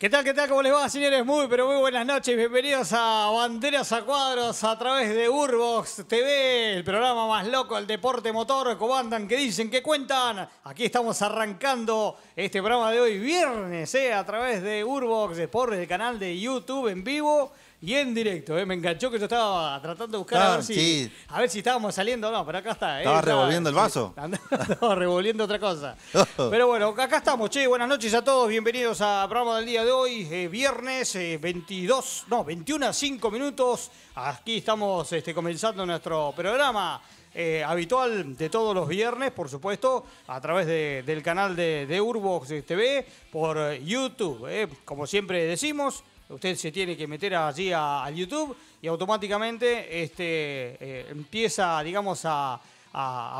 ¿Qué tal, qué tal? ¿Cómo les va, señores? Muy, pero muy buenas noches. Bienvenidos a Banderas a Cuadros a través de Urbox TV, el programa más loco del deporte motor. ¿Cómo andan? ¿Qué dicen? ¿Qué cuentan? Aquí estamos arrancando este programa de hoy, viernes, eh, a través de Urbox Deportes, el canal de YouTube en vivo y en directo. Eh, me enganchó que yo estaba tratando de buscar ah, a, ver si, estábamos saliendo o no, pero acá está. ¿eh? revolviendo el vaso. Estaba revolviendo otra cosa. Oh. pero bueno, acá estamos, che. Buenas noches a todos. Bienvenidos a programa del día de hoy. Eh, viernes 22, eh, no, 21 a 5 minutos. Aquí estamos este, comenzando nuestro programa. habitual de todos los viernes, por supuesto, a través del canal de, Urbox TV, este, por YouTube. Como siempre decimos, usted se tiene que meter allí a YouTube y automáticamente este, eh, empieza, digamos, a,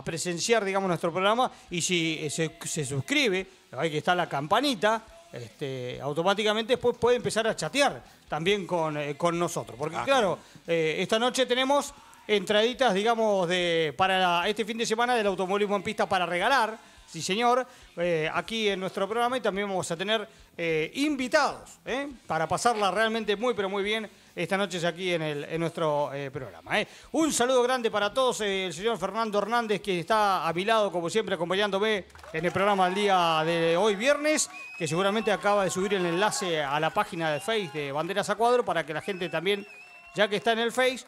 presenciar, digamos, nuestro programa y si eh, se, suscribe, ahí que está la campanita, este, automáticamente después puede empezar a chatear también con, eh, nosotros. Porque ah. claro, esta noche tenemos entraditas, digamos, de, para este fin de semana del automovilismo en pista para regalar. Sí, señor, eh, aquí en nuestro programa y también vamos a tener eh, invitados ¿eh? para pasarla realmente muy, pero muy bien esta noche aquí en, nuestro programa. Un saludo grande para todos, el señor Fernando Hernández, que está a mi lado, como siempre, acompañándome en el programa el día de hoy, viernes, que seguramente acaba de subir el enlace a la página de Face de Banderas a Cuadro para que la gente también, ya que está en el Face,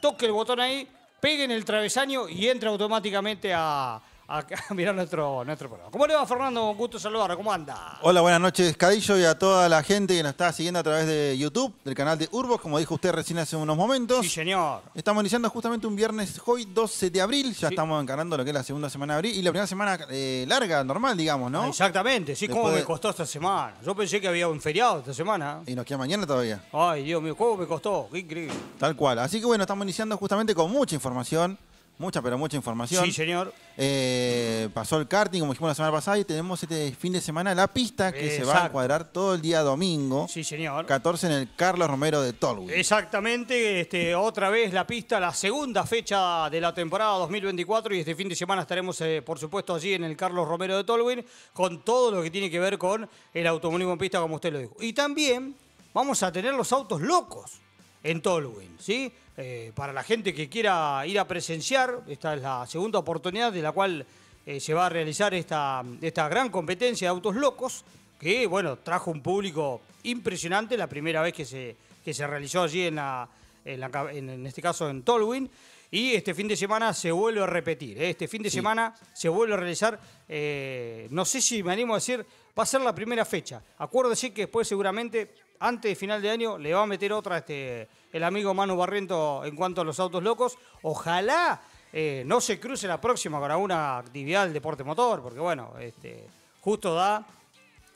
toque el botón ahí, pegue en el travesaño y entre automáticamente a Acá, mirar nuestro, nuestro programa. ¿Cómo le va, Fernando? Un gusto saludarlo. ¿Cómo anda? Hola, buenas noches, Cadillo, y a toda la gente que nos está siguiendo a través de YouTube, del canal de Urbos, como dijo usted recién hace unos momentos. Sí, señor. Estamos iniciando justamente un viernes hoy, 12 de abril. Ya estamos encarando lo que es la segunda semana de abril y la primera semana eh, larga, normal, digamos, ¿no? Exactamente, sí, como cómo me costó esta semana. Yo pensé que había un feriado esta semana. Y nos queda mañana todavía. Ay, Dios mío, cómo me costó, qué increíble. Tal cual. Así que bueno, estamos iniciando justamente con mucha información. Mucha, pero mucha información. Sí, señor. Eh, pasó el karting, como dijimos la semana pasada, y tenemos este fin de semana la pista que se va a cuadrar todo el día domingo. Sí, señor. 14 en el Carlos Romero de Tolwyn. Exactamente, este, otra vez la pista, la segunda fecha de la temporada 2024, y este fin de semana estaremos, eh, por supuesto, allí en el Carlos Romero de Tolwyn, con todo lo que tiene que ver con el automovilismo en pista, como usted lo dijo. Y también vamos a tener los autos locos en Tolwyn, ¿sí? Eh, para la gente que quiera ir a presenciar, esta es la segunda oportunidad de la cual eh, se va a realizar esta, esta gran competencia de autos locos, que, bueno, trajo un público impresionante la primera vez que se, que se realizó allí en la, en, este caso en Tolwyn. Y este fin de semana se vuelve a repetir. ¿eh? Este fin de semana se vuelve a realizar, no sé si me animo a decir, va a ser la primera fecha. Acuérdese que después seguramente antes de final de año le va a meter otra este, el amigo Manu Barriento en cuanto a los autos locos. Ojalá eh, no se cruce la próxima con alguna actividad del deporte motor, porque bueno, este, justo da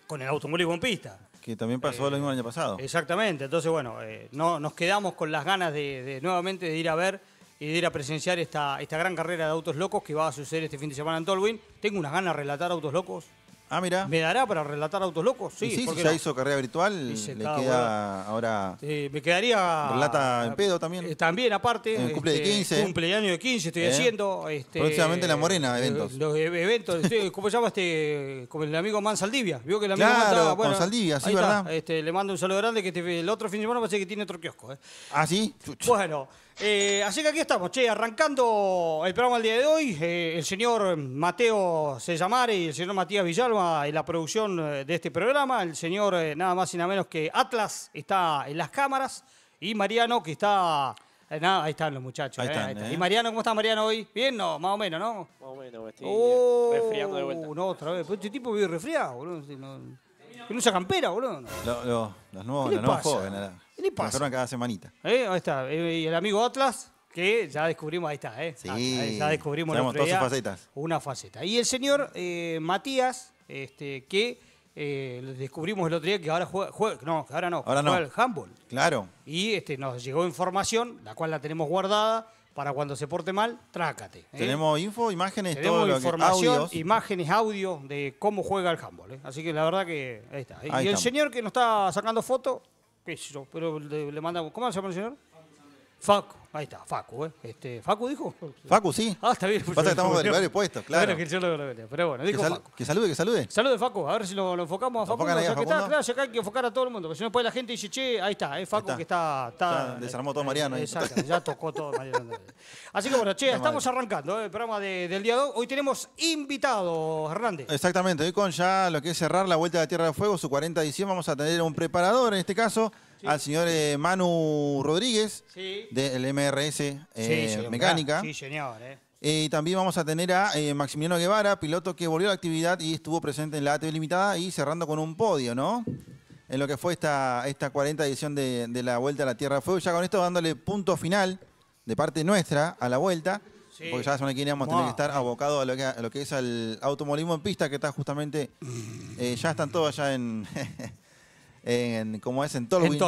con el automóvil en pista. Que también pasó eh, mismo el año pasado. Exactamente, entonces bueno, eh, no, nos quedamos con las ganas de, nuevamente de ir a ver y de ir a presenciar esta, esta gran carrera de autos locos que va a suceder este fin de semana en Tolwyn. Tengo unas ganas de relatar autos locos Ah, mira. ¿Me dará para relatar autos locos? Sí, sí porque ya hizo carrera virtual, le queda eh. ahora. me quedaría. Relata en pedo también. Eh, también, aparte. cumple de 15. Este, Cumpleaños de 15, estoy eh. haciendo. Este, Próximamente La Morena, eventos. los e-, eventos. ¿Cómo se llama este? Como el amigo Man Vio que el amigo claro, Saldivia, sí, ¿verdad? Este, le mando un saludo grande que este, el otro fin de semana parece que tiene otro kiosco. ¿Ah, sí? Bueno. Eh, así que aquí estamos, che, arrancando el programa del día de hoy. Eh, el señor Mateo Sellamare y el señor Matías Villalba en la producción eh, de este programa. El señor, nada más y nada menos que Atlas, está en las cámaras. Y Mariano, que está. nada, ahí están los muchachos. Ahí Y Mariano, ¿cómo está Mariano hoy? Bien, no, más o menos, ¿no? Más o menos, estoy oh, resfriando de vuelta. No, otra vez. este tipo vive resfriado, boludo se campera, boludo. los nuevos, ¿Qué le los nuevos jóvenes. le pasa? cada semanita. Eh, ahí está. Eh, y el amigo Atlas, que ya descubrimos, ahí está, ¿eh? Sí. Eh, ya descubrimos el todas sus facetas. Una faceta. Y el señor Matías, este, que descubrimos el otro día que ahora juega, no, ahora no, juega el handball. Claro. Y este, nos llegó información, la cual la tenemos guardada, para cuando se porte mal, trácate. ¿eh? Tenemos info, imágenes, Tenemos todo información, que... imágenes, audio de cómo juega el handball. ¿eh? Así que la verdad que ahí está. ¿eh? y el señor que nos está sacando fotos... qué pero le, manda ¿Cómo se llama el señor? fac Ahí está, Facu, ¿eh? Este, ¿Facu dijo? Facu, sí. Ah, está bien. Pasa que estamos en el varios puesto, claro. Bueno, que lo pero bueno, dijo que, salude, que salude. Salude, Facu, a ver si lo, enfocamos a Facu. O Está, claro, acá hay que enfocar a todo el mundo, porque si no, pues la gente dice, che, ahí está, es eh, Facu que está, está, desarmó todo Mariano. Exacto, ya tocó todo Mariano. Así que bueno, che, estamos arrancando eh, el programa del día 2. Hoy tenemos invitado, Hernández. Exactamente, hoy con ya lo que es cerrar la vuelta de Tierra de Fuego, su 40 de diciembre, vamos a tener un preparador en este caso al señor eh, Manu Rodríguez del MRS eh, Mecánica. Sí, señor. Eh. y también vamos a tener a Maximiliano Guevara, piloto que volvió a la actividad y estuvo presente en la ATV Limitada y cerrando con un podio, ¿no? En lo que fue esta, esta 40 edición de, la Vuelta a la Tierra Fue Ya con esto dándole punto final de parte nuestra a la vuelta. Porque ya son aquí íbamos a tener que estar abocados a lo que, es el automovilismo en pista, que está justamente. ya están todos allá en. en, es? En Tolwyn.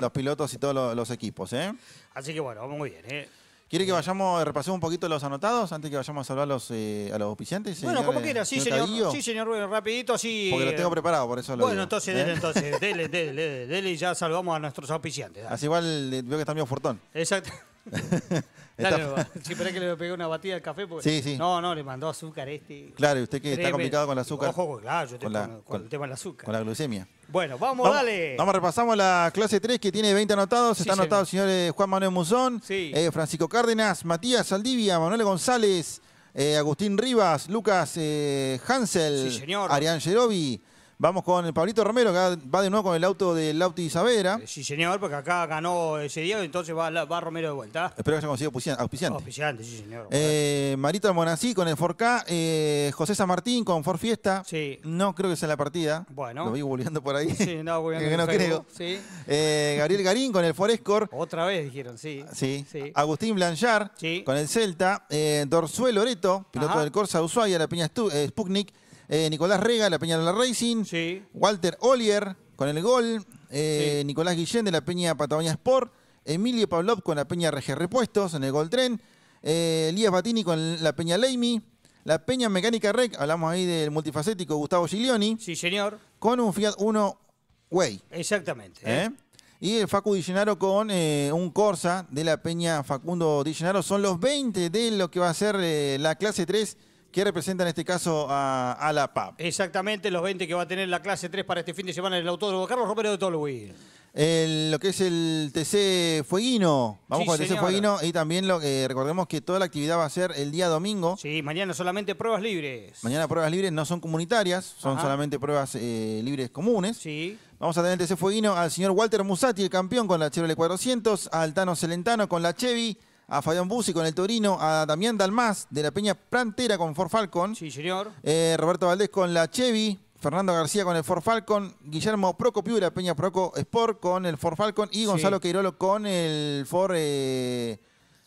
Los pilotos y todos los, equipos, ¿eh? Así que bueno, vamos muy bien, ¿eh? ¿Quiere que vayamos, eh, repasemos un poquito los anotados antes que vayamos a saludar los, eh, a los auspiciantes? Bueno, como eh, quiera, sí, señor. Sí, señor, rapidito, sí. Porque lo tengo preparado, por eso lo Bueno, digo. entonces, dele, entonces, dele, dele, dele, y ya salvamos a nuestros auspiciantes. Así igual veo que está mi fortón. Exacto claro, es que le pegué una batida de café, porque no, no, le mandó azúcar este. Claro, y usted que está complicado con el azúcar. claro, con, el tema del azúcar. Con la glucemia. Bueno, vamos, dale. Vamos, repasamos la clase 3 que tiene 20 anotados. Está anotado anotados señor eh, Juan Manuel Muzón eh, Francisco Cárdenas, Matías Saldivia, Manuel González, eh, Agustín Rivas, Lucas Hansel, Arián Gerovi Vamos con el Pablito Romero, que va de nuevo con el auto del Lauti Savera. Eh, sí, señor, porque acá ganó ese día, entonces va, Romero de vuelta. Espero que haya conseguido auspiciante. Auspiciante, sí, señor. Marito eh, Marita con el 4K, eh, José Samartín Martín con For Fiesta. Sí. No creo que sea la partida. Bueno. Lo vi volviendo por ahí. Sí, no, volviendo. que no creo. Sí. Gabriel Garín con el Forescor. Otra vez dijeron, sí. Sí. Agustín Blanchard con el Celta. Dorzuel Loreto, piloto del Corsa Ushuaia, la Peña Sputnik. Eh, Nicolás Rega, la Peña de la Racing. Walter Ollier con el gol. Eh, Nicolás Guillén de la Peña Patagonia Sport. Emilio Pavlov con la Peña RG Repuestos en el Gol Tren. Eh, Elías Batini con la Peña Leimi. La Peña Mecánica Rec, hablamos ahí del multifacético Gustavo Giglioni. Sí, señor. Con un Fiat 1 Way. Exactamente. ¿Eh? Y el Facu Di con un Corsa de la Peña Facundo Di Son los 20 de lo que va a ser la clase 3 ¿Qué representa en este caso a, la PAP. Exactamente, los 20 que va a tener la clase 3 para este fin de semana en el Autódromo. Carlos Romero de Toluí. lo que es el TC Fueguino, vamos con el TC Fueguino y también lo eh, recordemos que toda la actividad va a ser el día domingo. Sí, mañana solamente pruebas libres. Mañana pruebas libres no son comunitarias, son solamente pruebas eh, libres comunes. Sí. Vamos a tener el TC Fueguino al señor Walter Musati, el campeón con la Chevrolet 400, al Tano Celentano con la Chevy, a Fabián Busi con el Torino, a Damián Dalmás de la Peña Plantera con Ford Falcon. Sí, señor. Eh, Roberto Valdés con la Chevy. Fernando García con el Ford Falcon, Guillermo Procopio de la Peña Proco Sport con el Ford Falcon y Gonzalo Queirolo con el Ford eh,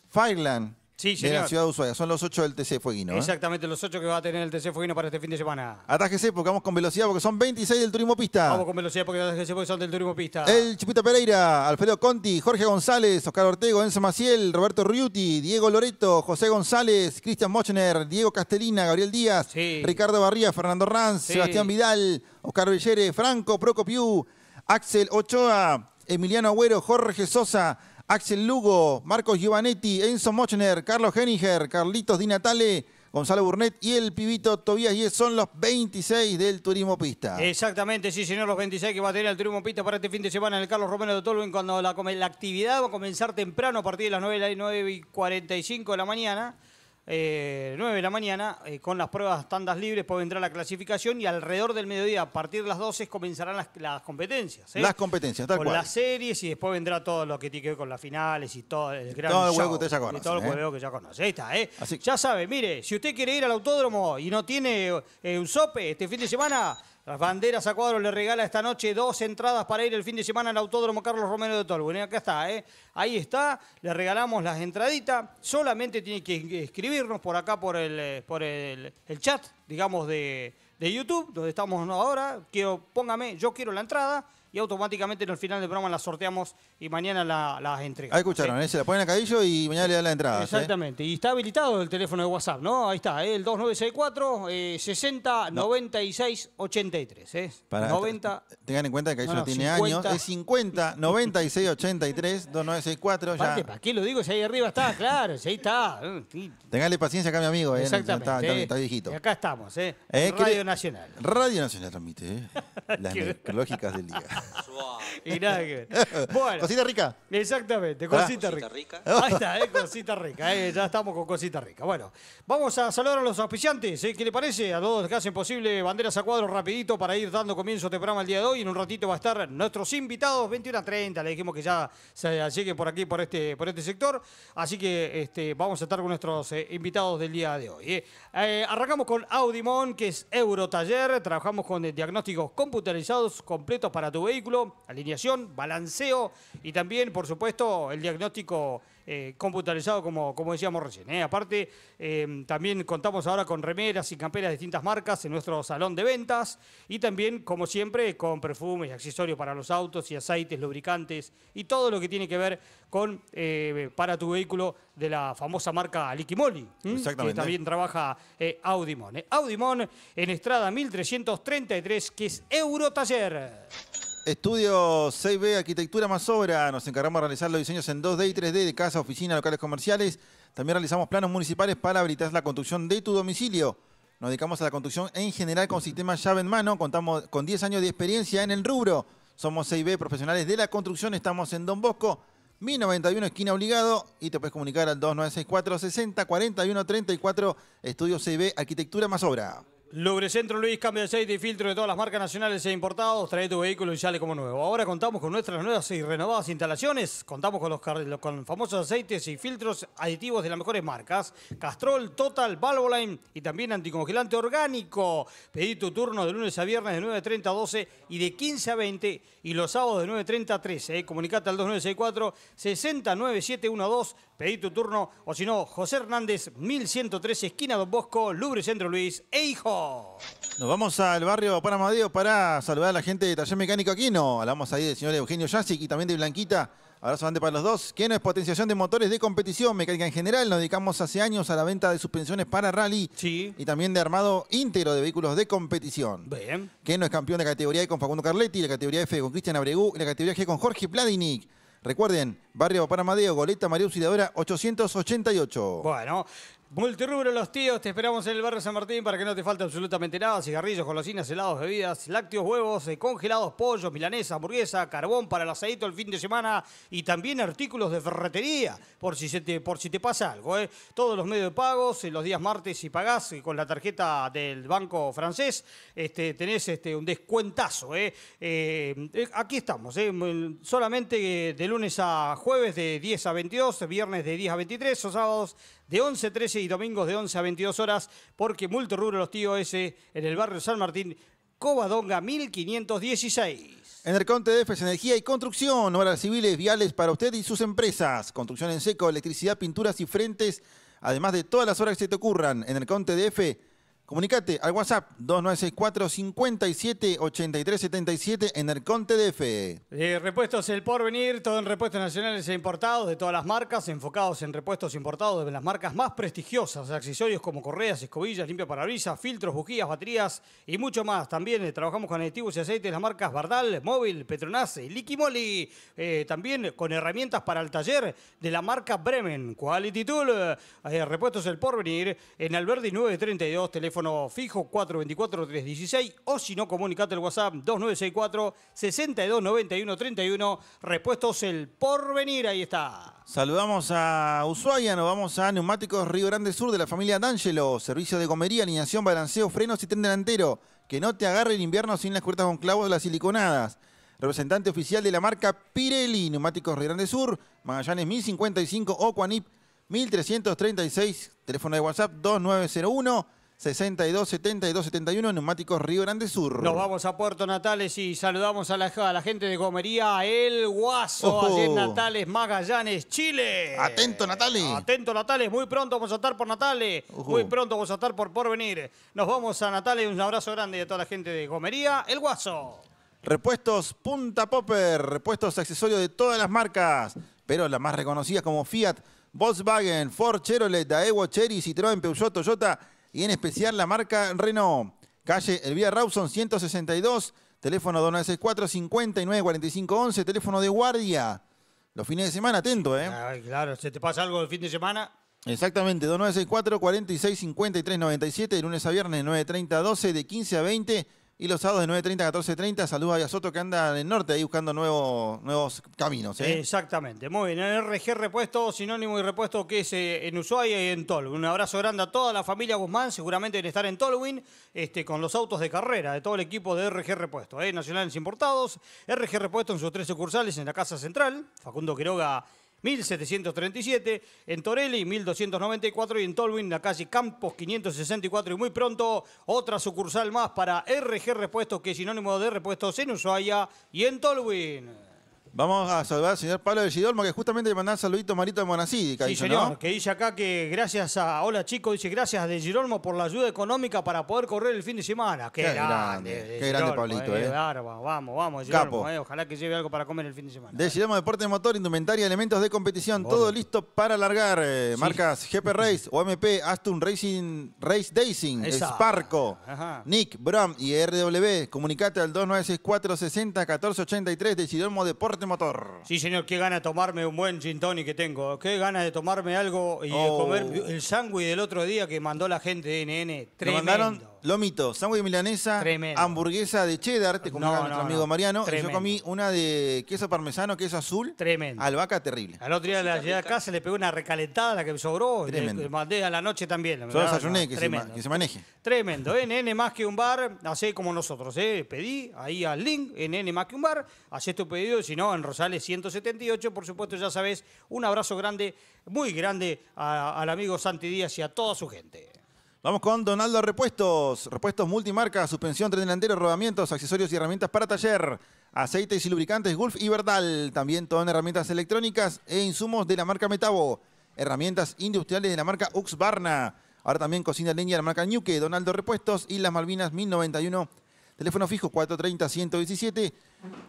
Fireland. Sí, la ciudad de Ushuaia. Son los 8 del TC Fueguino. ¿eh? Exactamente, los ocho que va a tener el TC Fueguino para este fin de semana. Atájese porque vamos con velocidad porque son 26 del Turismo Pista. Vamos con velocidad porque atájese porque son del Turismo Pista. El Chipita Pereira, Alfredo Conti, Jorge González, Oscar Ortego, Enzo Maciel, Roberto Riuti, Diego Loreto, José González, Cristian Mochner, Diego Castelina, Gabriel Díaz, Ricardo Barría, Fernando Ranz, Sebastián Vidal, Oscar Villere, Franco Procopiu, Axel Ochoa, Emiliano Agüero, Jorge Sosa, Axel Lugo, Marcos Giovanetti, Enzo Mochner, Carlos Henninger, Carlitos Di Natale, Gonzalo Burnett y el pibito Tobias Yes, son los 26 del Turismo Pista. Exactamente, sí señor, los 26 que va a tener el Turismo Pista para este fin de semana en el Carlos Romero de Tolben cuando la, la actividad va a comenzar temprano a partir de las y 9 y 45 de la mañana. 9 eh, de la mañana, eh, con las pruebas tandas libres, puede vendrá la clasificación y alrededor del mediodía, a partir de las 12, comenzarán las, competencias. ¿eh? Las competencias, tal con las series y después vendrá todo lo que tiene que ver con las finales y todo el gran Todo el juego que usted ya conoce. todo el juego que ya conoce. Ahí está, ¿eh? Ya sabe, mire, si usted quiere ir al autódromo y no tiene un sope este fin de semana las banderas a cuadros le regala esta noche dos entradas para ir el fin de semana al Autódromo Carlos Romero de Tolbuen. Eh, acá está, ¿eh? ahí está, le regalamos las entraditas. Solamente tiene que escribirnos por acá, por el, eh, por el, el chat, digamos, de, de YouTube, donde estamos ahora. póngame, yo quiero la entrada y automáticamente en el final del programa las sorteamos y mañana la- las entregamos. Ahí escucharon, eh, se la ponen a Cadillo y mañana le dan la entrada. ¿eh? Exactamente. Y está habilitado el teléfono de WhatsApp, ¿no? Ahí está, eh, el 2964 609683 ¿eh? Para- 90. Tengan en cuenta que Cadillo No, tiene años. Es 50, 96, 83, 2964. Ya. ¿para qué lo digo? Si ahí arriba está, claro, si ahí está. Tenganle paciencia acá, mi amigo. Exactamente. Está, viejito. Y acá estamos, ¿eh? Radio Nacional. Radio Nacional transmite las lógicas del día. y nada que ver. Bueno. Cosita rica. Exactamente, cosita, rica. Ahí está, eh, cosita rica. Eh, ya estamos con cosita rica. Bueno, vamos a saludar a los auspiciantes. Eh, ¿Qué le parece? A todos los que hacen posible banderas a cuadro rapidito para ir dando comienzo a este programa el día de hoy. En un ratito va a estar nuestros invitados, 21 a 30. Le dijimos que ya se lleguen por aquí, por este, por este sector. Así que este, vamos a estar con nuestros invitados del día de hoy. arrancamos con Audimon, que es Eurotaller. Trabajamos con diagnósticos computarizados completos para tu vehículo, alineación, balanceo y también, por supuesto, el diagnóstico eh, computarizado, como, como decíamos recién. ¿eh? Aparte, eh, también contamos ahora con remeras y camperas de distintas marcas en nuestro salón de ventas y también, como siempre, con perfumes y accesorios para los autos y aceites, lubricantes y todo lo que tiene que ver con para tu vehículo de la famosa marca Liquimoli, que también trabaja Audimon. Audimon en Estrada 1333, que es Eurotaller. Estudio 6B Arquitectura más Obra. Nos encargamos de realizar los diseños en 2D y 3D de casa, oficina, locales comerciales. También realizamos planos municipales para habilitar la construcción de tu domicilio. Nos dedicamos a la construcción en general con sistema llave en mano. Contamos con 10 años de experiencia en el rubro. Somos 6B profesionales de la construcción. Estamos en Don Bosco, 1091 esquina obligado. Y te puedes comunicar al 2964 60 Estudio 6B Arquitectura más Obra. Lubrecentro Luis, cambio de aceite y filtro de todas las marcas nacionales e importados. Trae tu vehículo y sale como nuevo. Ahora contamos con nuestras nuevas y renovadas instalaciones. Contamos con los con famosos aceites y filtros aditivos de las mejores marcas. Castrol, Total, Valvoline y también anticongelante orgánico. Pedí tu turno de lunes a viernes de 9.30 a 12 y de 15 a 20 y los sábados de 9.30 a 13. Eh. Comunicate al 2964 609712. Pedí tu turno o si no, José Hernández, 1113, esquina Don Bosco, Lubrecentro Luis e hijo. Nos vamos al barrio Panamadeo para saludar a la gente de Taller Mecánico Aquino. Hablamos ahí del señor Eugenio Yasic y también de Blanquita. Abrazo grande para los dos. Quino es potenciación de motores de competición, mecánica en general. Nos dedicamos hace años a la venta de suspensiones para rally. Y también de armado íntegro de vehículos de competición. Bien. es campeón de categoría E con Facundo Carletti, la categoría F con Cristian Abregú, la categoría G con Jorge Pladinic. Recuerden, Barrio Paramadeo, Goleta María ahora 888. Bueno, Multirubro Los Tíos, te esperamos en el barrio San Martín para que no te falte absolutamente nada. Cigarrillos, golosinas, helados, bebidas, lácteos, huevos, eh, congelados, pollos, milanesa, hamburguesa, carbón para el asadito el fin de semana y también artículos de ferretería por si, te, por si te pasa algo. ¿eh? Todos los medios de pagos, eh, los días martes si pagás eh, con la tarjeta del banco francés, este, tenés este, un descuentazo. ¿eh? aquí estamos, mm, solamente de lunes a jueves de 10 a 22, viernes de 10 a 23 o sábados de 11 a 13 y domingos de 11 a 22 horas, porque Multirrubro Los Tíos ese, en el barrio San Martín, Covadonga 1516. En el conte DF energía y construcción, obras civiles, viales para usted y sus empresas. Construcción en seco, electricidad, pinturas y frentes, además de todas las horas que se te ocurran. En el conte DF Comunicate al WhatsApp 2964 57 en el Conte DF. Eh, repuestos El Porvenir, todo en repuestos nacionales e importados de todas las marcas, enfocados en repuestos importados de las marcas más prestigiosas, accesorios como correas, escobillas, limpia parabrisas, filtros, bujías, baterías y mucho más. También eh, trabajamos con aditivos y aceites de las marcas Bardal, Móvil, Petronas, Liquimoli. Eh, también con herramientas para el taller de la marca Bremen. Quality Tool. Eh, repuestos El Porvenir en Alberdi 932, teléfono fijo 424-316 o si no, comunicate el WhatsApp 2964-629131. Repuestos El Porvenir, ahí está. Saludamos a Ushuaia, nos vamos a Neumáticos Río Grande Sur de la familia D'Angelo. Servicio de comería, alineación, balanceo, frenos y tren delantero. Que no te agarre el invierno sin las cubiertas con clavos de las siliconadas representante oficial de la marca Pirelli, Neumáticos Río Grande Sur, Magallanes 1055, o Juanip 1336, teléfono de WhatsApp 2901 62, 72, 71, neumáticos Río Grande Sur. Nos vamos a Puerto Natales y saludamos a la, gente de Comería El Guaso, allí en Natales, Magallanes, Chile. Atento, Natales. Atento, Natales. Muy pronto vamos a estar por Natales. Muy pronto vamos a estar por Porvenir. Nos vamos a Natales. Un abrazo grande a toda la gente de Gomería, El Guaso. Repuestos Punta Popper, repuestos accesorios de todas las marcas, pero las más reconocidas como Fiat, Volkswagen, Ford, Chevrolet, Daewoo, Chery, Citroën, Peugeot, Toyota y en especial la marca Renault. Calle Elvira Rawson 162, teléfono 2964 594511 teléfono de guardia. Los fines de semana, atento, ¿eh? claro, si te pasa algo el fin de semana. Exactamente, 2964 465397 de lunes a viernes 9.30 a 12, de 15 a 20 y los sábados de 9.30 a 14.30, saludos a Viasoto que anda en el norte ahí buscando nuevos caminos. ¿eh? Exactamente, muy bien. RG Repuesto, sinónimo y repuesto que es eh, en Ushuaia y en Tolwyn. Un abrazo grande a toda la familia Guzmán, seguramente en estar en Tolwin este, con los autos de carrera de todo el equipo de RG Repuesto. ¿eh? Nacionales Importados, RG Repuesto en sus tres sucursales en la Casa Central, Facundo Quiroga 1737, en Torelli 1294 y en Tolwin, la calle Campos 564. Y muy pronto otra sucursal más para RG Repuestos, que es sinónimo de repuestos en Ushuaia y en Tolwin. Vamos a saludar al señor Pablo de Girolmo, que justamente le mandaba saluditos Marito de Monacidica. Sí, señor, que dice acá que gracias a. Hola chicos, dice gracias de Girolmo por la ayuda económica para poder correr el fin de semana. Qué, grande, qué grande Pablito, eh, eh. Vamos, vamos, Girolmo, eh, ojalá que lleve algo para comer el fin de semana. De Girolmo, deporte de motor, indumentaria, elementos de competición, todo listo para largar. Marcas GP Race, OMP, Aston Racing, Race Dacing, Sparco, Nick, Bram y RW. Comunicate al 296 460 1483 de Girolmo Deporte Motor. Sí, señor, qué gana tomarme un buen gin tonic que tengo. Qué gana de tomarme algo y oh. comer el sándwich del otro día que mandó la gente de NN. Tremendo. Lomito, sándwich milanesa, hamburguesa de cheddar, te comió nuestro amigo Mariano. yo comí una de queso parmesano, queso azul. Tremendo. Albahaca terrible. Al otro día la llegué acá, se le pegó una recalentada la que sobró. Tremendo. Le, mandé a la noche también. Solo desayuné, que, Se, maneje. Tremendo. ¿eh? En N más que un bar, así como nosotros. ¿eh? Pedí ahí al link, en N más que un bar, hacé tu pedido. Si no, en Rosales 178, por supuesto, ya sabes. Un abrazo grande, muy grande al amigo Santi Díaz y a toda su gente. Vamos con Donaldo Repuestos, repuestos multimarca, suspensión, tren delantero, rodamientos, accesorios y herramientas para taller, aceites y lubricantes Gulf y Verdal, también todas herramientas electrónicas e insumos de la marca Metabo, herramientas industriales de la marca Uxbarna, ahora también cocina leña de la marca Ñuque, Donaldo Repuestos y las Malvinas 1091, teléfono fijo 430-117,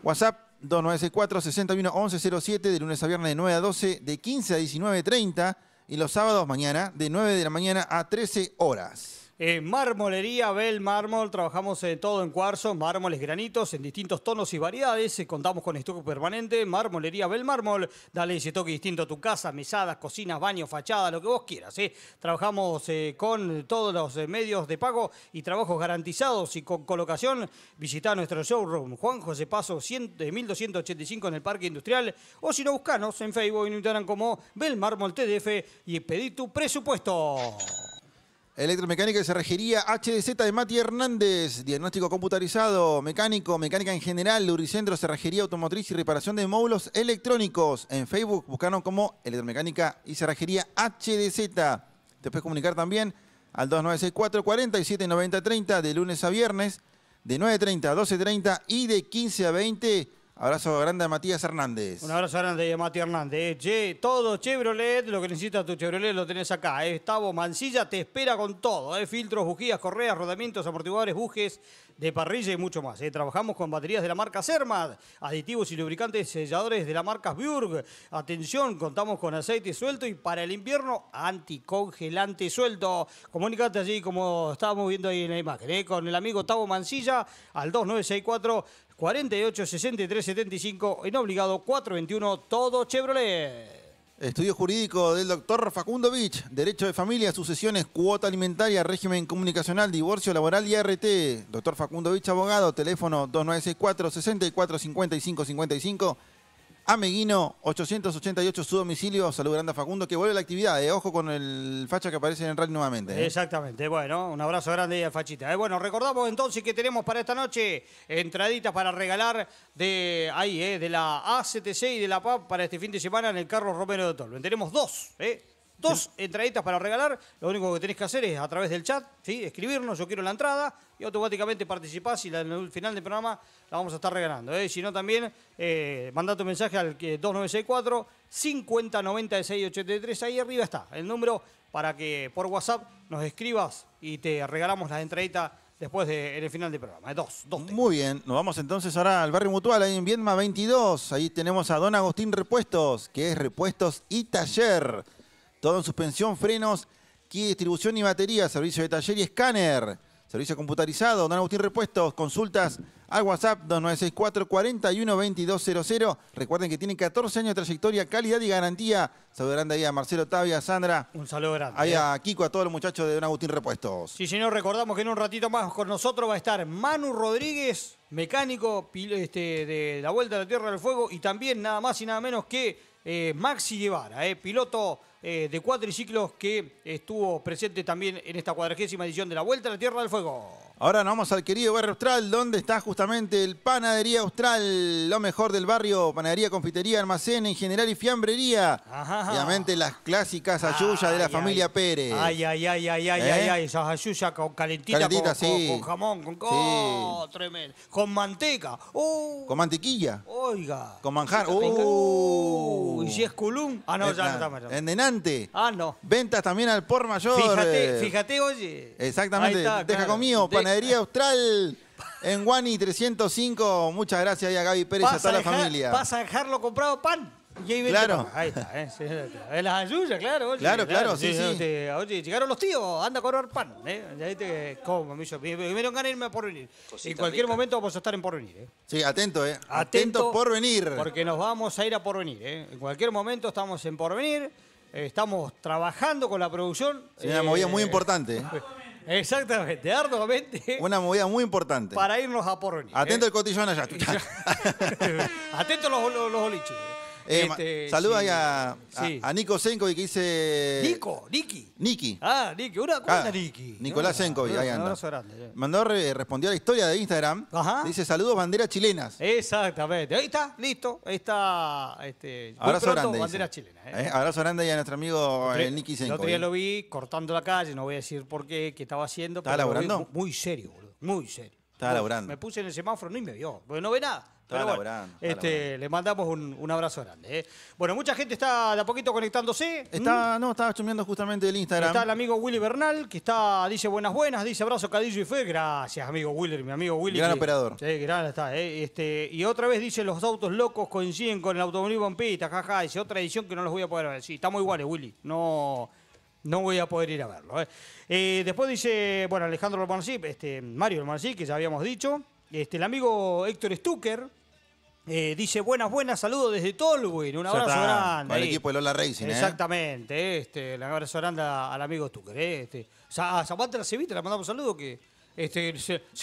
WhatsApp 2964-611107 de lunes a viernes de 9 a 12, de 15 a 19.30. Y los sábados mañana, de 9 de la mañana a 13 horas. En eh, marmolería Belmármol trabajamos eh, todo en cuarzo, mármoles, granitos, en distintos tonos y variedades. Eh, contamos con estuco permanente. Marmolería Belmármol, dale ese toque distinto a tu casa, mesadas, cocinas, baños, fachada, lo que vos quieras. Trabajamos con todos los medios de pago y trabajos garantizados y con colocación. Visita nuestro showroom, Juan José Paso de 1285 en el Parque Industrial. O si no, buscanos en Facebook y Instagram como Bel TDF y pedí tu presupuesto. Electromecánica y Cerrajería HDZ de Mati Hernández. Diagnóstico computarizado, mecánico, mecánica en general, Luricentro, cerrajería automotriz y reparación de módulos electrónicos. En Facebook buscaron como Electromecánica y Cerrajería HDZ. Te puedes comunicar también al 2964 447 90 30 de lunes a viernes, de 9.30 a 12.30 y de 15 a 20 Abrazo grande a Matías Hernández. Un abrazo grande a Matías Hernández. Che, todo Chevrolet, lo que necesita tu Chevrolet lo tenés acá. Eh. Tavo Mancilla te espera con todo. Eh. Filtros, bujías, correas, rodamientos, amortiguadores, bujes de parrilla y mucho más. ¿eh? Trabajamos con baterías de la marca SERMAD, aditivos y lubricantes selladores de la marca Burg. Atención, contamos con aceite suelto y para el invierno anticongelante suelto. Comunicate allí como estábamos viendo ahí en la imagen, ¿eh? con el amigo Tavo Mancilla al 2964 48 63 75 en obligado 421 todo Chevrolet. Estudio jurídico del doctor Facundo Vich, Derecho de familia, sucesiones, cuota alimentaria, régimen comunicacional, divorcio laboral y RT Doctor Facundo Vich, abogado, teléfono 2964 64 55 55 Ameguino 888, su domicilio. Salud a Facundo, que vuelve la actividad. Eh. Ojo con el facha que aparece en el rally nuevamente. Eh. Exactamente. Bueno, un abrazo grande a Fachita. Eh. Bueno, recordamos entonces que tenemos para esta noche entraditas para regalar de ahí, de la ACTC y de la PAP para este fin de semana en el Carlos Romero de Tolven. Tenemos dos, ¿eh? Dos entraditas para regalar. Lo único que tenés que hacer es a través del chat, ¿sí? escribirnos, yo quiero la entrada y automáticamente participás y en el final del programa la vamos a estar regalando. ¿eh? Si no, también eh, mandá tu mensaje al 2964 509683. Ahí arriba está el número para que por WhatsApp nos escribas y te regalamos las entraditas después de, en el final del programa. ¿eh? Dos, dos. Muy bien, nos vamos entonces ahora al barrio Mutual, ahí en Viedma 22. Ahí tenemos a Don Agustín Repuestos, que es Repuestos y Taller todo en suspensión, frenos, kit distribución y batería, servicio de taller y escáner. Servicio computarizado, Don Agustín Repuestos, consultas al WhatsApp 2964 412200 Recuerden que tiene 14 años de trayectoria, calidad y garantía. Saludo grande ahí a Marcelo Tavia, Sandra. Un saludo grande. Ahí eh. a Kiko, a todos los muchachos de Don Agustín Repuestos. Sí, señor, recordamos que en un ratito más con nosotros va a estar Manu Rodríguez, mecánico este, de la Vuelta a la Tierra del Fuego, y también nada más y nada menos que eh, Maxi Guevara, eh, piloto eh, de Ciclos, que estuvo presente también en esta cuadragésima edición de la Vuelta a la Tierra del Fuego. Ahora nos vamos al querido barrio Austral, donde está justamente el Panadería Austral, lo mejor del barrio, panadería, confitería, almacén en general y fiambrería. Obviamente las clásicas ayuyas de la familia Pérez. Ay, ay, ay, ay, ay, ay, ¿Eh? ay, esas ayuyas con calentita, con, con, jamón, con oh, tremendo. Con manteca. Uh. Con mantequilla. Oiga. Con manjar. Uh. Uh, y si es culum. Ah, no, eh, ya no está denante. Ah, no. Ventas también al por mayor. Fíjate, fíjate, oye. Exactamente. Deja conmigo, panadería. Panadería Austral. En Guani 305, muchas gracias ahí a Gaby Pérez y a toda la familia. ¿Vas a dejarlo comprado pan? claro. Ahí está, ¿eh? las ayudas, claro. claro, claro, sí, sí. oye, llegaron los tíos, anda a cobrar pan. ¿eh? viste? como, me, hizo, me dieron ganas de irme a Porvenir. en cualquier momento vamos a estar en Porvenir. ¿eh? Sí, atento, ¿eh? Atento, atento Porvenir. Porque nos vamos a ir a Porvenir. ¿eh? En cualquier momento estamos en Porvenir. Eh, estamos trabajando con la producción. Sí, una movida muy eh, importante. Eh. Exactamente, arduamente. Una movida muy importante. Para irnos a Poroni. Atento eh. el cotillón allá. Atento los, los, los oliches. Eh, eh, saludos saluda a, Nico Senkovi que dice. Nico, Niki. Niki. Ah, Niki. Una, cosa ah, Niki? Nicolás Senkovi, ahí anda. grande, eh. Mandó, respondió a la historia de Instagram. Dice saludos banderas chilenas. Exactamente. Ahí está, listo. Ahí está. Este, abrazo pronto, grande. Banderas chilenas. abrazo grande a nuestro amigo Niki Nicky Yo El otro día lo vi cortando la calle, no voy a decir por qué, qué estaba haciendo. ¿Estaba laburando? Muy serio, boludo. Muy serio. Estaba laburando. Me puse en el semáforo, no y me vio, porque no ve nada. Este, le mandamos un, abrazo grande. ¿eh? Bueno, mucha gente está de a poquito conectándose. Está, mm. no, estaba chumeando justamente el Instagram. Está el amigo Willy Bernal, que está, dice buenas buenas, dice abrazo Cadillo y fue Gracias, amigo Willy, mi amigo Willy. Gran operador. Sí, gran está. ¿eh? Este, y otra vez dice, los autos locos coinciden con el automóvil en pista, jaja. Dice, otra edición que no los voy a poder ver. Sí, estamos iguales, Willy. No... No voy a poder ir a verlo. ¿eh? después dice, bueno, Alejandro Romanosí, este, Mario Romanosí, que ya habíamos dicho. Este, el amigo Héctor Stucker, eh, dice, buenas, buenas, saludos desde Tolwyn. Un abrazo grande. el equipo de Lola Racing, ¿eh? Exactamente. Este, un abrazo grande al amigo tú crees este, a la ah, Civita le mandamos saludos que... Este,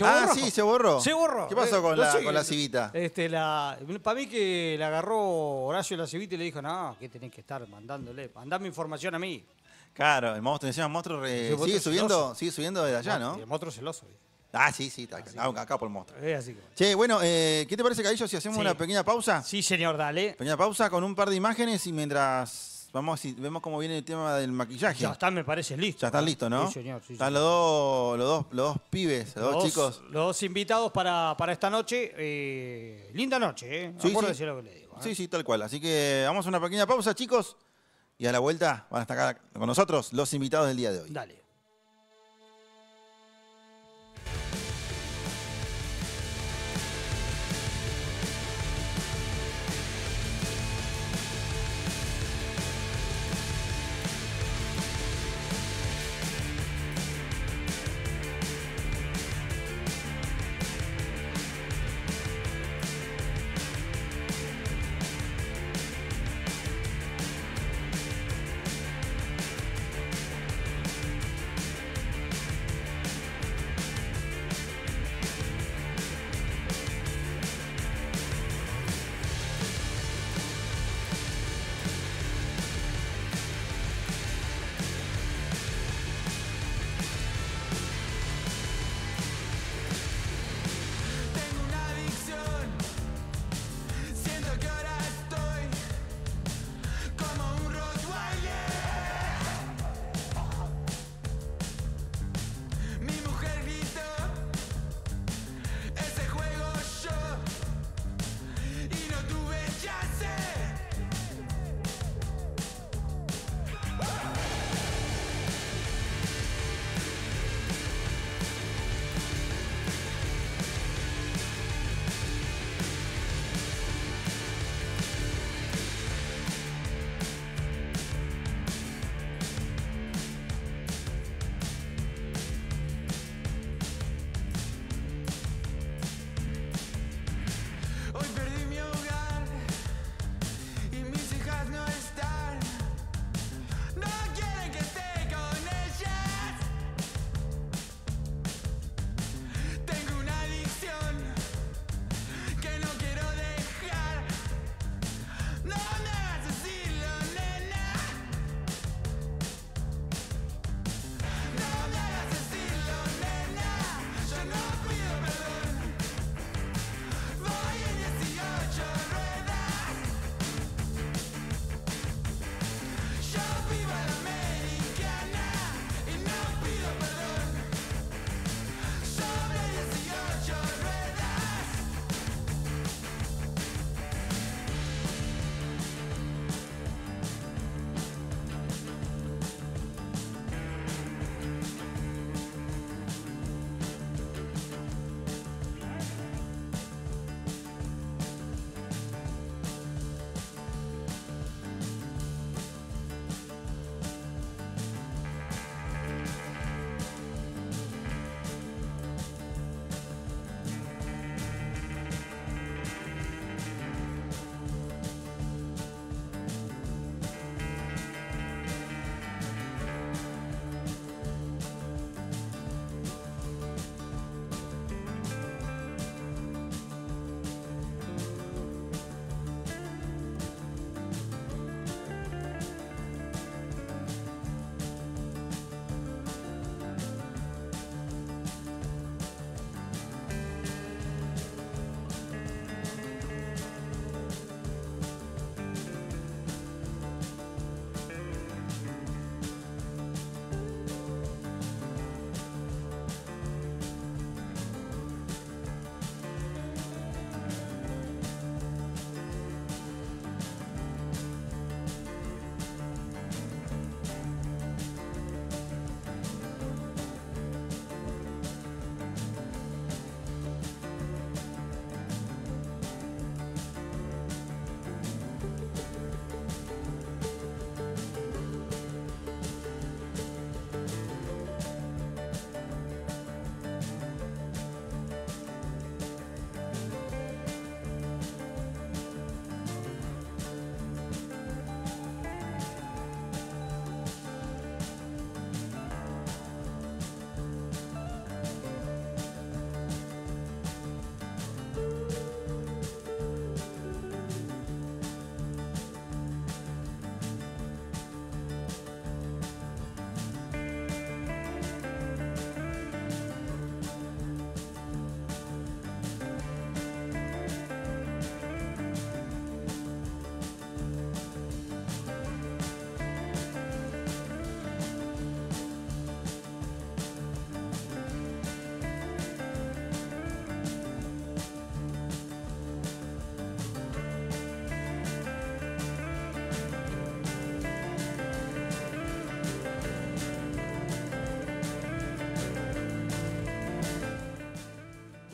ah, sí, se borró. Se borró. ¿Qué pasó eh, con, la, civita? Este, la, para mí que la agarró Horacio la civita y le dijo, no, que tenés que estar mandándole, mandame información a mí. Claro, el monstruo, el monstruo sigue subiendo, sigue subiendo desde allá, ¿no? El monstruo celoso. Ah, sí, sí, acá, por mostrar. Eh, Che, bueno, eh, ¿qué te parece, Cadillo, si hacemos una pequeña pausa? Sí, señor, dale. Pequeña pausa con un par de imágenes y mientras vamos si vemos cómo viene el tema del maquillaje. Ya están, me parece, listo. Ya están listos, ¿no? Sí, señor. sí, Están los dos, los pibes, los, dos chicos. Los dos invitados para, esta noche. Eh, linda noche, ¿eh? Sí, sí. decir lo que le digo. ¿eh? Sí, sí, tal cual. Así que vamos a una pequeña pausa, chicos. Y a la vuelta van a estar con nosotros los invitados del día de hoy. Dale.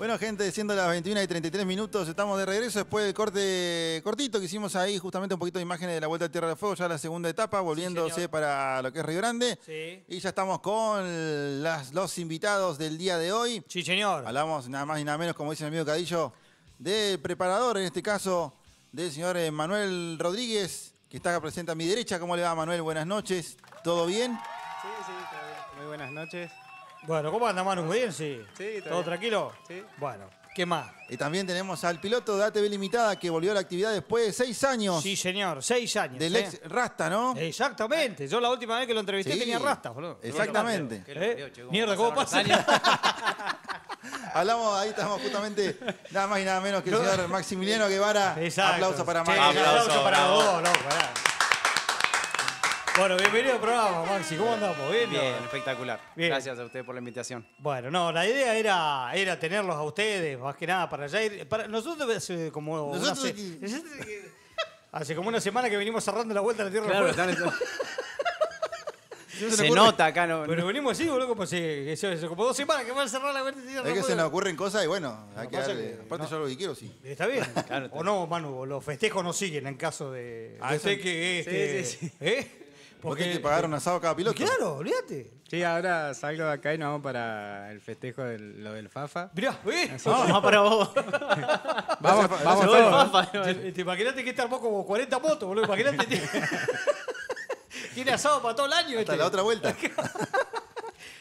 Bueno, gente, siendo las 21 y 33 minutos, estamos de regreso después del corte cortito que hicimos ahí, justamente un poquito de imágenes de la Vuelta a Tierra de Fuego, ya la segunda etapa, volviéndose para lo que es Río Grande. Y ya estamos con los invitados del día de hoy. Sí, señor. Hablamos nada más y nada menos, como dice el amigo Cadillo, del preparador, en este caso, del señor Manuel Rodríguez, que está acá presente a mi derecha. ¿Cómo le va, Manuel? Buenas noches. ¿Todo bien? Sí, sí, todo bien. Muy buenas noches. Bueno, ¿cómo anda Manu? ¿Bien? Sí. ¿Todo tranquilo? Sí. Bueno, ¿qué más? Y también tenemos al piloto de ATV Limitada que volvió a la actividad después de seis años. Sí, señor, seis años. Del ¿eh? ex Rasta, ¿no? Exactamente. Yo la última vez que lo entrevisté tenía Rasta, boludo. Exactamente. Mierda, ¿cómo pasa? Hablamos, ahí estamos justamente nada más y nada menos que el señor Maximiliano Guevara. Exacto. Aplauso para Maxi. Aplauso, para vos, loco. Bueno, bienvenido al programa, Maxi. ¿Cómo andamos? Bien, Bien espectacular. Gracias a ustedes por la invitación. Bueno, no, la idea era, era tenerlos a ustedes, más que nada, para allá ir. Para, nosotros como. Nosotros aquí. hace como una semana que venimos cerrando la vuelta a la Tierra. Claro, están se, nota acá, ¿no? Pero venimos así, boludo, como, eso, como dos semanas que van a cerrar la vuelta. la Tierra. Es que se nos ocurren cosas y bueno, hay que darle. aparte, yo lo que quiero, sí. Está bien. Claro, o no, Manu, los festejos no siguen en caso de. Ah, de que. Este, sí, sí, sí. ¿eh? Porque hay que pagar un asado a cada piloto. Claro, olvídate. Sí, ahora salgo de acá y nos vamos para el festejo de lo del Fafa. Mirá, uy, Vamos para vos. vamos, vamos, Fafa, Te, imaginaste que está como 40 motos, boludo. Imaginate. tiene- asado para todo el año. Hasta este. la otra vuelta.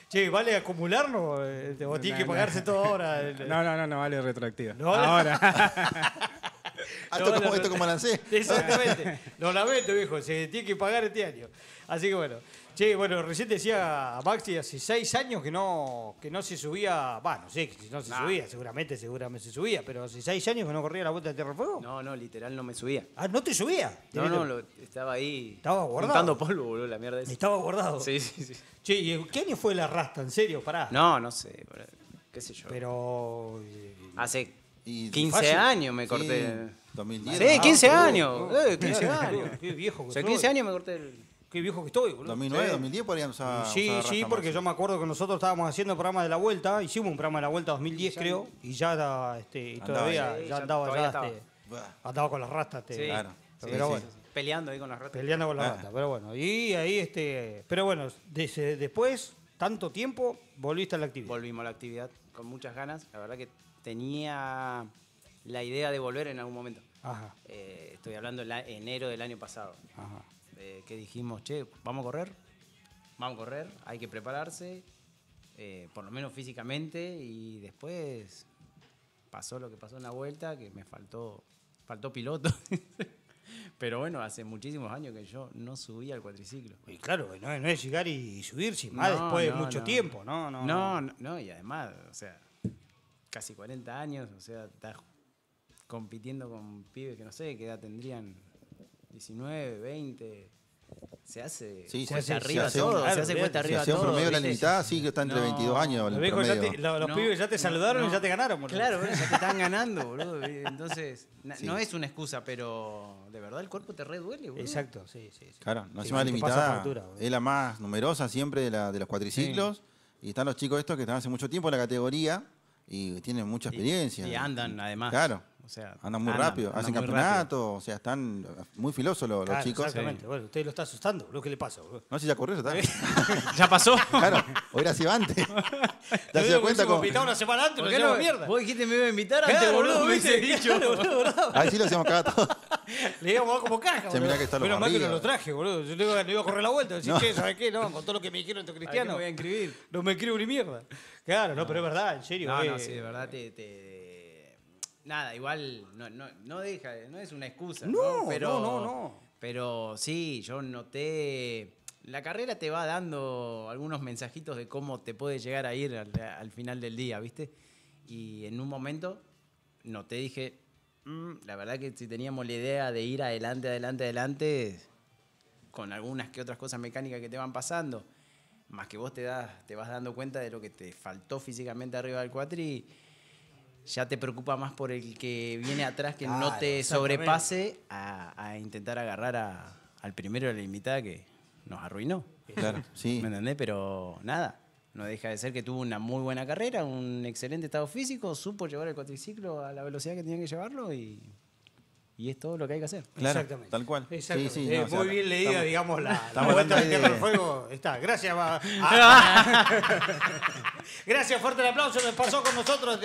Che, ¿vale acumularnos? Eh, ¿O tiene que pagarse todo ahora? No, no, no, no vale retroactiva. ¿No? Ahora. Esto, no, como, esto lancé. Exactamente. Lo lamento, viejo. Se tiene que pagar este año. Así que bueno. Che, bueno, recién decía Maxi hace seis años que no, que no se subía. Bueno, no sé, no se subía. Seguramente, seguramente se subía. Pero hace seis años que no corría la vuelta de Fuego. No, no, literal no me subía. Ah, ¿no te subía? No, no, estaba ahí. Estaba guardado. Juntando polvo, boludo, la mierda esa. Estaba guardado. Sí, sí, sí. Che, ¿y qué año fue la rasta? ¿En serio? Pará. No, no sé. Qué sé yo. Pero. Eh, hace 15 años me corté. Sí, 2010. Sí, 15 años. 15 eh, años. Qué viejo que o 15 años me corté Qué viejo que estoy, boludo. 2009, 2010 podríamos Sí, sí, porque yo me acuerdo que nosotros estábamos haciendo el programa de la Vuelta, hicimos un programa de la Vuelta 2010 creo, y ya este, y todavía andaba, ya, andaba, este, andaba con las rastas. Este, sí claro. Pero bueno peleando ahí con las rastas Peleando con las ah. rastas pero bueno. Y ahí, este. Pero bueno, después, tanto tiempo, volviste a la actividad. Volvimos a la actividad con muchas ganas. La verdad que tenía la idea de volver en algún momento. Eh, estoy hablando enero del año pasado. Eh, que dijimos, che, vamos a correr, vamos a correr, hay que prepararse, eh, por lo menos físicamente, y después pasó lo que pasó en la vuelta, que me faltó, faltó piloto. Pero bueno, hace muchísimos años que yo no subía al cuatriciclo. Y claro, no, es llegar y subir, sin más, después de mucho tiempo, ¿no? No, no, no, y además, o sea, casi 40 años, o sea, estás compitiendo con pibes que no sé qué edad tendrían, 19, 20. Se hace, se hace arriba se hace, todo, se hace cuesta arriba se hace todo. promedio de la limitada, sí, que está entre 22 años. los, pibes ya te saludaron y ya te ganaron, boludo. Claro, ya te están ganando, boludo. Entonces, no es una excusa, pero de verdad el cuerpo te re duele, boludo. Exacto, sí, sí. sí. no es más limitada es la más numerosa siempre de, de los cuatriciclos. Y están los chicos estos que están hace mucho tiempo en la categoría y tienen mucha experiencia. Y, andan además. Claro. O sea, andan muy rápido, hacen campeonato, o sea, están muy filosos los, chicos. Exactamente, bueno, usted lo está asustando, lo que le pasa. no sé si ya corrió, ya ¿Ya pasó? claro, hubiera sido antes. ya se dado cuenta como... invitado una semana antes, ¿Por qué no, mierda? Vos dijiste me iba a invitar claro, antes, boludo, me dicho. ahí lo hacíamos cada todo. le iba como caja, boludo. mira que mal que no lo traje, boludo. Yo le iba, le iba a correr la vuelta. Decir, ¿qué? ¿Sabes qué? No, con todo lo que me dijeron estos cristiano No voy a inscribir. No me escribo ni mierda. Claro, no, pero es verdad, en serio. No, no, eh. sí, de verdad te... Nada, igual no, no, no deja, no es una excusa. No, ¿no? Pero, no, no. Pero sí, yo noté... La carrera te va dando algunos mensajitos de cómo te puede llegar a ir al, al final del día, ¿viste? Y en un momento noté, dije, Mm, la verdad que si teníamos la idea de ir adelante, adelante, adelante, con algunas que otras cosas mecánicas que te van pasando, más que vos te, das, te vas dando cuenta de lo que te faltó físicamente arriba del cuatri, ya te preocupa más por el que viene atrás que no te sobrepase a, intentar agarrar al primero de la mitad que nos arruinó. Claro, sí. ¿Me entendés? Pero nada, no deja de ser que tuvo una muy buena carrera, un excelente estado físico, supo llevar el cuatriciclo a la velocidad que tenía que llevarlo y, y es todo lo que hay que hacer. Exactamente. Tal cual. Sí, muy bien leída, digamos, la, estamos la vuelta de... del fuego. Está, gracias. Ah. gracias, fuerte el aplauso. nos pasó con nosotros.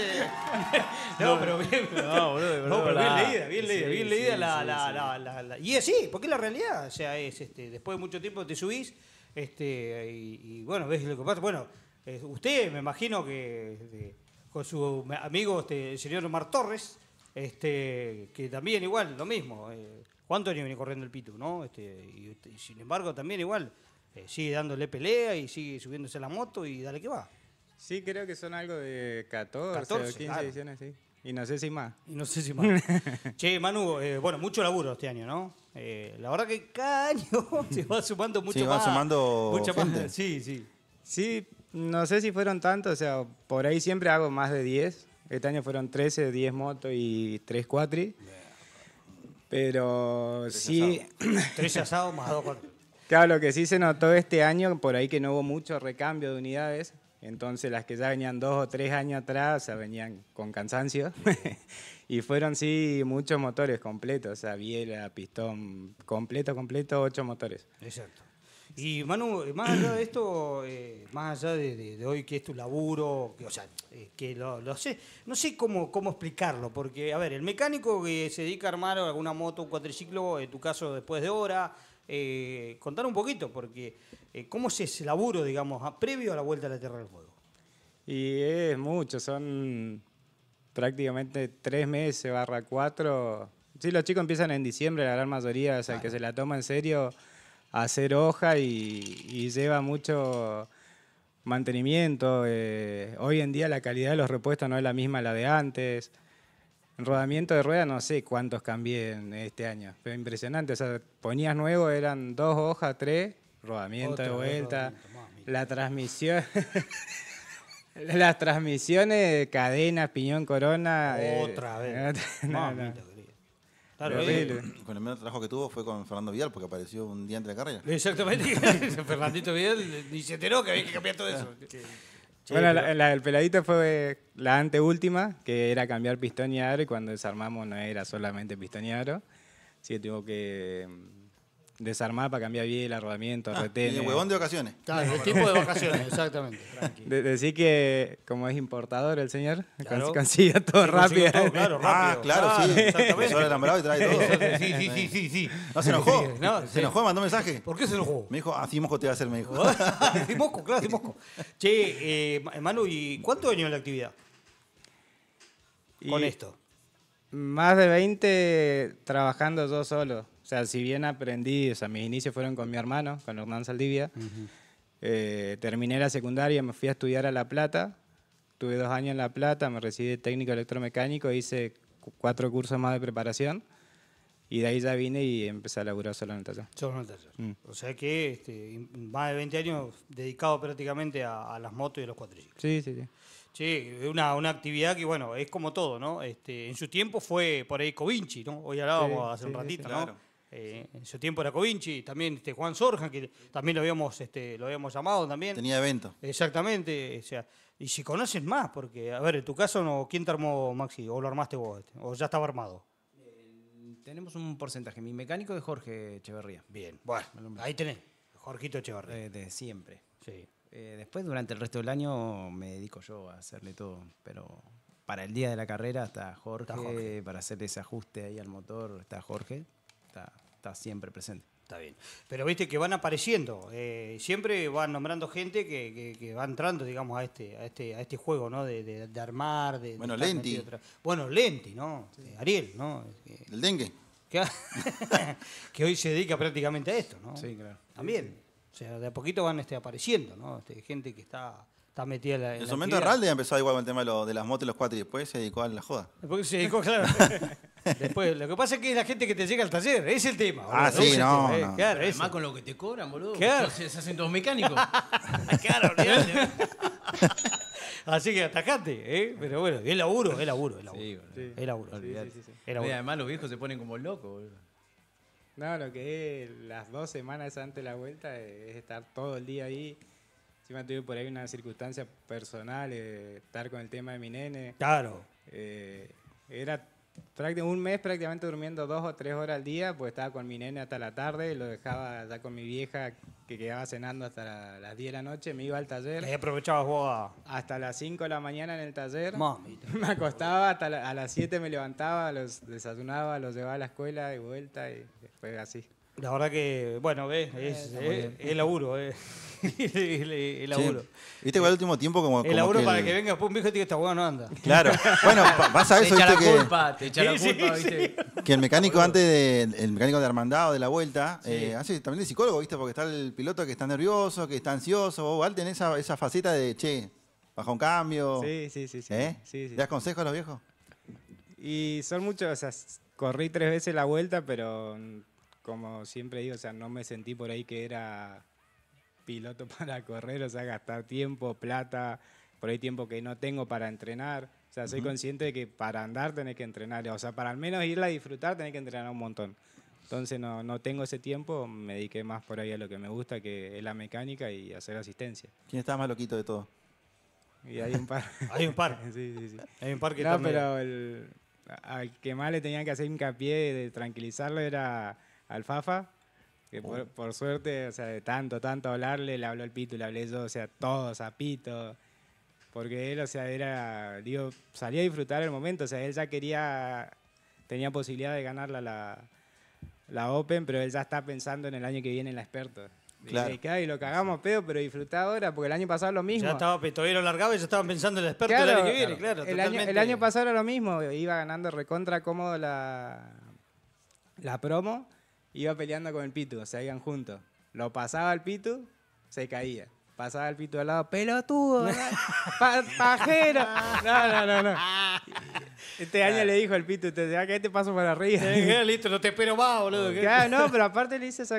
no, pero bien, no, bro, no, pero bien leída, bien leída, bien leída la, la, la, Y es sí, porque la realidad, o sea, es este, después de mucho tiempo te subís este, y, bueno, ves lo que pasa. Bueno, usted me imagino que con su amigo, este, el señor Omar Torres, este, que también igual, lo mismo. cuántos eh, años viene corriendo el pitu, ¿no? Este, y, sin embargo, también igual, eh, sigue dándole pelea y sigue subiéndose a la moto y dale que va. Sí, creo que son algo de 14, o 15 ediciones, sí. Y no sé si más. Y no sé si más. che, Manu, eh, bueno, mucho laburo este año, ¿no? Eh, la verdad que cada año se va sumando mucho más. Se va sumando sí, sí. Sí, no sé si fueron tantos, o sea, por ahí siempre hago más de 10. Este año fueron 13, 10 motos y 3 cuatri. Pero sí... Asado. asados más 2 cuatri. Claro, lo que sí se notó este año, por ahí que no hubo mucho recambio de unidades, entonces las que ya venían dos o tres años atrás, o venían con cansancio. Y fueron, sí, muchos motores completos, o sea, biela, pistón, completo, completo, ocho motores. Exacto. Y Manu, más allá de esto, eh, más allá de, hoy que es tu laburo, que, o sea, eh, que lo, sé, no sé cómo, cómo explicarlo, porque, a ver, el mecánico que se dedica a armar alguna moto, un cuatriciclo, en tu caso después de hora, eh, contar un poquito, porque cómo es ese laburo, digamos, previo a la vuelta a la Tierra del Fuego. Y es mucho, son prácticamente tres meses, barra cuatro. Sí, los chicos empiezan en diciembre, la gran mayoría, o sea, que se la toma en serio, hacer hoja y, lleva mucho mantenimiento. Eh, hoy en día la calidad de los repuestos no es la misma la de antes. Rodamiento de rueda, no sé cuántos cambié en este año. pero impresionante. O sea, ponías nuevo, eran dos hojas, tres, rodamiento de vuelta, la transmisión. Las transmisiones cadenas, cadena, piñón, corona. Otra vez. No, no, no. Claro, con el menos trabajo que tuvo fue con Fernando Vidal, porque apareció un día entre la carrera. Exactamente. Fernandito Vidal ni se enteró que había que cambiar todo eso. bueno, el la, peladito fue la anteúltima, que era cambiar pistón y y cuando desarmamos no era solamente pistón y aro, sí tuvo que mm, desarmar para cambiar bien el ah, el huevón de vacaciones. Claro, el tipo de vacaciones, exactamente. De decir que, como es importador el señor, cancilla todo ah, rápido. claro, rápido. Ah, claro, sí. Exactamente. El y trae todo. Sí, sí, sí, sí. sí. ¿No se enojó? No, ¿Se enojó? ¿Mandó mensaje? ¿Por qué se enojó? Me dijo, así ah, mosco te va a hacer, me dijo. así ah, mosco, claro, así mosco. Che, eh, Manu, ¿y cuánto años en la actividad? Con esto. Más de 20 trabajando yo solo. O sea, si bien aprendí, o sea, mis inicios fueron con mi hermano, con Hernán Saldivia, eh, terminé la secundaria, me fui a estudiar a La Plata, tuve dos años en La Plata, me recibí técnico electromecánico, hice cuatro cursos más de preparación. Y de ahí ya vine y empecé a laburar solo en el taller. Solo en el taller. Mm. O sea que este, más de 20 años dedicado prácticamente a, las motos y a los cuatriciclos. Sí, sí, sí. Sí, una, una actividad que, bueno, es como todo, ¿no? Este, en su tiempo fue por ahí Covinci, ¿no? Hoy hablábamos hace un ratito, ¿no? Eh, en su tiempo era Covinci, también este, Juan Sorja que también lo habíamos, este, lo habíamos llamado también. Tenía evento. Exactamente, o sea, y si conoces más, porque, a ver, en tu caso, no, ¿quién te armó, Maxi? ¿O lo armaste vos? Este? ¿O ya estaba armado? Eh, tenemos un porcentaje. Mi mecánico es Jorge Echeverría. Bien, bueno, ahí tenés, Jorgito Echeverría. Eh, de siempre. después, durante el resto del año, me dedico yo a hacerle todo, pero para el día de la carrera está Jorge, está Jorge. para hacer ese ajuste ahí al motor está Jorge está, siempre presente. Está bien. Pero viste que van apareciendo, eh, siempre van nombrando gente que, va entrando, digamos, a este, este, a este juego, ¿no? De, de, armar, de. Bueno, Lenti. Bueno, Lenti, ¿no? Eh, Ariel, ¿no? Eh, el dengue. Que, hoy se dedica prácticamente a esto, ¿no? Sí, claro. También. O sea, de a poquito van este, apareciendo, ¿no? Este, gente que está está metida en la. En, su momento, Ralde empezó igual con el tema de, las motos y los cuatro y después se dedicó a la joda. Después se dedicó, claro. Después, lo que pasa es que es la gente que te llega al taller, es el tema. Ah, sí, no. Eh, no, es Además, con lo que te cobran, boludo. Claro. Se hacen todos mecánicos. claro, Así que atajate, ¿eh? Pero bueno, es laburo, es laburo, es laburo. Sí, Es laburo. Sí, sí, es Y además los viejos se ponen como locos, boludo. No, lo que es las dos semanas antes de la vuelta es estar todo el día ahí. Encima tuve por ahí una circunstancia personal, eh, estar con el tema de mi nene. Claro. Eh, era un mes prácticamente durmiendo dos o tres horas al día, pues estaba con mi nene hasta la tarde, lo dejaba ya con mi vieja que quedaba cenando hasta las 10 de la noche, me iba al taller. Y aprovechabas vos Hasta las 5 de la mañana en el taller. Me acostaba, hasta a las 7 me levantaba, los desayunaba, los llevaba a la escuela de vuelta y fue así. La verdad que, bueno, ves, es, laburo, eh. el, laburo. Viste que el último tiempo como... el laburo para que venga un viejo y diga, esta hueá no anda. Claro. bueno, pasa eso, te echa la culpa, Te echa la culpa, ¿viste? Que el mecánico antes de, el mecánico de Armandado, de la vuelta, eh, también de psicólogo, viste, porque está el piloto que está nervioso, que está ansioso, vos igual tenés esa, esa faceta de, che, baja un cambio. Sí, sí, sí. sí, ¿Eh? ¿Le das consejos a los viejos? Y son muchos, o sea, corrí tres veces la vuelta, pero como siempre digo, o sea, no me sentí por ahí que era piloto para correr, o sea, gastar tiempo, plata, por ahí tiempo que no tengo para entrenar. O sea, soy consciente de que para andar tenés que entrenar, o sea, para al menos irla a disfrutar tenés que entrenar un montón. Entonces no, tengo ese tiempo, me dediqué más por ahí a lo que me gusta, que es la mecánica y hacer asistencia. ¿Quién estaba más loquito de todo? Y hay un par. hay un par. sí, sí, sí. Hay un par que No, pero el, al que más le tenían que hacer hincapié de tranquilizarlo era Alfafa, que oh. por, suerte, o sea, de tanto, tanto hablarle, le habló el Pito, le hablé yo, o sea, todos a Pito. Porque él, o sea, era, digo, salía a disfrutar el momento, o sea, él ya quería, tenía posibilidad de ganar la, la, Open, pero él ya está pensando en el año que viene en la Experto. Claro. Y, lo cagamos pedo, pero disfrutá ahora, porque el año pasado lo mismo. Ya estaba, todavía lo largaba y ya estaban pensando en la experto claro, el año que viene, claro. el, año, pasado era lo mismo, iba ganando recontra cómodo la, la promo iba peleando con el Pitu, se iban juntos. Lo pasaba al Pitu, se caía. Pasaba al Pitu al lado, pelotudo, pa pajero. No, no, no, no. Este año le dijo al Pitu, te que este paso para arriba. Ah, listo, no te espero más, boludo. Claro, no, pero aparte le dices,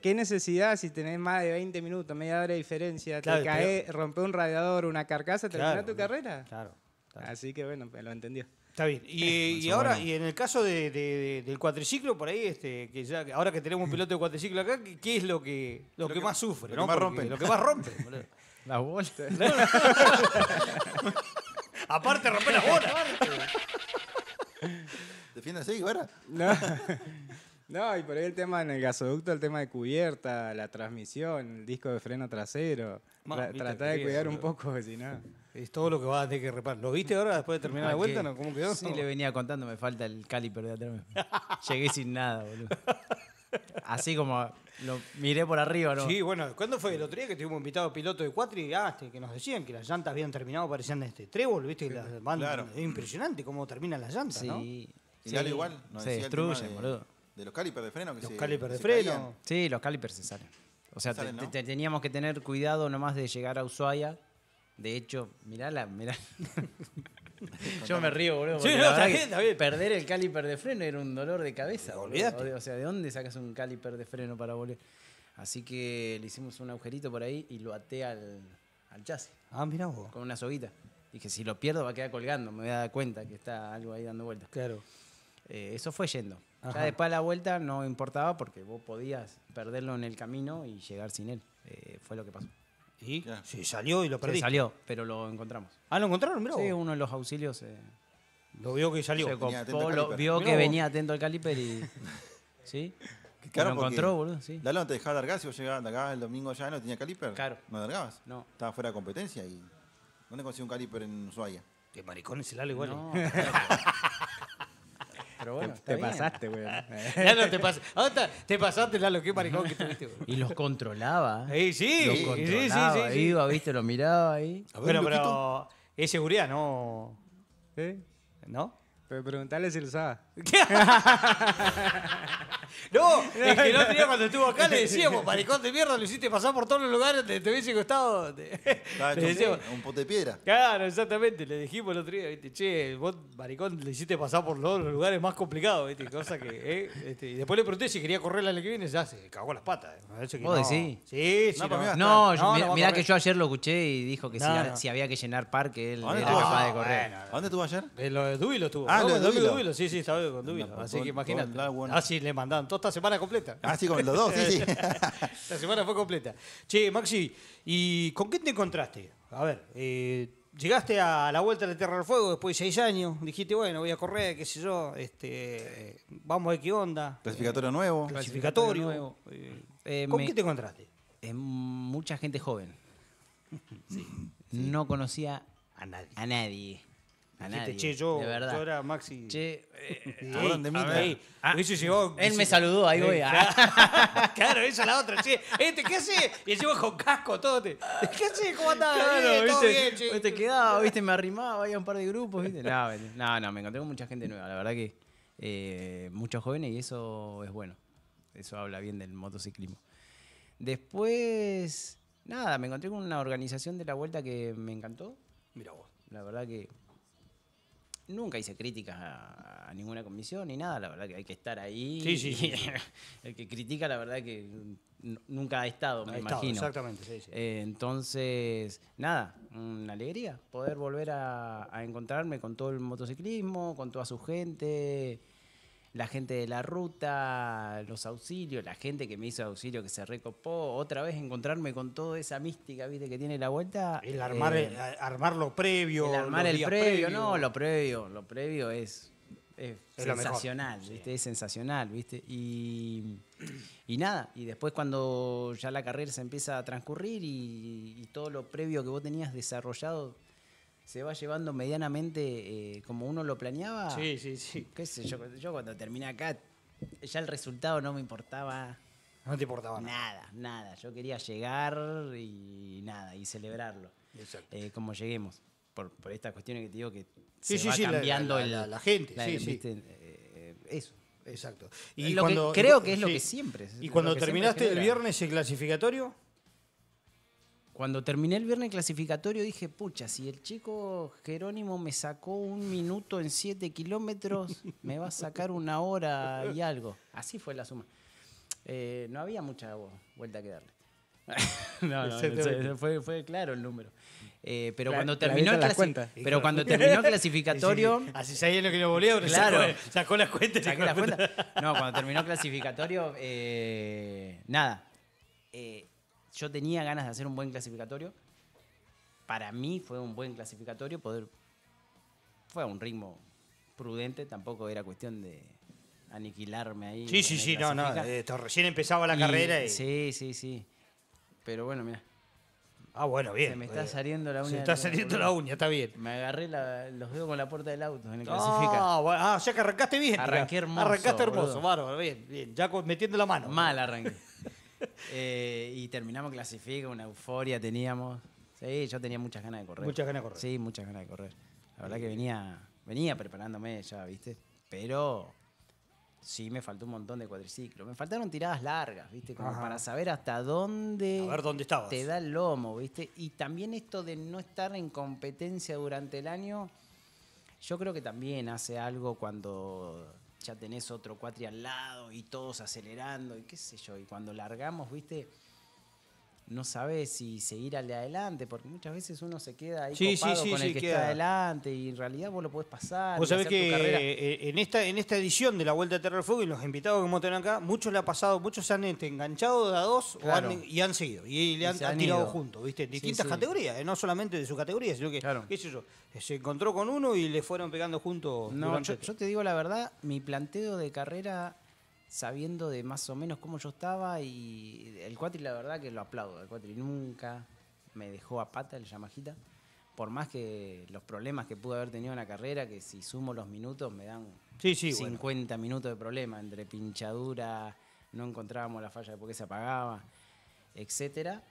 ¿qué necesidad si tenés más de 20 minutos, media hora de diferencia? te caes, rompe un radiador, una carcasa, terminás tu carrera. claro. Así que bueno, pues lo entendió. Está bien. Eh, eh, y, ahora, y en el caso del cuatriciclo, por ahí, este, que ya, ahora que tenemos un mm. piloto de cuatriciclo acá, ¿qué es lo que, lo, que, más sufre? Lo que más rompe. Lo que más rompe, Las vueltas. Aparte rompe las bolas. así guarda No. no, y por ahí el tema en el gasoducto, el tema de cubierta, la transmisión, el disco de freno trasero. tratar de cuidar un poco, si no. Es todo lo que vas a tener que reparar. ¿Lo viste ahora después de terminar la ah, vuelta? ¿no? ¿Cómo Sí, le venía contando, me falta el caliper de atrás. Llegué sin nada, boludo. Así como lo miré por arriba, ¿no? Sí, bueno, ¿cuándo fue el otro día que tuvimos invitado piloto de cuatro y ah, este, que nos decían que las llantas habían terminado, parecían de este trébol, ¿viste? las Es impresionante cómo terminan las llantas, sí. ¿no? igual, se destruyen, boludo. De los calipers de freno que Los de freno. Sí, los calipers se salen. O sea, teníamos que tener cuidado nomás de llegar a Ushuaia de hecho, la, mirá. Yo me río, boludo. Sí, no, Perder el caliper de freno era un dolor de cabeza. O sea, ¿de dónde sacas un caliper de freno para volver? Así que le hicimos un agujerito por ahí y lo até al, al chasis. Ah, mirá vos. Con una soguita. Dije, si lo pierdo va a quedar colgando, me voy a dar cuenta que está algo ahí dando vueltas. Claro. Eh, eso fue yendo. Ya después la vuelta no importaba porque vos podías perderlo en el camino y llegar sin él. Eh, fue lo que pasó. Sí, salió y lo perdí. Sí, salió, pero lo encontramos. Ah, ¿lo encontraron? Sí, uno de los auxilios. Eh, lo vio que salió. lo- vio que venía atento al caliper y. ¿Sí? lo encontró, boludo, sí. Lalo te dejaba largar si vos llegabas el domingo ya no tenía caliper. Claro. No largabas. No. Estaba fuera de competencia y. ¿Dónde consiguió un caliper en Ushuaia? Qué maricón es el Lalo igual. No. Eh. Pero bueno, te, pasaste, güey. ya no te pasaste. te pasaste, Lalo, qué maricón que tuviste, Y los controlaba. Sí, sí. Los controlaba, sí, sí, iba, viste, lo miraba ahí. bueno pero, pero es seguridad, ¿no? ¿Eh? ¿No? Pero preguntarle si lo usaba. no, es que el otro día cuando estuvo acá le decíamos, maricón de mierda, lo hiciste pasar por todos los lugares, te, hubiese costado. un pote de piedra. Claro, exactamente, le dijimos el otro día, ¿viste? che, vos, maricón, le hiciste pasar por los, los lugares más complicados, ¿viste? Cosa que, eh, este, y después le pregunté si quería correr la que viene, ya se cagó las patas. Eh. ¿Vos no. decís? Sí, sí. No, mira, mirá, que yo ayer lo escuché y dijo que si, había que llenar parque, él era capaz de correr. dónde estuvo ayer? En lo de duby lo estuvo. Ah, Sí, sí, estaba con Duilo. así que imagínate. Así ah, le mandaron toda esta semana completa. Así con los dos, sí, sí. esta semana fue completa. Che, Maxi, ¿y con qué te encontraste? A ver, eh, llegaste a la vuelta de Tierra del Fuego después de seis años. Dijiste, bueno, voy a correr, qué sé yo. este Vamos a ver qué onda. Clasificatorio nuevo. Clasificatorio. nuevo. Eh, ¿Con qué te encontraste? mucha gente joven. No conocía a nadie. A nadie che, yo, de verdad. era Maxi. Che, eh, eh de mí, ah, él me saludó, ahí voy. Eh, ah". claro, esa es la otra. Che, este, ¿qué hace? Y llegó con casco, todo. Te, ¿Qué haces? ¿Cómo andás? Claro, ¿Todo bien, che? Te quedaba, viste, me arrimaba, había un par de grupos, viste. No, no, me encontré con mucha gente nueva. La verdad que eh, muchos jóvenes y eso es bueno. Eso habla bien del motociclismo. Después, nada, me encontré con una organización de la vuelta que me encantó. Mira vos. La verdad que Nunca hice críticas a, ninguna comisión ni nada, la verdad que hay que estar ahí. Sí, sí. El que critica, la verdad que nunca ha estado, me imagino. exactamente, sí, sí. Eh, entonces, nada, una alegría poder volver a, a, encontrarme con todo el motociclismo, con toda su gente la gente de la ruta, los auxilios, la gente que me hizo auxilio que se recopó, otra vez encontrarme con toda esa mística, viste, que tiene la vuelta. El armar, eh, armar lo previo. El armar el previo, no, lo previo, lo previo es, es, sensacional, ¿viste? es sensacional, viste. Y, y, nada, y después cuando ya la carrera se empieza a transcurrir y, y todo lo previo que vos tenías desarrollado se va llevando medianamente eh, como uno lo planeaba. Sí, sí, sí. ¿Qué sé yo? Yo cuando terminé acá, ya el resultado no me importaba. No te importaba nada. Nada, Yo quería llegar y nada, y celebrarlo. Exacto. Eh, como lleguemos. Por, por, estas cuestiones que te digo que va cambiando la, gente. Eh, eso. Exacto. Y, lo que creo que es lo que siempre. ¿Y cuando terminaste el viernes el clasificatorio? Cuando terminé el viernes clasificatorio dije, pucha, si el chico Jerónimo me sacó un minuto en siete kilómetros, me va a sacar una hora y algo. Así fue la suma. Eh, no había mucha vuelta que darle. no, no, fue, claro el número. Eh, pero, cuando terminó el pero cuando terminó el clasificatorio. Así ahí es lo que lo volvió, claro, sacó, las cuentas. No, cuando terminó clasificatorio, eh, nada yo tenía ganas de hacer un buen clasificatorio. Para mí fue un buen clasificatorio poder. Fue a un ritmo prudente, tampoco era cuestión de aniquilarme ahí. Sí, sí, sí, no, no. Eh, recién empezaba la carrera Sí, sí, sí. Pero bueno, mira. Ah, bueno, bien. Se me está eh, saliendo la uña. Se está saliendo la uña, está bien. Me agarré los dedos con la puerta del auto en el ah, ah, ya que arrancaste bien. Arranqué hermoso. Arrancaste hermoso, bárbaro, bien, bien. Ya metiendo la mano. Mal arranqué. Eh, y terminamos clasifica, una euforia teníamos. Sí, yo tenía muchas ganas de correr. Muchas ganas de correr. Sí, muchas ganas de correr. La verdad que eh, venía, venía preparándome ya, ¿viste? Pero sí me faltó un montón de cuadriciclo. Me faltaron tiradas largas, ¿viste? Como para saber hasta dónde, te da el lomo, ¿viste? Y también esto de no estar en competencia durante el año, yo creo que también hace algo cuando ya tenés otro cuatri al lado y todos acelerando y qué sé yo. Y cuando largamos, viste, no sabe si seguir al de adelante, porque muchas veces uno se queda ahí copado con el que queda. está adelante y en realidad vos lo podés pasar. Vos sabés que eh, en esta, en esta edición de la Vuelta a Terror Fuego y los invitados que hemos tenido acá, muchos le ha pasado, muchos se han este, enganchado de a dos y han seguido, y, le han, tirado juntos, ¿viste? distintas categorías, eh, no solamente de su categoría, sino que, eh, se encontró con uno y le fueron pegando juntos. No, este. yo te digo la verdad, mi planteo de carrera sabiendo de más o menos cómo yo estaba y el cuatri la verdad que lo aplaudo, el cuatri nunca me dejó a pata el Yamajita, por más que los problemas que pude haber tenido en la carrera, que si sumo los minutos me dan 50 minutos de problema, entre pinchadura, no encontrábamos la falla de por qué se apagaba, etcétera,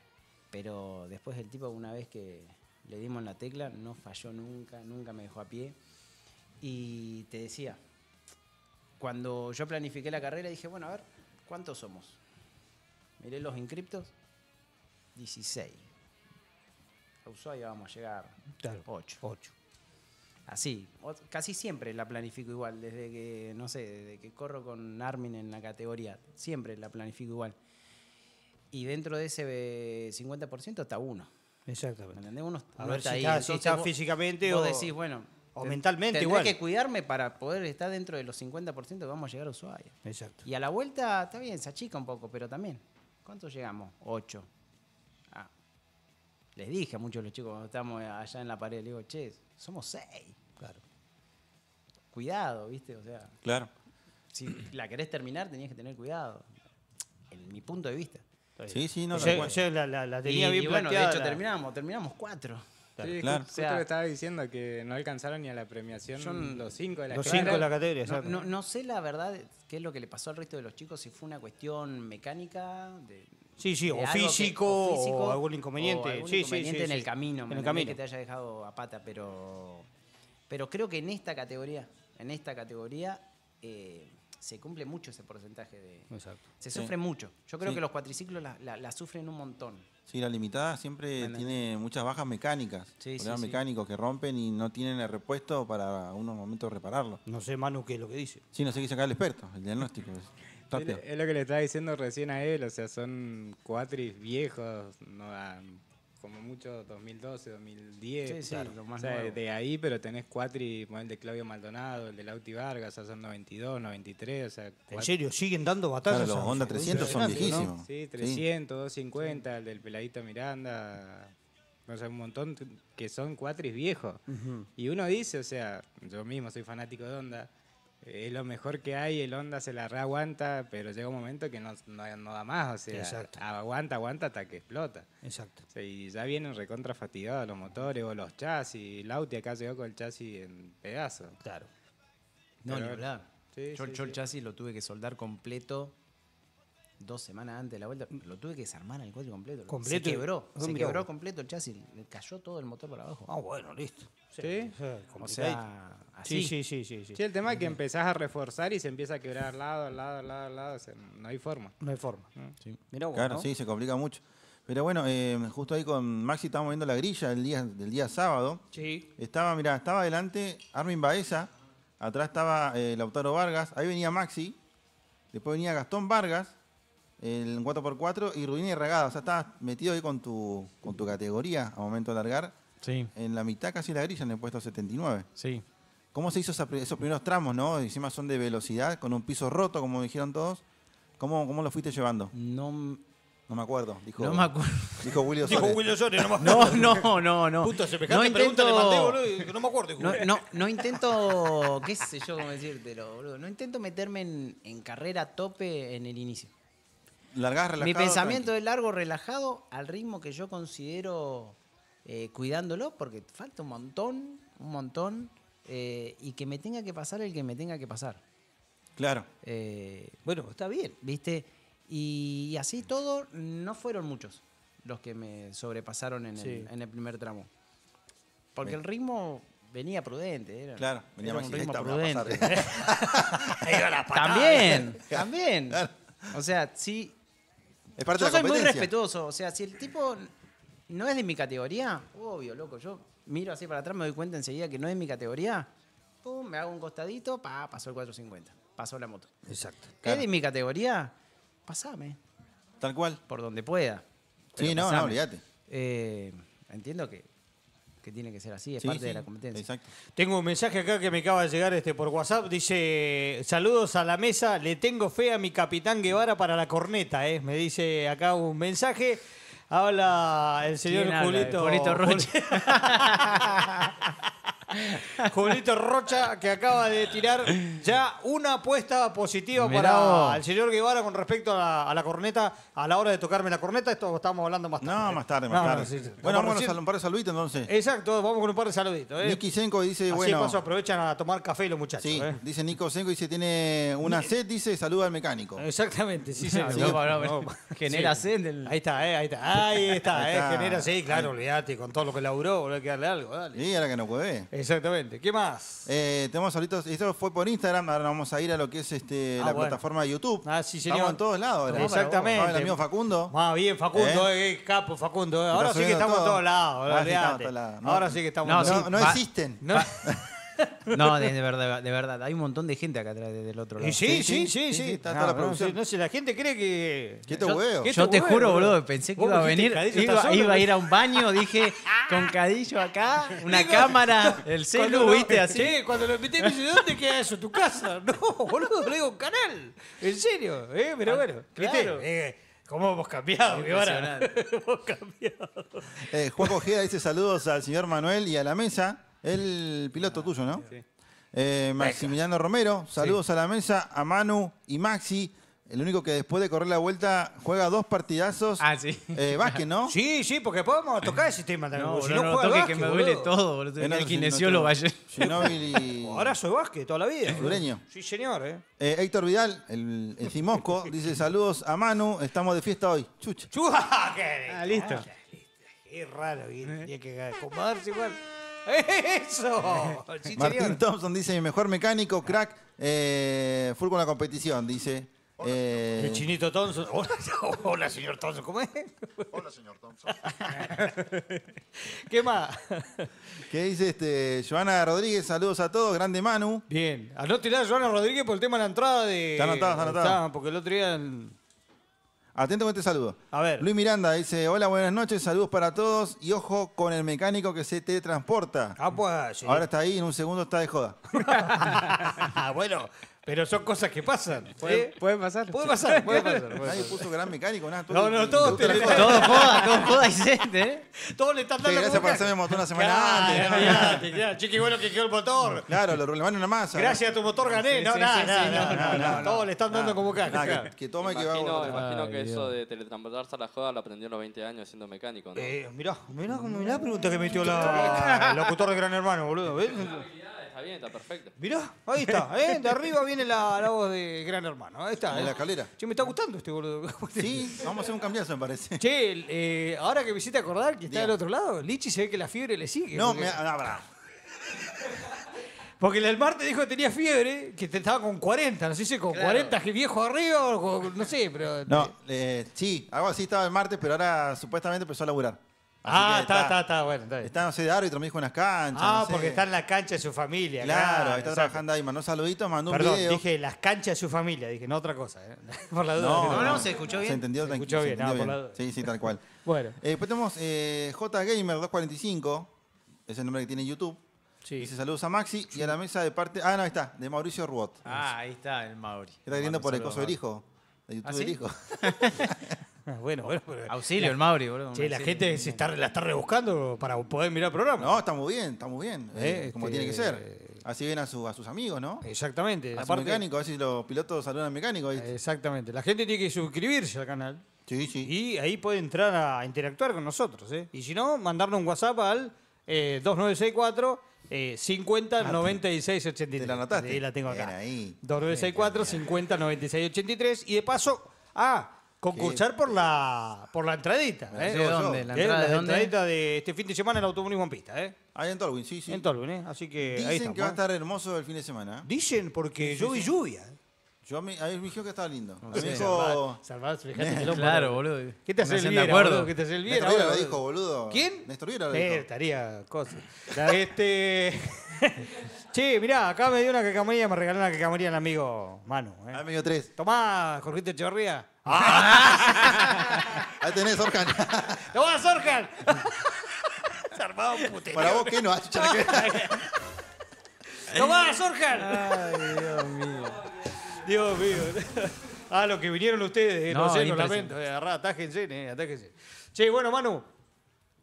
pero después el tipo una vez que le dimos la tecla no falló nunca, nunca me dejó a pie y te decía, cuando yo planifiqué la carrera dije, bueno, a ver, ¿cuántos somos? Miré los inscriptos, 16. A Ushuaia vamos a llegar 8. Así, casi siempre la planifico igual, desde que, no sé, desde que corro con Armin en la categoría, siempre la planifico igual. Y dentro de ese 50% eh, está uno. Exactamente. ¿Entendés? Uno, a está si ahí. Está, físicamente o... decís, bueno, o mentalmente tendré que cuidarme para poder estar dentro de los 50% que vamos a llegar a Ushuaia. Exacto. Y a la vuelta, está bien, se achica un poco, pero también. ¿Cuántos llegamos? Ocho. Ah. Les dije a muchos los chicos cuando estábamos allá en la pared, les digo, che, somos seis. Claro. Cuidado, ¿viste? O sea. Claro. Si la querés terminar, tenías que tener cuidado. En mi punto de vista. Sí, sí, no yo, yo la, tenía bien y bueno, de hecho, terminamos, terminamos cuatro sí, claro. estaba diciendo que no alcanzaron ni a la premiación son los cinco de la los categoría. de la categoría no, no, sé la verdad qué es lo que le pasó al resto de los chicos, si fue una cuestión mecánica Sí, sí, o, físico, o, algún inconveniente. O inconveniente en el camino, en el camino. que te haya dejado a pata, pero, pero creo que en esta categoría, en esta categoría, eh, se cumple mucho ese porcentaje de... Se sufre mucho. Yo creo que los cuatriciclos la, sufren un montón. Sí, la limitada siempre tiene muchas bajas mecánicas. Sí, problemas mecánicos que rompen y no tienen el repuesto para unos momentos repararlo. No sé, Manu, qué es lo que dice. Sí, no sé qué sacar el experto, el diagnóstico. es, lo que le estaba diciendo recién a él, o sea, son cuatris viejos, no dan como mucho 2012, 2010. de ahí, pero tenés cuatro como el de Claudio Maldonado, el de Lauti Vargas, son 92, 93. O sea, En serio, siguen dando batallas. los Honda 300 son viejísimos. Sí, 300, 250, el del Peladito Miranda. O sea, un montón que son cuatris viejos. Y uno dice, o sea, yo mismo soy fanático de Honda es lo mejor que hay, el Honda se la aguanta pero llega un momento que no, no, da más, o sea, aguanta, aguanta hasta que explota. Exacto. y ya vienen recontra fatigados los motores o los chasis, Lauti acá llegó con el chasis en pedazo Claro. No, ni hablar. yo, el chasis lo tuve que soldar completo dos semanas antes de la vuelta, lo tuve que desarmar el coche completo. Se quebró, se quebró completo el chasis, cayó todo el motor Por abajo. Ah, bueno, listo. Sí, ¿Sí? O sea, Sí, sí, sí, sí, sí. el tema es que empezás a reforzar y se empieza a quebrar al lado, al lado, al lado, lado. no hay forma. No hay forma. Sí. claro, sí, se complica mucho. Pero bueno, eh, justo ahí con Maxi estábamos viendo la grilla del día, del día sábado. Sí. Estaba, mira estaba adelante Armin Baeza, atrás estaba eh, Lautaro Vargas, ahí venía Maxi, después venía Gastón Vargas, el 4x4 y Rubini y Regada. O sea, estabas metido ahí con tu, con tu categoría a momento de largar. Sí. En la mitad casi la grilla, en el puesto 79. Sí. ¿Cómo se hizo esos primeros tramos, no? Encima son de velocidad, con un piso roto, como dijeron todos. ¿Cómo, lo fuiste llevando? No, no me acuerdo, dijo. No me acuerdo. Dijo Julio Dijo Julio Sori, no me acuerdo. No, no, no, no. no intento... boludo, no me acuerdo. no, intento, qué sé yo cómo decírtelo, boludo. No intento meterme en, carrera tope en el inicio largás, relajado. Mi pensamiento es largo, relajado, al ritmo que yo considero eh, cuidándolo, porque falta un montón, un montón, eh, y que me tenga que pasar el que me tenga que pasar. Claro. Eh, bueno, está bien. ¿Viste? Y, así todo, no fueron muchos los que me sobrepasaron en, el, primer tramo. Porque el ritmo venía prudente. Era, claro, venía era un ritmo prudente. También, también. O sea, sí, es yo soy muy respetuoso. O sea, si el tipo no es de mi categoría, obvio, loco. Yo miro así para atrás, me doy cuenta enseguida que no es de mi categoría. Pum, me hago un costadito, pa, pasó el 450. Pasó la moto. Exacto. ¿Es de mi categoría? Pasame. Tal cual. Por donde pueda. Sí, no, no, olvídate. Eh, entiendo que que tiene que ser así, es parte de la competencia. Exacto. Tengo un mensaje acá que me acaba de llegar este por WhatsApp. Dice, saludos a la mesa, le tengo fe a mi capitán Guevara para la corneta, eh, Me dice acá un mensaje. Habla el señor Julito. Julito Rocha, que acaba de tirar ya una apuesta positiva para el señor Guevara con respecto a la, corneta, a la hora de tocarme la corneta. Esto estamos hablando más tarde. No, más tarde, más tarde. Bueno, vamos con un par de saluditos entonces. Exacto, vamos con un par de saluditos. ¿eh? Nicky Senko dice, Así bueno... paso aprovechan a tomar café los muchachos. Sí, ¿eh? dice Nico Senko, dice, tiene una sed, dice, saluda al mecánico. Exactamente, sí, sí. genera sed. Ahí está, eh, ahí está, ahí eh, está, genera, sed claro, olvídate, con todo lo que laburó, hay que darle algo, dale. Sí, ahora que no puede. Exactamente. ¿Qué más? Eh, tenemos ahorita, esto fue por Instagram, ahora vamos a ir a lo que es este, ah, la plataforma de YouTube. Ah, sí, señor. Estamos en todos lados Exactamente. el amigo Facundo. más bien, Facundo, ¿Eh? Eh, eh, capo, Facundo. Ahora sí que ah, estamos en todos lados. Ahora, sí, ahora sí que estamos no, todos. No, no existen. No, de, verdad, de verdad. Hay un montón de gente acá atrás del otro lado. sí, sí, sí, sí, está toda la producción. No, sé, la gente cree que. Yo te juro, boludo, pensé que iba a venir, iba, a ir a un baño, dije, con Cadillo acá, una cámara, el celu, viste, así. Sí, cuando lo invité me dice, ¿dónde queda eso? ¿Tu casa? No, boludo, le digo un canal. En serio, ¿eh? Pero ah, bueno, claro. Eh, ¿Cómo hemos cambiado, ahora. hemos cambiado. Eh, Juan Cogeda dice saludos al señor Manuel y a la mesa. El piloto ah, tuyo, ¿no? Sí. Eh, Maximiliano Romero, saludos a la mesa, a Manu y Maxi. El único que después de correr la vuelta juega dos partidazos. Ah, sí. Eh, ¿no? Sí, sí, porque podemos tocar el sistema también. No, si no, juega que me duele todo, boludo. En el kinesiólogo ayer. Ahora soy básquet, toda la vida. Sureño. Sí, señor, eh. ¿eh? Héctor Vidal, el, Cimosco, dice saludos a Manu, estamos de fiesta hoy. Chucha. Chucha, qué Ah, listo. qué raro, tiene que acomodarse igual. ¡Eso! Martín Thompson dice, Mi mejor mecánico, crack, eh, con la competición, dice. Eh, el chinito Thompson. Hola, señor Thompson, ¿cómo es? Hola, señor Thompson. ¿Qué más? ¿Qué dice este? Joana Rodríguez, saludos a todos, grande Manu. Bien, anoté a Joana Rodríguez por el tema de la entrada de. Está anotado, está anotado. Porque el otro día. Atentamente saludo. A ver. Luis Miranda dice, hola, buenas noches, saludos para todos y ojo con el mecánico que se te transporta. Ah, pues, Ahora está ahí, en un segundo está de joda. bueno, pero son cosas que pasan. ¿eh? Puede, pasar. Puede pasar, puede pasar. Nadie puso gran mecánico, nada. no, no, todos te, te, Todos Todo y todo ¿eh? Todos le están dando. Sí, gracias por hacerme motor una semana antes. Claro, no, claro. Chiqui, bueno que quedó el motor. Claro, lo relevaron una masa. Gracias a tu motor gané. no, no, sí, nada, nada, nada, Todos le están dando como caca. que, toma y que va a Me imagino que eso de teletransportarse a la joda lo aprendió a los 20 años siendo mecánico, ¿no? Eh, mirá, mirá, mirá la pregunta que metió la, el locutor de Gran Hermano, boludo. ¿Ves? está bien, está perfecto. Mirá, ahí está, ¿eh? de arriba viene la, voz de Gran Hermano. Ahí está. En ¿eh? la escalera. Che, me está gustando este boludo. Sí, vamos a hacer un cambiazo, me parece. Che, eh, ahora que me hiciste acordar que está del otro lado, Lichi se ve que la fiebre le sigue. No, me. No, ah, Porque el del martes dijo que tenía fiebre, que estaba con 40, no sé si con 40 que viejo arriba o no sé, pero... No, sí, algo así estaba el martes, pero ahora supuestamente empezó a laburar ah, está, está, está, bueno. Está, no sé, de árbitro, me dijo unas canchas. Ah, no sé. porque está en la cancha de su familia. Claro, está trabajando ahí. Mandó saluditos, mandó un video. dije las canchas de su familia, dije, no otra cosa. Eh, por la duda. No, no, se escuchó bien. Se entendió, se escuchó bien, se bien. Por la duda. Sí, sí, tal cual. bueno. Eh, después tenemos eh, JGamer245, es el nombre que tiene YouTube. Sí. Dice saludos a Maxi y a la mesa de parte. Ah, no, ahí está, de Mauricio Ruot. Ah, ahí está el Mauri. Está viendo por el coso del hijo, de ¿Ah, YouTube del hijo. bueno, bueno. Auxilio, el Mauri, boludo. la gente se está, la está rebuscando para poder mirar el programa. No, está muy bien, está muy bien. Eh, eh, como este, tiene que ser. Eh, Así ven a, sus amigos, ¿no? Exactamente. A Aparte, mecánico, a ver los pilotos saludan al mecánico. Exactamente. La gente tiene que suscribirse al canal. Sí, sí. Y ahí puede entrar a interactuar con nosotros. Y si no, mandarnos un WhatsApp al 2964 509683 ah, ¿Te la anotaste? Sí, la tengo acá. 2964 50 Y de paso, ah, Concursar por la, por la entradita. ¿eh? ¿De dónde? ¿La, ¿La entradita de este fin de semana en automovilismo en pista. ¿eh? Ahí en Tolwyn, sí, sí. En Tolwyn, ¿eh? Así que Dicen ahí Dicen que va a ¿eh? estar hermoso el fin de semana. Dicen porque ¿eh? yo vi lluvia. Yo me, a mí que estaba lindo. salvado, dijo... Salvador, Claro, boludo. ¿Qué te hace el viernes, boludo? ¿Qué te hace el viernes? lo dijo, boludo. ¿Quién? Néstor lo dijo. Eh, estaría cosa. este... che, mirá, acá me dio una cacamarilla, me regaló una cacamarilla el amigo Manu. ¿eh? Amigo tres. Tomá, Jorgito Echevarría. ¡Ah! Ahí tenés, Orjan. ¡Te vas, Orjan! Se armaba un Para vos, ¿qué no? ¡No vas, Orjan! Ay, Dios mío. Dios mío. Ah, lo que vinieron ustedes. Eh, no, sé, lo lamento. Eh, atájense, eh, atájense. Che, bueno, Manu.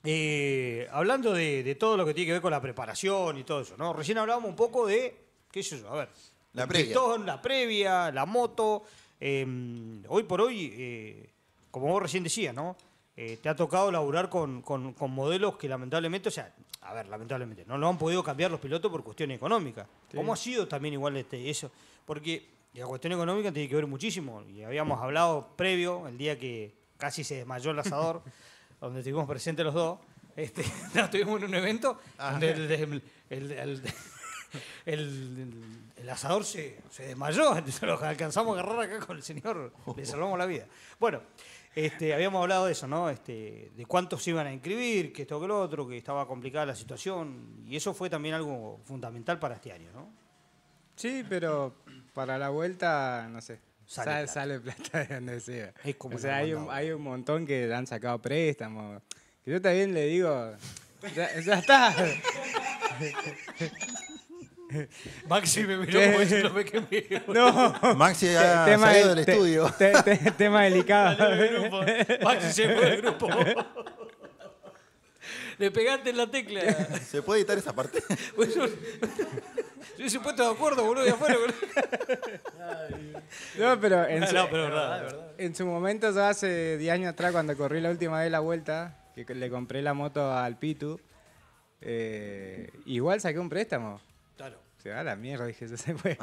Eh, hablando de, todo lo que tiene que ver con la preparación y todo eso, ¿no? Recién hablábamos un poco de, qué sé yo, a ver. La previa. Pistón, la previa, la moto. Em, hoy por hoy, eh, como vos recién decías, ¿no? Eh, te ha tocado laburar con, con, modelos que lamentablemente, o sea, a ver, lamentablemente, no lo han podido cambiar los pilotos por cuestiones económicas ¿Cómo ha sido también igual este, eso? Porque la cuestión económica tiene que ver muchísimo, y habíamos hablado previo, el día que casi se desmayó el asador, donde estuvimos presentes los dos, este, estuvimos en un evento ah. donde el el, el, asador se, se desmayó, entonces lo alcanzamos a agarrar acá con el señor, le salvamos la vida. Bueno, este, habíamos hablado de eso, ¿no? Este, de cuántos iban a inscribir, que esto que lo otro, que estaba complicada la situación, y eso fue también algo fundamental para este año, ¿no? Sí, pero para la vuelta, no sé, sale, plata. de donde sea. sea, hay un, montón que han sacado préstamos. yo también le digo, ya está. Maxi me miró como me... No. Maxi ha tema salido del estudio. tema delicado. Maxi se fue del grupo. Le pegaste en la tecla. ¿Se puede editar esa parte? yo, yo supuesto puesto de acuerdo, boludo, de afuera. No, pero en ah, su, verdad. en su momento, ya hace 10 años atrás, cuando corrí la última vez la vuelta, que le compré la moto al Pitu, eh, igual saqué un préstamo. Se va a la mierda, dije, ese fue.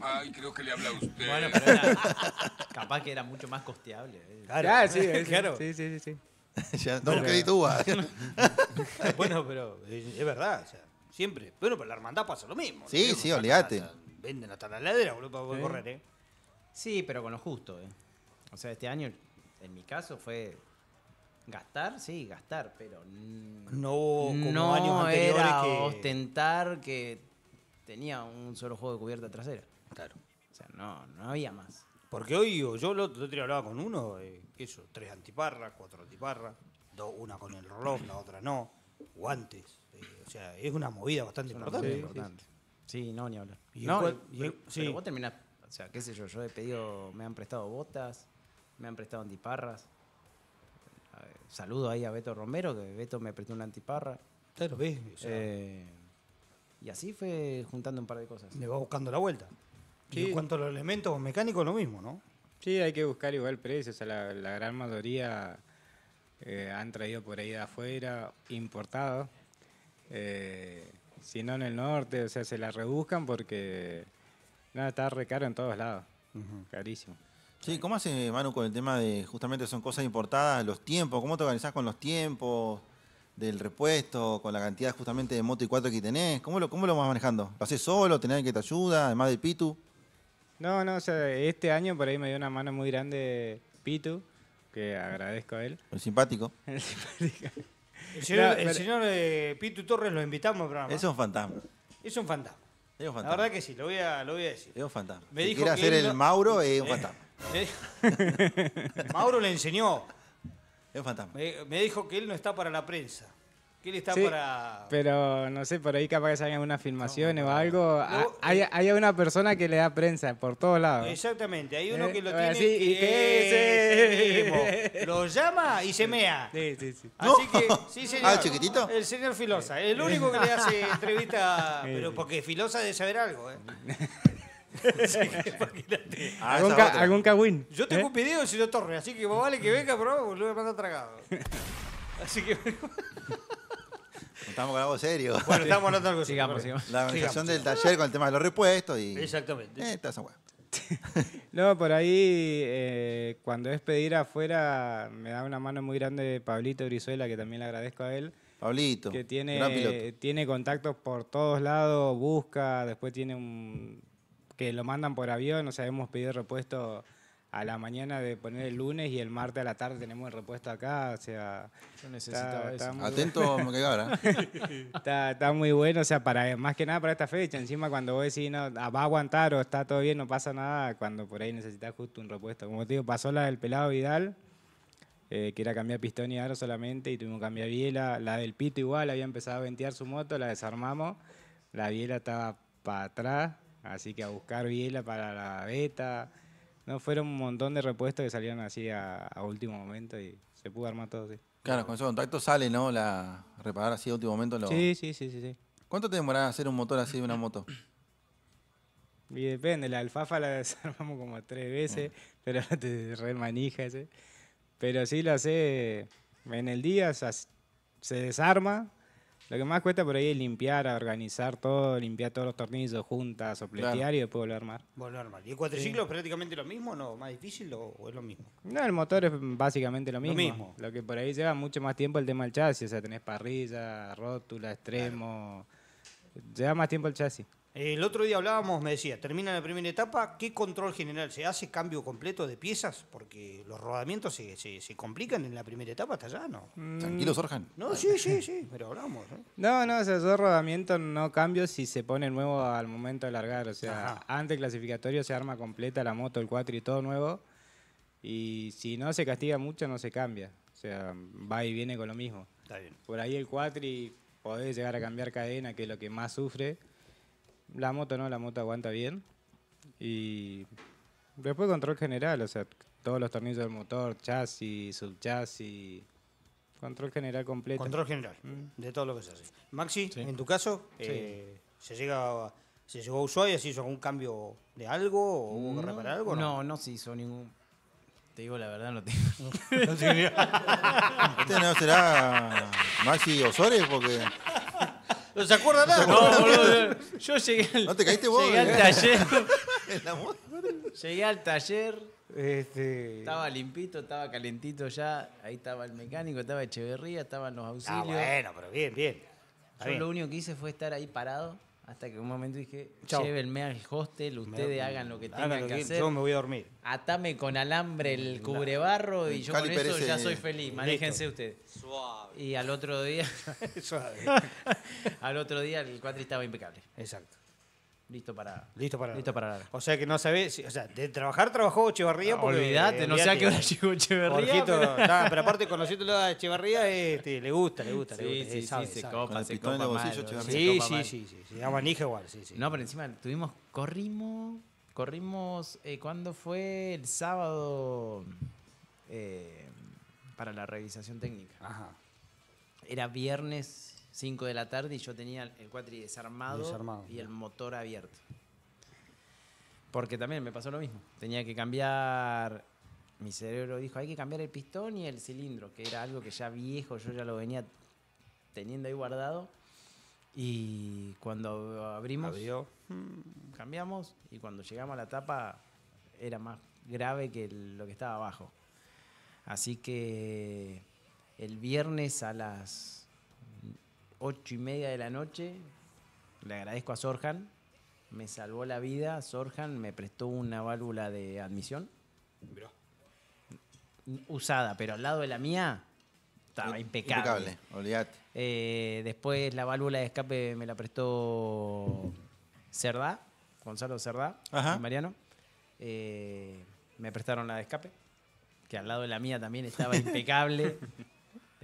Ay, creo que le habla a usted. Bueno, pero capaz que era mucho más costeable. Eh. Claro, sí, claro. Sí, sí, sí. sí. no, me creí tú, Bueno, pero eh, es verdad, o sea, siempre. Bueno, pero la hermandad pasa lo mismo. Sí, sí, no, olvídate. venden hasta la ladera, boludo, para poder correr, ¿eh? Sí, pero con lo justo, ¿eh? O sea, este año, en mi caso, fue Gastar, sí, gastar, pero no como no era ostentar que tenía un solo juego de cubierta trasera. Claro. O sea, no, no había más. Porque hoy yo el otro día hablaba con uno, eh, eso, tres antiparras, cuatro antiparras, una con el reloj, la otra no, guantes. Eh, o sea, es una movida bastante importante. Sí, no, ni hablar. ¿Y vos terminás, o sea, qué sé yo, yo he pedido, me han prestado botas, me han prestado antiparras saludo ahí a Beto Romero, que Beto me apretó una antiparra. Claro, ves. Eh, y así fue juntando un par de cosas. Le va buscando la vuelta. Y en cuanto a los elementos mecánicos, lo mismo, ¿no? Sí, hay que buscar igual precios. la, gran mayoría eh, han traído por ahí de afuera, importado. Eh, si no en el norte, o sea, se la rebuscan porque nada, está caro en todos lados. Carísimo. Sí, ¿cómo hace Manu con el tema de justamente son cosas importadas, los tiempos? ¿Cómo te organizás con los tiempos del repuesto, con la cantidad justamente de moto y cuatro que tenés? ¿Cómo lo, cómo lo vas manejando? ¿Lo haces solo? ¿Tenés alguien que te ayuda? Además de Pitu. No, no, o sea, este año por ahí me dio una mano muy grande Pitu, que agradezco a él. El simpático. el simpático. El señor, eh, Pitu Torres lo invitamos al programa. Es un fantasma. Es un fantasma. Es un fantasma. La verdad que sí, lo voy a, lo voy decir. Es un fantasma. Me quiere hacer el Mauro, es un fantasma. Mauro le enseñó. Es fantasma. Me, dijo que él no está para la prensa. Que él está para. Pero no sé, por ahí capaz que salgan unas filmaciones o algo. Ah, hay, eh. hay, una persona que le da prensa por todos lados. Exactamente, hay uno eh, que lo tiene. Lo llama y se mea. Sí, sí, sí. Así que, sí, señor. ¿Ah, chiquitito? El señor Filosa. El único que le hace entrevista. pero porque Filosa debe saber algo, ¿eh? Ah, algún algún cagüín. Yo tengo ¿eh? un video de Ciro Torre, así que vos vale que venga, pero boludo, me manda tragado. Así que. Estamos con algo serio. Bueno, estamos hablando de algo Sigamos, La organización del taller con el tema de los repuestos y. Exactamente. Eh, no, por ahí eh, cuando es pedir afuera me da una mano muy grande Pablito Brizuela, que también le agradezco a él. Pablito. Que tiene, tiene contactos por todos lados, busca, después tiene un que lo mandan por avión, o sea, hemos pedido repuesto a la mañana de poner el lunes y el martes a la tarde tenemos el repuesto acá, o sea... Yo necesitaba eso. Atento, me está, está, muy bueno, o sea, para, más que nada para esta fecha. Encima cuando vos decís, ah, va a aguantar o está todo bien, no pasa nada, cuando por ahí necesitas justo un repuesto. Como te digo, pasó la del pelado Vidal, eh, que era cambiar pistón y aro solamente, y tuvimos que cambiar biela. La del Pito igual, había empezado a ventear su moto, la desarmamos, la biela estaba para atrás, Así que a buscar biela para la beta. No, fueron un montón de repuestos que salieron así a, último momento y se pudo armar todo, así. Claro, con esos contactos sale, ¿no? La reparar así a último momento. Lo... Sí, sí, sí, sí, sí. ¿Cuánto te demorás hacer un motor así de una moto? depende, la alfafa la desarmamos como tres veces, mm. pero te remanija ese. Pero sí lo hace en el día, se desarma, lo que más cuesta por ahí es limpiar, organizar todo, limpiar todos los tornillos juntas, sopletear y después volver a armar. Volver a armar. ¿Y el cuatriciclo prácticamente lo mismo, no? ¿Más difícil o, es lo mismo? No, el motor es básicamente lo mismo. Lo mismo. Lo que por ahí lleva mucho más tiempo el tema del chasis. O sea, tenés parrilla, rótula, extremo. Lleva más tiempo el chasis. El otro día hablábamos, me decía, termina la primera etapa, ¿qué control general se hace? ¿Cambio completo de piezas? Porque los rodamientos se, complican en la primera etapa hasta allá, ¿no? Tranquilo, mm. Tranquilos, No, sí, sí, sí, pero hablamos. ¿eh? No, no, o sea, yo rodamiento no cambio si se pone nuevo al momento de largar. O sea, antes antes clasificatorio se arma completa la moto, el cuatri y todo nuevo. Y si no se castiga mucho, no se cambia. O sea, va y viene con lo mismo. Está bien. Por ahí el cuatri podés llegar a cambiar cadena, que es lo que más sufre la moto no, la moto aguanta bien. Y después control general, o sea, todos los tornillos del motor, chasis, subchasis. Control general completo. Control general, mm. de todo lo que se hace. Maxi, en tu caso, eh, ¿se llega se llegó a Ushuaia? ¿Se hizo algún cambio de algo? ¿O hubo que reparar algo? No? no, se hizo ningún. Te digo la verdad, no tengo. no, no será Maxi Osores? Porque. ¿No se acuerda nada? No, Yo llegué al, ¿No te caíste vos? Llegué al taller. llegué al taller. Este, estaba limpito, estaba calentito ya. Ahí estaba el mecánico, estaba Echeverría, estaban los ah, auxilios. Ah, bueno, pero bien, bien. Yo lo único que hice fue estar ahí parado hasta que un momento dije, llévenme al hostel, ustedes hagan lo que tengan que, hacer. Yo me voy a dormir. Atame con alambre el cubrebarro y yo con eso ya soy feliz. Manéjense ustedes. Suave. Y al otro día... Suave. al otro día el cuatri estaba impecable. Exacto listo para listo para listo para o sea que no sabés o sea de trabajar trabajó Echevarría porque olvidate no sé a qué hora llegó Echevarría pero... aparte conociéndolo a Echevarría este, le gusta le gusta le gusta sí, sí, se copa se copa sí, se sí, sí sí manija igual sí sí no pero encima tuvimos corrimos corrimos eh, cuándo fue el sábado eh, para la revisación técnica Ajá. era viernes 5 de la tarde y yo tenía el cuatri desarmado, y el motor abierto. Porque también me pasó lo mismo. Tenía que cambiar. Mi cerebro dijo: hay que cambiar el pistón y el cilindro, que era algo que ya viejo, yo ya lo venía teniendo ahí guardado. Y cuando abrimos, cambiamos. Y cuando llegamos a la tapa, era más grave que lo que estaba abajo. Así que el viernes a las 8 y media de la noche. Le agradezco a Sorjan. Me salvó la vida. Sorjan me prestó una válvula de admisión. Usada, pero al lado de la mía estaba impecable. Eh, después la válvula de escape me la prestó Cerdá, Gonzalo Cerdá, Mariano. Eh, me prestaron la de escape, que al lado de la mía también estaba impecable.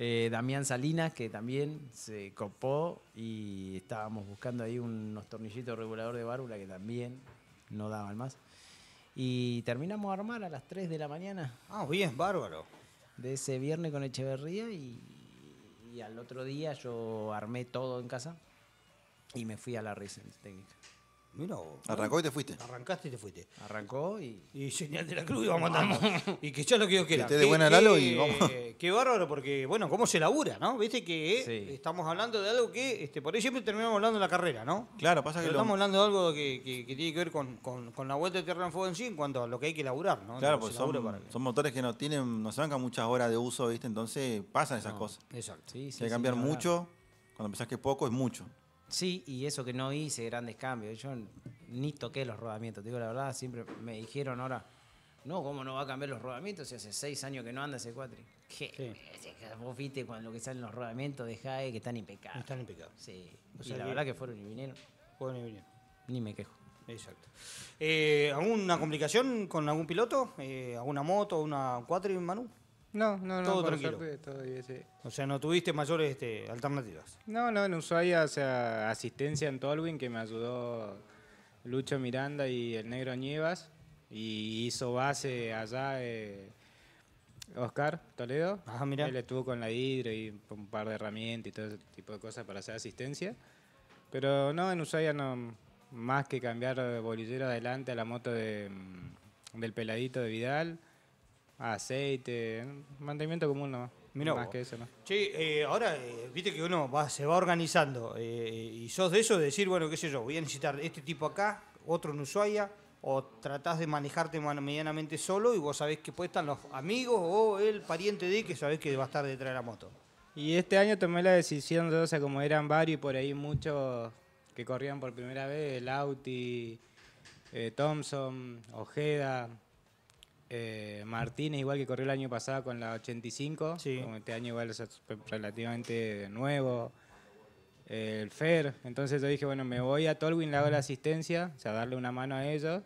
Eh, Damián Salinas, que también se copó y estábamos buscando ahí unos tornillitos regulador de válvula que también no daban más. Y terminamos a armar a las 3 de la mañana. Ah, bien, bárbaro. De ese viernes con Echeverría y, al otro día yo armé todo en casa y me fui a la Racing Técnica. Arrancó y te fuiste. Arrancaste y te fuiste. Arrancó y. Y señal de la cruz y vamos andando. y que ya lo que yo quiera. Que buena y Qué bárbaro, porque, bueno, cómo se labura, ¿no? Viste que estamos hablando de algo que, este, por ahí siempre terminamos hablando de la carrera, ¿no? Claro, pasa que. estamos hablando de algo que, tiene que ver con, la vuelta de Tierra en Fuego en sí, en cuanto a lo que hay que laburar, ¿no? Claro, porque son, motores que no tienen, no se bancan muchas horas de uso, ¿viste? Entonces pasan esas cosas. Exacto. Sí, hay que cambiar mucho. Cuando pensás que es poco es mucho. Sí, y eso que no hice grandes cambios. Yo ni toqué los rodamientos. digo la verdad, siempre me dijeron ahora, no, ¿cómo no va a cambiar los rodamientos si hace seis años que no anda ese cuatri? ¿Qué? Vos viste cuando lo que salen los rodamientos de Jae que están impecables. Están impecables. Sí. y la verdad que fueron y vinieron. Fueron y vinieron. Ni me quejo. Exacto. Eh, ¿Alguna complicación con algún piloto? Eh, ¿Alguna moto, una cuatri, Manu? No, no, no. Todo tranquilo. O sea, no tuviste mayores este, alternativas. No, no, en Ushuaia, o sea, asistencia en Tolwin que me ayudó Lucho Miranda y el negro Nievas. Y hizo base allá eh, Oscar Toledo. Ah, mira. Él estuvo con la hidro y un par de herramientas y todo ese tipo de cosas para hacer asistencia. Pero no, en Ushuaia no, más que cambiar bolillero adelante a la moto mm, del peladito de Vidal aceite, mantenimiento común nomás. más que eso, ¿no? Sí, eh, ahora, eh, viste que uno se va organizando eh, y sos de eso de decir, bueno, qué sé yo, voy a necesitar este tipo acá, otro en Ushuaia, o tratás de manejarte medianamente solo y vos sabés que pues estar los amigos o el pariente de que sabés que va a estar detrás de la moto. Y este año tomé la decisión, o sea, como eran varios y por ahí muchos que corrían por primera vez, el Lauti, Thompson, Ojeda, eh, Martínez, igual que corrió el año pasado con la 85, este año igual es relativamente nuevo. Eh, el Fer, entonces yo dije, bueno, me voy a Tolwin, le hago la asistencia, o sea, darle una mano a ellos,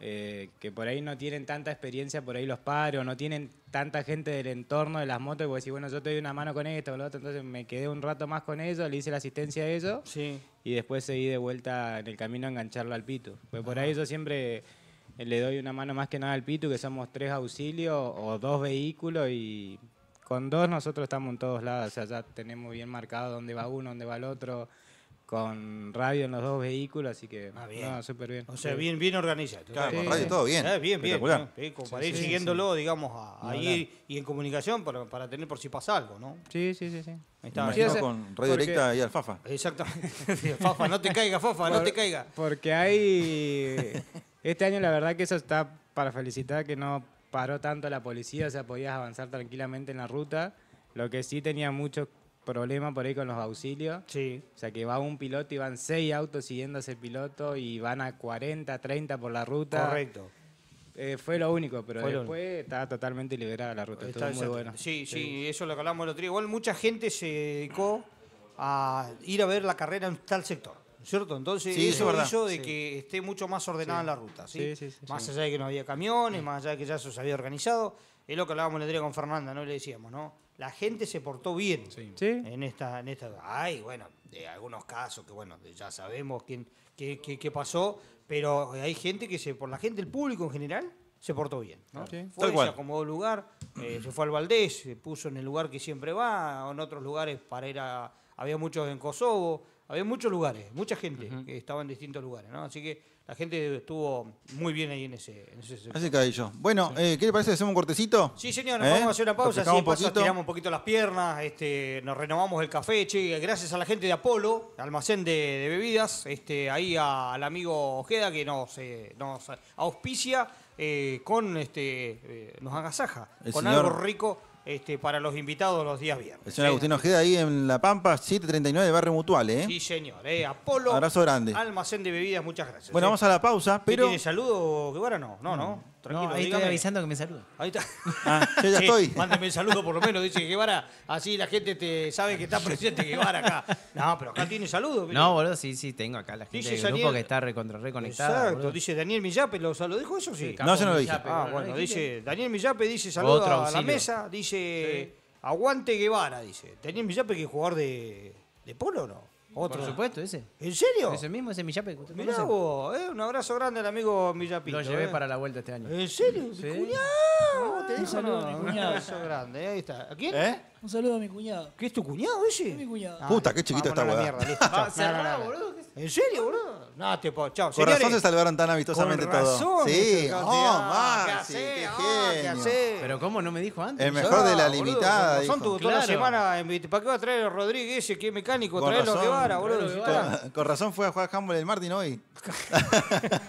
eh, que por ahí no tienen tanta experiencia, por ahí los paros, no tienen tanta gente del entorno de las motos, y si, bueno, yo te doy una mano con esto, entonces me quedé un rato más con ellos, le hice la asistencia a ellos, y después seguí de vuelta en el camino a engancharlo al pito. Pues por ahí yo siempre eh, le doy una mano más que nada al Pitu, que somos tres auxilios o dos vehículos y con dos nosotros estamos en todos lados, o sea, ya tenemos bien marcado dónde va uno, dónde va el otro, con radio en los dos vehículos, así que ah, bien. súper bien. O sea, bien, bien organizado. Claro, con radio todo bien. Ah, bien, bien. para ir siguiéndolo, digamos, ahí y en comunicación para, para, tener por si pasa algo, ¿no? Sí, sí, sí, sí. Ahí con radio directa y Fafa. Exactamente. Fafa, no te caiga, Fafa, no te caiga. Porque hay Este año la verdad que eso está para felicitar que no paró tanto la policía, o sea, podías avanzar tranquilamente en la ruta. Lo que sí tenía muchos problemas por ahí con los auxilios. Sí. O sea, que va un piloto y van seis autos siguiendo a ese piloto y van a 40, 30 por la ruta. Correcto. Eh, fue lo único, pero después estaba totalmente liberada la ruta. muy bueno. Sí, sí, eso lo que hablamos el otro día. Igual mucha gente se dedicó a ir a ver la carrera en tal sector. ¿cierto? Entonces eso hizo de que esté mucho más ordenada la ruta, más allá de que no había camiones, más allá de que ya se había organizado, es lo que hablábamos el día con Fernanda, ¿no? Le decíamos, ¿no? La gente se portó bien en esta, en esta. Ay, bueno, de algunos casos que bueno, ya sabemos quién, qué, pasó, pero hay gente que se, por la gente, el público en general, se portó bien. Fue, se acomodó lugar, eh, se fue al Valdés, se puso en el lugar que siempre va, en otros lugares para ir a... Había muchos en Kosovo, había muchos lugares, mucha gente que estaba en distintos lugares, ¿no? Así que la gente estuvo muy bien ahí en ese, Así que yo. Bueno, eh, ¿qué le parece? ¿Hacemos un cortecito? Sí, señor, ¿Eh? vamos a hacer una pausa, así un tiramos un poquito las piernas, este, nos renovamos el café, gracias a la gente de Apolo, almacén de, bebidas, este, ahí al amigo Ojeda que nos, eh, nos auspicia con este nos agasaja, con algo rico este, para los invitados los días viernes. El señor Agustín queda ahí en La Pampa, 739, barrio Mutual, ¿eh? Sí, señor. Eh, Apolo. Abrazo grande. Almacén de bebidas, muchas gracias. Bueno, eh. vamos a la pausa, pero... ¿Tiene saludo, Guevara? No, no, no. Tranquilo, ahí dígame. avisando que me saluda. Ahí está. Ah, yo ya estoy. Mándame el saludo por lo menos, dice Guevara. Así la gente te sabe que está presente Guevara acá. No, pero acá tiene saludo No, boludo, sí, sí, tengo acá la gente dice del grupo que está recontra reconectada. Exacto, dice Daniel Millape, ¿lo, ¿lo dijo eso? Sí. no, yo no lo dije. ah, bueno, dice Daniel Millape, dice saludo a la mesa, dice aguante Guevara, dice. Daniel Millape que es jugador de, de polo, ¿no? ¿Otro? Por supuesto, ese. ¿En serio? Ese mismo, ese Millape. Mirá vos, eh, un abrazo grande al amigo Millapito. Lo llevé eh. para la vuelta este año. ¿En serio? ¿Sí? ¡Cuñado! te un saludo a mi cuñado. Un ah, abrazo grande, eh, ahí está. ¿A quién? ¿Eh? Un saludo a mi cuñado. ¿Qué es tu cuñado ese? Es mi cuñado. Puta, qué chiquita está, boludo? ¿En serio, boludo? No, chao. Con razón se salvaron tan amistosamente Con razón, Sí, este, ¿Qué qué hace, Pero ¿cómo no me dijo antes? El mejor de la ah, limitada. Con razón toda la semana. ¿Para qué va a traer a Rodríguez ese que es mecánico? Con Traerlo que razón, boludo. Con razón fue a jugar Humble el Martín hoy.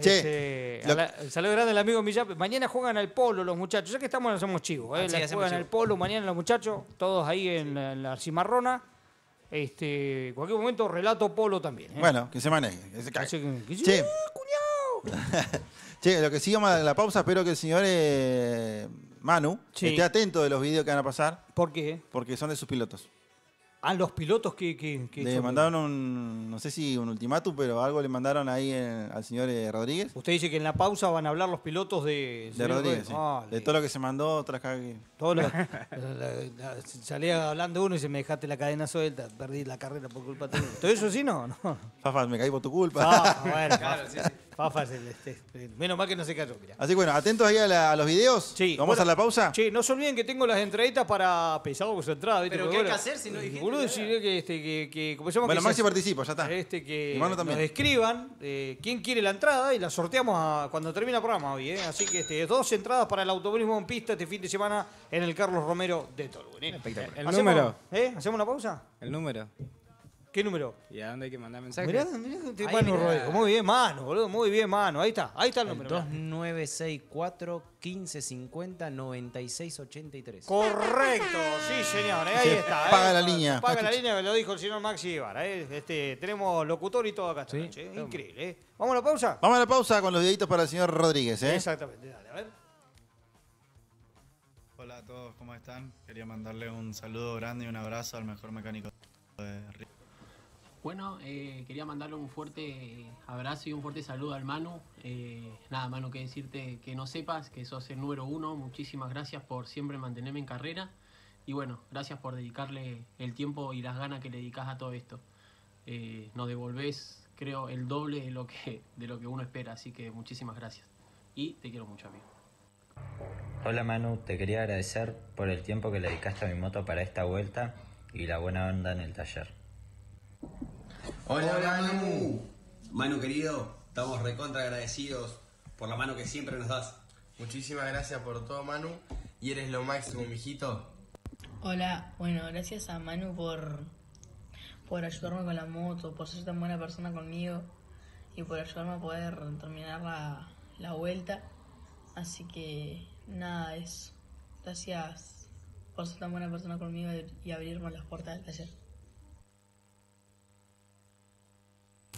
Che, Este, el grande al amigo Millap. Mañana juegan al polo los muchachos. Ya que estamos, hacemos chivos. Eh, ah, juegan al polo mañana los muchachos. Todos ahí en la cimarrona. Este, en cualquier momento relato Polo también. ¿eh? Bueno, que se maneje. che. ¡Eh, che, lo que sigue más la pausa, espero que el señor eh, Manu esté atento de los videos que van a pasar. ¿Por qué? Porque son de sus pilotos. Ah, los pilotos que... le mandaron un, no sé si un ultimátum, pero algo le mandaron ahí eh, al señor eh, Rodríguez. Usted dice que en la pausa van a hablar los pilotos de... De Rodríguez, ah, De todo lo que se mandó tras que... Todo lo, salía hablando uno y se me dejaste la cadena suelta, perdí la carrera por culpa tuya. ¿Todo eso sí no? No. Fafa, me caí por tu culpa. Ah, bueno. Claro, sí. Fafas, fácil, este, menos mal que no se cayó, mira Así que bueno, atentos ahí a, los videos. Sí, Vamos a la pausa. sí no se olviden que tengo las entraditas para pesado su entrada Pero, ¿qué hay que hacer si no dijiste este, que, que, que, como Bueno, Maxi participa, ya está. Este, que nos escriban eh, quién quiere la entrada y la sorteamos cuando termine el programa hoy. ¿eh? Así que este, dos entradas para el automovilismo en pista este fin de semana en el Carlos Romero de Torbun. ¿eh? El número. ¿Eh? ¿Hacemos una pausa? El número. ¿Qué número? ¿Y a dónde hay que mandar mensajes? Mirá, mirá, Muy bien, mano, boludo. Muy bien, mano. Ahí está, ahí está el número. 2964 1550 9683. Correcto, sí, señor. Ahí está. paga la línea. Paga la línea, me lo dijo el señor Maxi Ibarra. Eh, este, tenemos locutor y todo acá esta noche, Increíble, eh. ¿Vamos a la pausa? Vamos a la pausa con los videitos para el señor Rodríguez, ¿eh? Exactamente, dale, a ver. Hola a todos, ¿cómo están? Quería mandarle un saludo grande y un abrazo al mejor mecánico de Río. Bueno, eh, quería mandarle un fuerte abrazo y un fuerte saludo al Manu. Eh, nada, Manu, que decirte que no sepas que sos el número uno. Muchísimas gracias por siempre mantenerme en carrera. Y bueno, gracias por dedicarle el tiempo y las ganas que le dedicas a todo esto. Eh, nos devolvés, creo, el doble de lo, que, de lo que uno espera. Así que muchísimas gracias. Y te quiero mucho, amigo. Hola Manu, te quería agradecer por el tiempo que le dedicaste a mi moto para esta vuelta y la buena onda en el taller. Hola, Manu. Manu querido, estamos recontra agradecidos por la mano que siempre nos das. Muchísimas gracias por todo Manu y eres lo máximo, mijito. Hola, bueno, gracias a Manu por, por ayudarme con la moto, por ser tan buena persona conmigo y por ayudarme a poder terminar la, la vuelta. Así que nada, eso. Gracias por ser tan buena persona conmigo y abrirme las puertas del taller.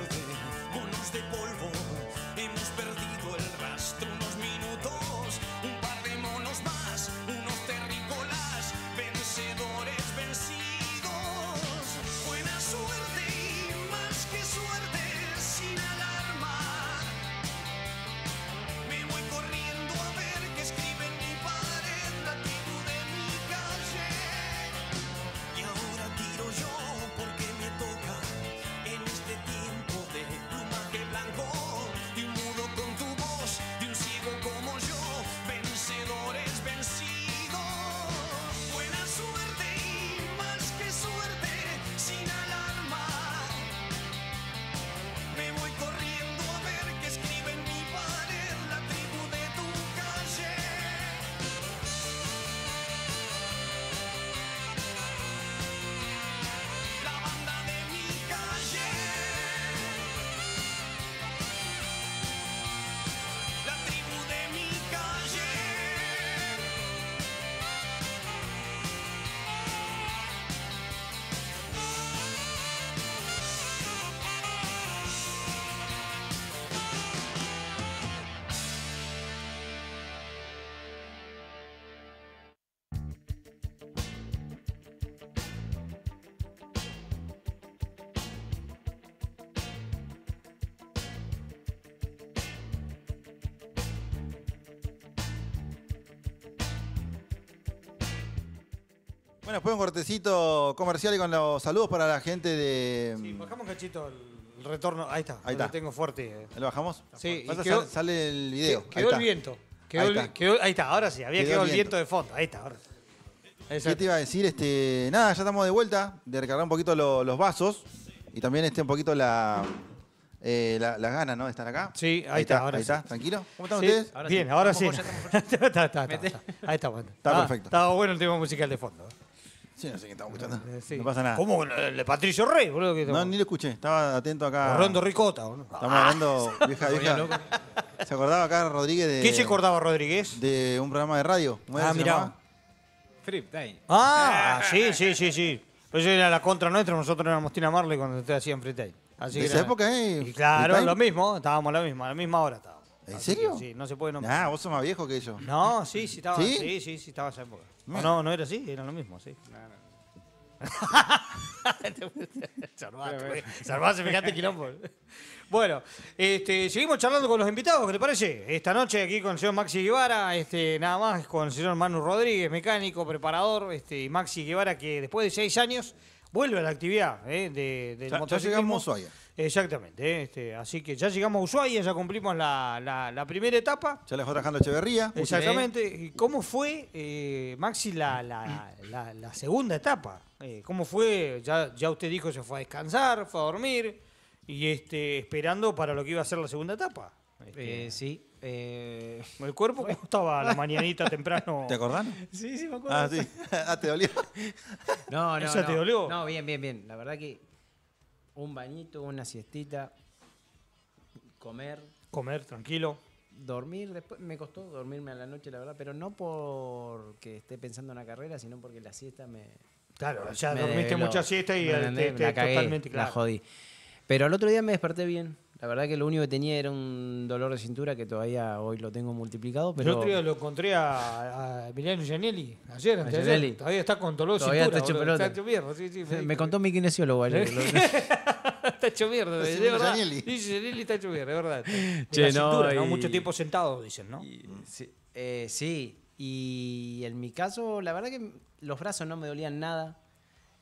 de monos de polvo. Hemos perdido Bueno, después un cortecito comercial y con los saludos para la gente de. Sí, bajamos cachito el retorno. Ahí está, ahí está. lo tengo fuerte. Eh. ¿Lo bajamos? Sí, y sale el video. Quedó el viento. Quedó ahí, está. ahora sí, había quedado el viento. de fondo. Ahí está, ahora. Exacto. ¿Qué te iba a decir? Este, nada, ya estamos de vuelta, de recargar un poquito los vasos y también este un poquito eh, la, las ganas, ¿no? De estar acá. Sí, ahí, está, ahora ahí sí. está. ¿Tranquilo? ¿Cómo están ustedes? Bien, ahora sí. está, ahí está, bueno. Ah, está perfecto. está bueno el tema musical de fondo. Sí, no sé qué estamos eh, escuchando. Eh, no pasa nada. ¿Cómo? El de Patricio Rey, boludo. No, ni lo escuché. Estaba atento acá. Rondo Ricota, boludo. Estamos hablando, ah, vieja, vieja. ¿Se acordaba acá Rodríguez de. ¿Qué se acordaba Rodríguez? De un programa de radio. Ah, mira Flip Ah, sí, sí, sí, sí. Pero pues yo era la contra nuestra, nosotros éramos Tina Marley cuando ustedes hacían Free Time. Así esa época, eh? Y claro, lo mismo, estábamos a la misma, a la misma hora estábamos. ¿En serio? sí, no se puede nombrar. Ah, vos sos más viejo que yo. No, sí, sí, estaba, ¿Sí? sí, sí, sí, estaba esa época. No, no, era así, era lo mismo, sí. No, no. fíjate quilombo. Bueno, este, seguimos charlando con los invitados, ¿qué te parece? Esta noche aquí con el señor Maxi Guevara, este, nada más con el señor Manu Rodríguez, mecánico, preparador, este, y Maxi Guevara, que después de seis años vuelve a la actividad ¿eh? de, ya, llegamos a Ushuaia. Exactamente, ¿eh? este, así que ya llegamos a Ushuaia, ya cumplimos la, primera etapa. Ya la dejó trabajando Echeverría. Exactamente. ¿Y cómo fue, eh, Maxi, la, la, segunda etapa? ¿Cómo fue? Ya, ya usted dijo, que se fue a descansar, fue a dormir y este, esperando para lo que iba a ser la segunda etapa. Este, sí, eh, el cuerpo. Me estaba la mañanita temprano. ¿Te acordás? Sí, sí, me acuerdo. Ah, sí. Ah, ¿te dolió? No, no. ¿Eso no. te dolió? No, bien, bien, bien. La verdad que un bañito, una siestita, comer. Comer, tranquilo. Dormir, después me costó dormirme a la noche, la verdad, pero no porque esté pensando en una carrera, sino porque la siesta me. Claro, ya dormiste mucha siesta y eh, la La jodí. Pero el otro día me desperté bien. La verdad que lo único que tenía era un dolor de cintura que todavía hoy lo tengo multiplicado. Pero... Yo lo encontré a, Emiliano Gianelli ayer, Todavía está con dolor de cintura. Está hecho mierda. Sí, sí, me, contó mi kinesiólogo ayer. está hecho mierda. de verdad. Dice Gianelli está hecho mierda, es verdad. Che, no, cintura, Mucho tiempo sentado, dicen, ¿no? sí, eh, sí. Y en mi caso, la verdad que los brazos no me dolían nada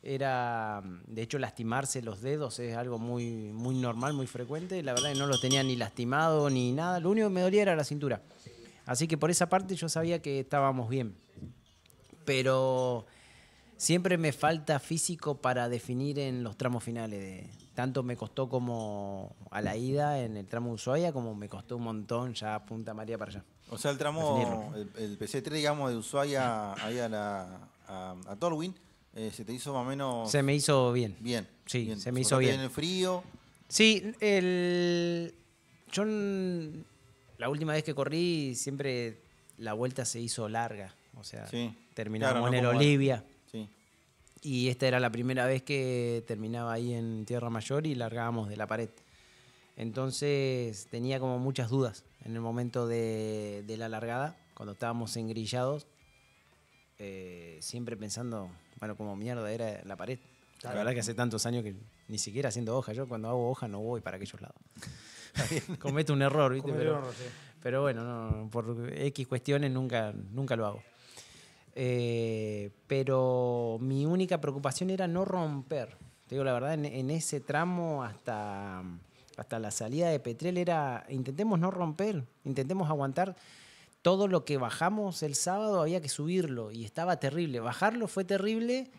era, de hecho, lastimarse los dedos es algo muy, muy normal, muy frecuente. La verdad que no lo tenía ni lastimado ni nada. Lo único que me dolía era la cintura. Así que por esa parte yo sabía que estábamos bien. Pero siempre me falta físico para definir en los tramos finales. De, tanto me costó como a la ida en el tramo Ushuaia, como me costó un montón ya Punta María para allá. O sea, el tramo, el, PC3, digamos, de Ushuaia a, a Torwin eh, ¿Se te hizo más o menos...? Se me hizo bien. Bien. Sí, se me hizo bien. en el frío? Sí, el... yo la última vez que corrí siempre la vuelta se hizo larga. O sea, sí. terminamos en el Olivia. Sí. Y esta era la primera vez que terminaba ahí en Tierra Mayor y largábamos de la pared. Entonces tenía como muchas dudas en el momento de, la largada, cuando estábamos engrillados, eh, siempre pensando, bueno, como mierda era la pared. La verdad que hace tantos años que ni siquiera haciendo hoja, yo cuando hago hoja no voy para aquellos lados. Cometo un error, ¿viste? Pero, error, sí. pero, bueno, no, por X cuestiones nunca, nunca lo hago. Eh, pero mi única preocupación era no romper. Te digo la verdad, en, ese tramo hasta, hasta la salida de Petrel era intentemos no romper, intentemos aguantar todo lo que bajamos el sábado había que subirlo y estaba terrible. Bajarlo fue terrible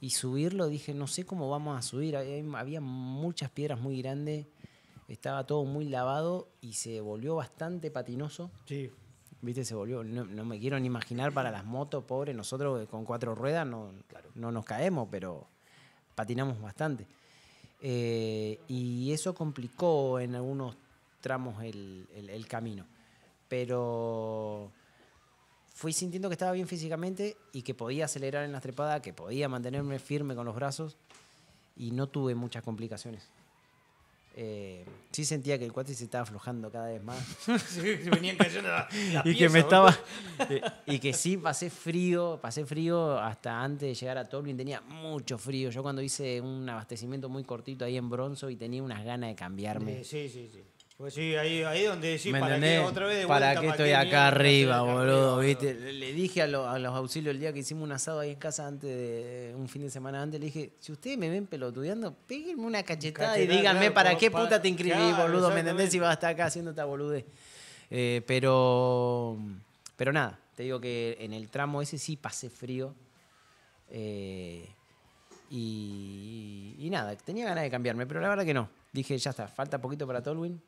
y subirlo dije, no sé cómo vamos a subir. Había muchas piedras muy grandes, estaba todo muy lavado y se volvió bastante patinoso. Sí. Viste, se volvió, no, me quiero ni imaginar para las motos, pobre, nosotros con cuatro ruedas no, nos caemos, pero patinamos bastante. Eh, y eso complicó en algunos tramos el camino pero fui sintiendo que estaba bien físicamente y que podía acelerar en la trepada, que podía mantenerme firme con los brazos y no tuve muchas complicaciones. Eh, sí sentía que el cuate se estaba aflojando cada vez más. sí, venía cayendo la, y que me estaba y que sí pasé frío, pasé frío hasta antes de llegar a Toblin tenía mucho frío. Yo cuando hice un abastecimiento muy cortito ahí en Bronzo y tenía unas ganas de cambiarme. Sí, sí, sí. Pues sí, ahí, ahí donde decís, ¿para qué otra vez ¿Para qué estoy acá arriba, boludo? Le dije a, los auxilios el día que hicimos un asado ahí en casa, antes de, un fin de semana antes, le dije, si ustedes me ven pelotudeando, péguenme una cachetada, y díganme, ¿para qué puta te inscribí, boludo? ¿Me entendés si vas a estar acá haciendo esta bolude? Eh, pero, pero nada, te digo que en el tramo ese sí pasé frío. Eh, y, nada, tenía ganas de cambiarme, pero la verdad que no. Dije, ya está, falta poquito para Tolwyn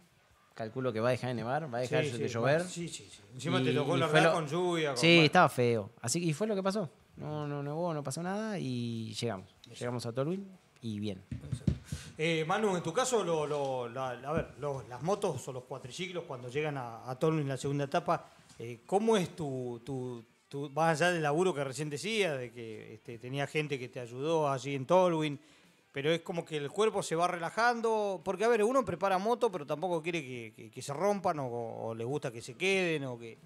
calculo que va a dejar de nevar, va a dejar de llover. sí, sí, sí. Encima te tocó la con lluvia. sí, estaba feo. Así que y fue lo que pasó. No, no, no no pasó nada y llegamos. Llegamos a Toluín y bien. Eh, Manu, en tu caso, a ver, las motos o los cuatriciclos cuando llegan a, a en la segunda etapa, eh, ¿cómo es tu, tu, tu, allá del laburo que recién decía de que este, tenía gente que te ayudó allí en Toluín? pero es como que el cuerpo se va relajando, porque a ver, uno prepara moto, pero tampoco quiere que, se rompan o, le gusta que se queden, o que,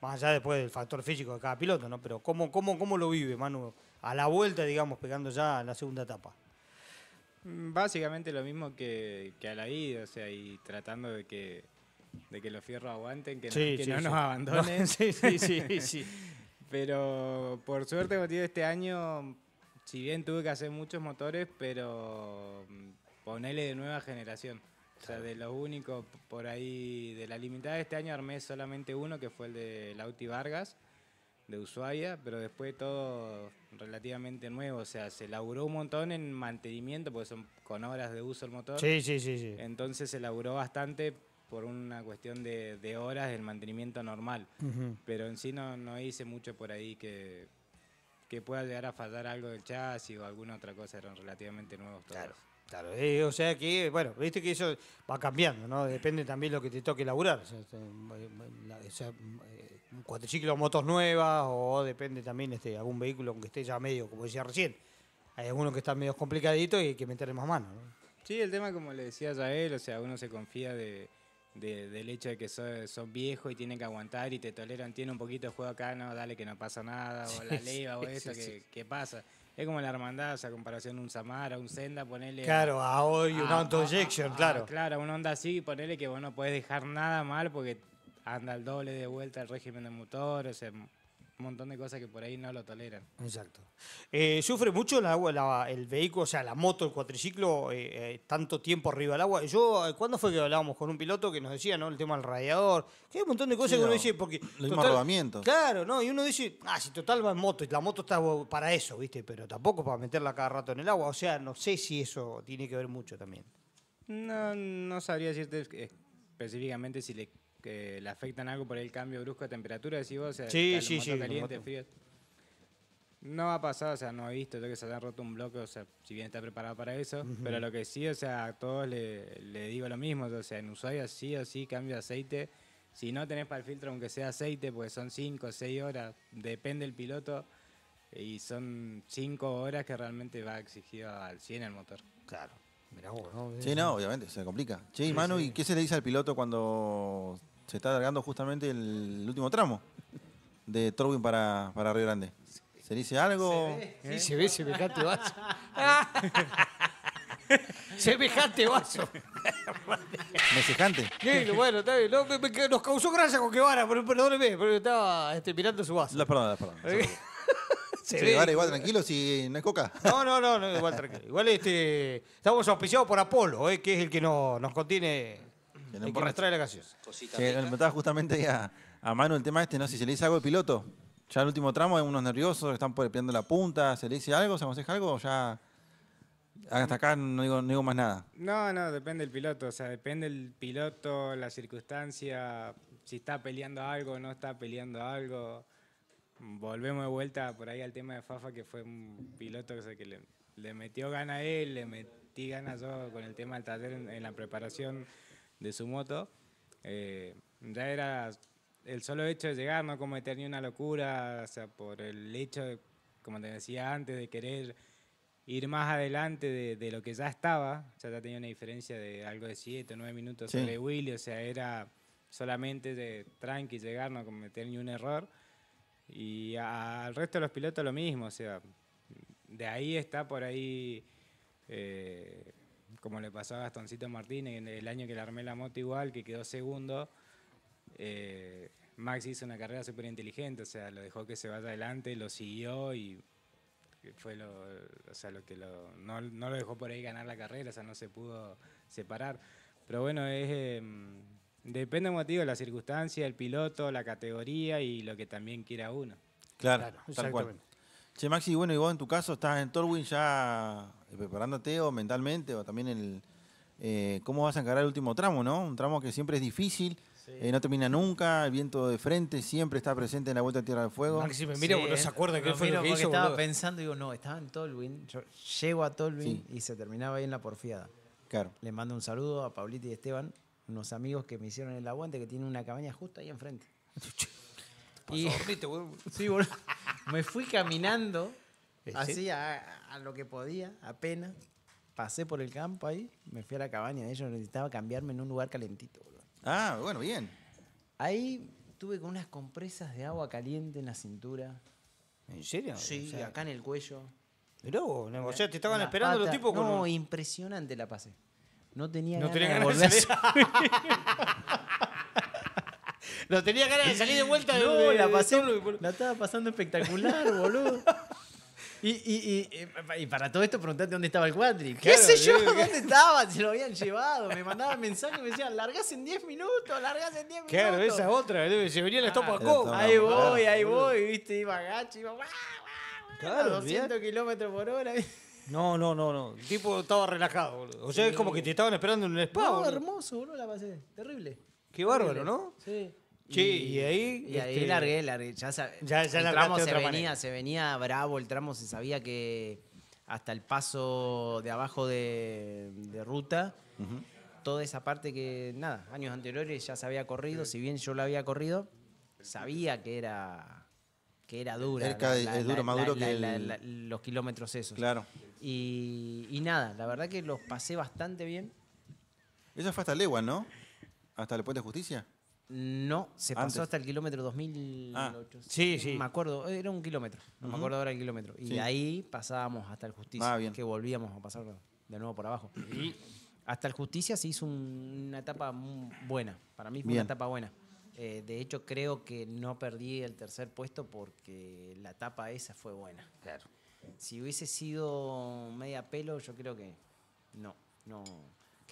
más allá después del factor físico de cada piloto, ¿no? Pero ¿cómo, cómo, cómo lo vive, Manu, a la vuelta, digamos, pegando ya la segunda etapa? Mm, básicamente lo mismo que, que a la ida, o sea, y tratando de que, que los fierros aguanten, que, no, que no nos abandonen. sí, sí, sí, sí. Pero por suerte, motivo este año si bien tuve que hacer muchos motores, pero mm, ponerle de nueva generación. O sea, de lo único por ahí, de la limitada de este año armé solamente uno, que fue el de Lauti Vargas, de Ushuaia, pero después todo relativamente nuevo. O sea, se laburó un montón en mantenimiento, porque son con horas de uso el motor. Sí, sí, sí. sí. Entonces se laburó bastante por una cuestión de, horas del mantenimiento normal. Pero en sí no, no hice mucho por ahí que que pueda llegar a fallar algo del chasis o alguna otra cosa, eran relativamente nuevos todos. Claro. Claro, eh, o sea que, bueno, viste que eso va cambiando, ¿no? Depende también lo que te toque laburar. O sea, este, eh, motos nuevas, o depende también este, algún vehículo que esté ya medio, como decía recién. Hay algunos que están medio complicaditos y hay que meterle más mano, ¿no? Sí, el tema, como le decía a él, o sea, uno se confía de, del hecho de que son, viejos y tienen que aguantar y te toleran, tiene un poquito de juego acá, no, dale que no pasa nada, o la leva o eso, que, pasa. Es como la hermandad, o sea, comparación un Samara, un Senda, ponerle. Claro, a hoy, un auto claro. claro, una onda así, y ponerle que vos no podés dejar nada mal porque anda el doble de vuelta el régimen de motor, o sea, un montón de cosas que por ahí no lo toleran. Exacto. ¿Sufre eh, mucho el, agua, el vehículo, o sea, la moto, el cuatriciclo, eh, eh, tanto tiempo arriba del agua? Yo, ¿cuándo fue que hablábamos con un piloto que nos decía, ¿no? El tema del radiador, que hay un montón de cosas que uno dice, porque... Los total, Claro, ¿no? Y uno dice, ah, si total va en moto, y la moto está para eso, ¿viste? Pero tampoco para meterla cada rato en el agua, o sea, no sé si eso tiene que ver mucho también. No, no sabría decirte específicamente si le que le afectan algo por el cambio brusco de temperatura, decís vos, o sea, sí, sí, caliente, frío. No ha pasado, o sea, no he visto que se haya roto un bloque, o sea, si bien está preparado para eso, pero lo que sí, o sea, a todos le, digo lo mismo, o sea, en Ushuaia sí o sí cambio aceite, si no tenés para el filtro, aunque sea aceite, pues son 5 o 6 horas, depende el piloto, y son 5 horas que realmente va exigido al 100 el motor. Claro. Mirá vos, Sí, no, obviamente, se complica. Che, sí, Manu, ¿y qué se le dice al piloto cuando se está alargando justamente el, último tramo de Torwin para, para Río Grande. ¿Se dice algo? sí, se ve semejante vaso. semejante vaso. ¿Mesejante? bueno, está nos causó gracia con Guevara, pero perdóneme, porque estaba este, mirando su vaso. Las perdón, las perdón. Se sí, igual, igual tranquilo si no es coca. No, no, no, igual tranquilo. Igual este, estamos auspiciados por Apolo, eh, que es el que nos contiene por por la gaseosa. le justamente a, mano el tema este, ¿no? Si se le dice algo al piloto, ya el último tramo hay unos nerviosos, están peleando la punta, se le dice algo, se aconseja algo, o ya hasta acá no digo, no digo más nada. No, no, depende del piloto, o sea, depende del piloto, la circunstancia, si está peleando algo, o no está peleando algo. Volvemos de vuelta por ahí al tema de Fafa, que fue un piloto que le, metió gana a él, le metí ganas yo con el tema del taller en la preparación de su moto, eh, ya era el solo hecho de llegar, no cometer ni una locura, o sea, por el hecho, como te decía antes, de querer ir más adelante de, lo que ya estaba, ya tenía una diferencia de algo de 7 o 9 minutos de sobre Willy, o sea, era solamente de tranqui llegar, no cometer ni un error. Y al resto de los pilotos lo mismo, o sea, de ahí está por ahí eh, como le pasó a Gastoncito Martínez, en el año que le armé la moto igual, que quedó segundo, eh, Maxi hizo una carrera súper inteligente, o sea, lo dejó que se vaya adelante, lo siguió y fue lo, o sea, lo que no, lo dejó por ahí ganar la carrera, o sea, no se pudo separar. Pero bueno, em, depende del motivo, la circunstancia, el piloto, la categoría y lo que también quiera uno. Claro, claro tal cual. Che, Maxi, bueno, y vos en tu caso estás en Torwin ya eh, preparándote o mentalmente o también el eh, cómo vas a encarar el último tramo, ¿no? Un tramo que siempre es difícil, eh, no termina nunca, el viento de frente siempre está presente en la vuelta a Tierra del Fuego. si me mira, no se acuerda qué fue lo que hizo, Estaba pensando, digo, no, estaba en Tolwin, yo llego a Tolwin y se terminaba ahí en la porfiada. Claro. Le mando un saludo a Paulito y Esteban, unos amigos que me hicieron el aguante, que tienen una cabaña justo ahí enfrente. y, sí, Me fui caminando así a, a lo que podía, apenas. Pasé por el campo ahí, me fui a la cabaña de ellos, necesitaba cambiarme en un lugar calentito, boludo. Ah, bueno, bien. Ahí tuve con unas compresas de agua caliente en la cintura. ¿En serio? Sí, acá en el cuello. Pero, o sea, te estaban esperando los tipos No, impresionante la pasé. No tenía ganas tenía de, No tenía ganas de salir de vuelta. la pasé, la estaba pasando espectacular, boludo. Y, y, y, y, para todo esto preguntate dónde estaba el cuatri. ¿Qué sé yo? ¿Dónde estaba? Se lo habían llevado. Me mandaban mensajes y me decían, largás en 10 minutos, largás en 10 minutos. Claro, esa es otra. Se venía la ah, Ahí voy, ahí voy. Viste, iba gacho, iba... Guau, guau, claro, 200 kilómetros por hora. No, no, no, no. El tipo estaba relajado, boludo. O sea, es como que te estaban esperando en un spa. No, hermoso, boludo, la pasé. Terrible. Qué bárbaro, ¿no? Sí. Sí, y, ahí. Y ahí este, largué, largué. Ya, se, ya, el tramo se venía, se venía bravo el tramo, se sabía que hasta el paso de abajo de, ruta. Toda esa parte que, nada, años anteriores ya se había corrido, si bien yo la había corrido, sabía que era que era dura. Cerca es duro, más duro que los kilómetros esos. Claro. Y, nada, la verdad que los pasé bastante bien. Eso fue hasta Legua, ¿no? ¿Hasta el Puente de Justicia? No, se pasó hasta el kilómetro 2008. Ah, sí, sí. Me acuerdo, era un kilómetro, no me acuerdo ahora el kilómetro. Y ahí pasábamos hasta el Justicia, ah, que volvíamos a pasar de nuevo por abajo. hasta el Justicia se hizo una etapa buena, para mí fue una etapa buena. Eh, de hecho, creo que no perdí el tercer puesto porque la etapa esa fue buena. Claro. Si hubiese sido media pelo, yo creo que no, no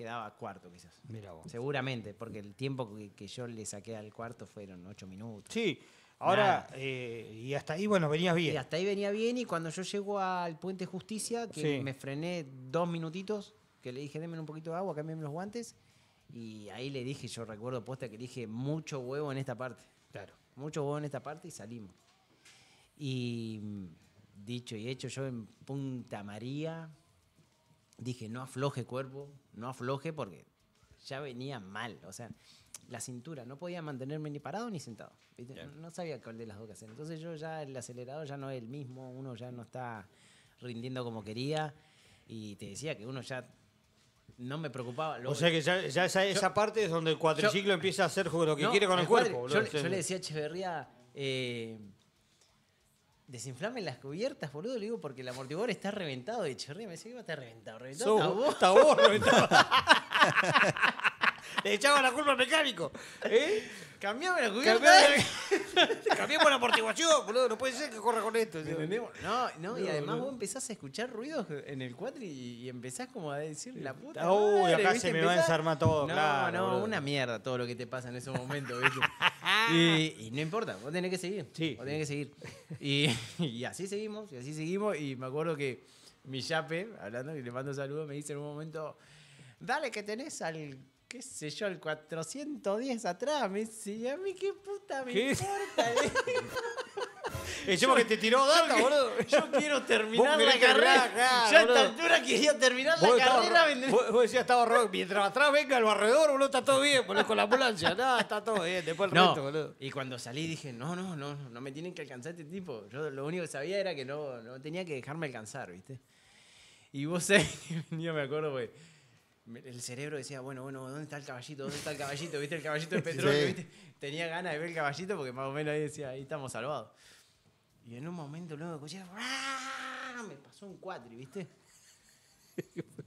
quedaba cuarto quizás. Seguramente, porque el tiempo que, yo le saqué al cuarto fueron ocho minutos. Sí, ahora, eh, y hasta ahí, bueno, venías bien. Y hasta ahí venía bien y cuando yo llego al puente Justicia, que me frené dos minutitos, que le dije, denme un poquito de agua, cámbienme los guantes, y ahí le dije, yo recuerdo posta que dije, mucho huevo en esta parte. Claro. Mucho huevo en esta parte y salimos. Y mm, dicho y hecho, yo en Punta María dije, no afloje cuerpo, no afloje porque ya venía mal, o sea, la cintura, no podía mantenerme ni parado ni sentado, no sabía cuál de las dos que hacer, entonces yo ya el acelerador ya no es el mismo, uno ya no está rindiendo como quería y te decía que uno ya no me preocupaba. o sea que ya, esa, parte es donde el cuatriciclo empieza a hacer lo que quiere con el, cuerpo. yo, le decía a Echeverría, eh, desinflamen las cubiertas, boludo. Le digo, porque el amortiguador está reventado. de Cherry me dice que va a estar reventado. Reventado. está vos, está vos reventado. Le echaba la culpa al mecánico. ¿Eh? Cambiame la cubierta. Cambiamos la amortiguación, boludo. No puede ser que corra con esto. No, no, y además vos empezás a escuchar ruidos en el cuadro y, empezás como a decir la puta. Ah, uy, acá se me va a desarmar todo. No, claro, no, no, una mierda todo lo que te pasa en esos momentos, y, no importa, vos tenés que seguir. Sí. Vos tenés que seguir. Y, así seguimos, y así seguimos. Y me acuerdo que mi yape, hablando, y le mando saludo, me dice en un momento. Dale que tenés al qué sé yo, el 410 atrás. Me decía, a mí qué puta me ¿Qué? importa. Eh, yo que te tiró data, boludo. Yo quiero terminar la carrera. Ya yo a esta altura quería terminar la carrera. vos, decías, estaba rojo. Mientras atrás venga el barredor, boludo, está todo bien, Ponés con la ambulancia. Nada, está todo bien. Después el resto, boludo. Y cuando salí dije, no, no, no, no me tienen que alcanzar este tipo. Yo lo único que sabía era que no, no tenía que dejarme alcanzar, ¿viste? Y vos sabés, yo me acuerdo, güey. Pues, el cerebro decía, bueno, bueno, ¿dónde está el caballito? ¿Dónde está el caballito? ¿Viste el caballito de petróleo? ¿Viste? Tenía ganas de ver el caballito porque más o menos ahí decía, ahí estamos salvados. Y en un momento luego escuché, me pasó un cuatri, ¿viste?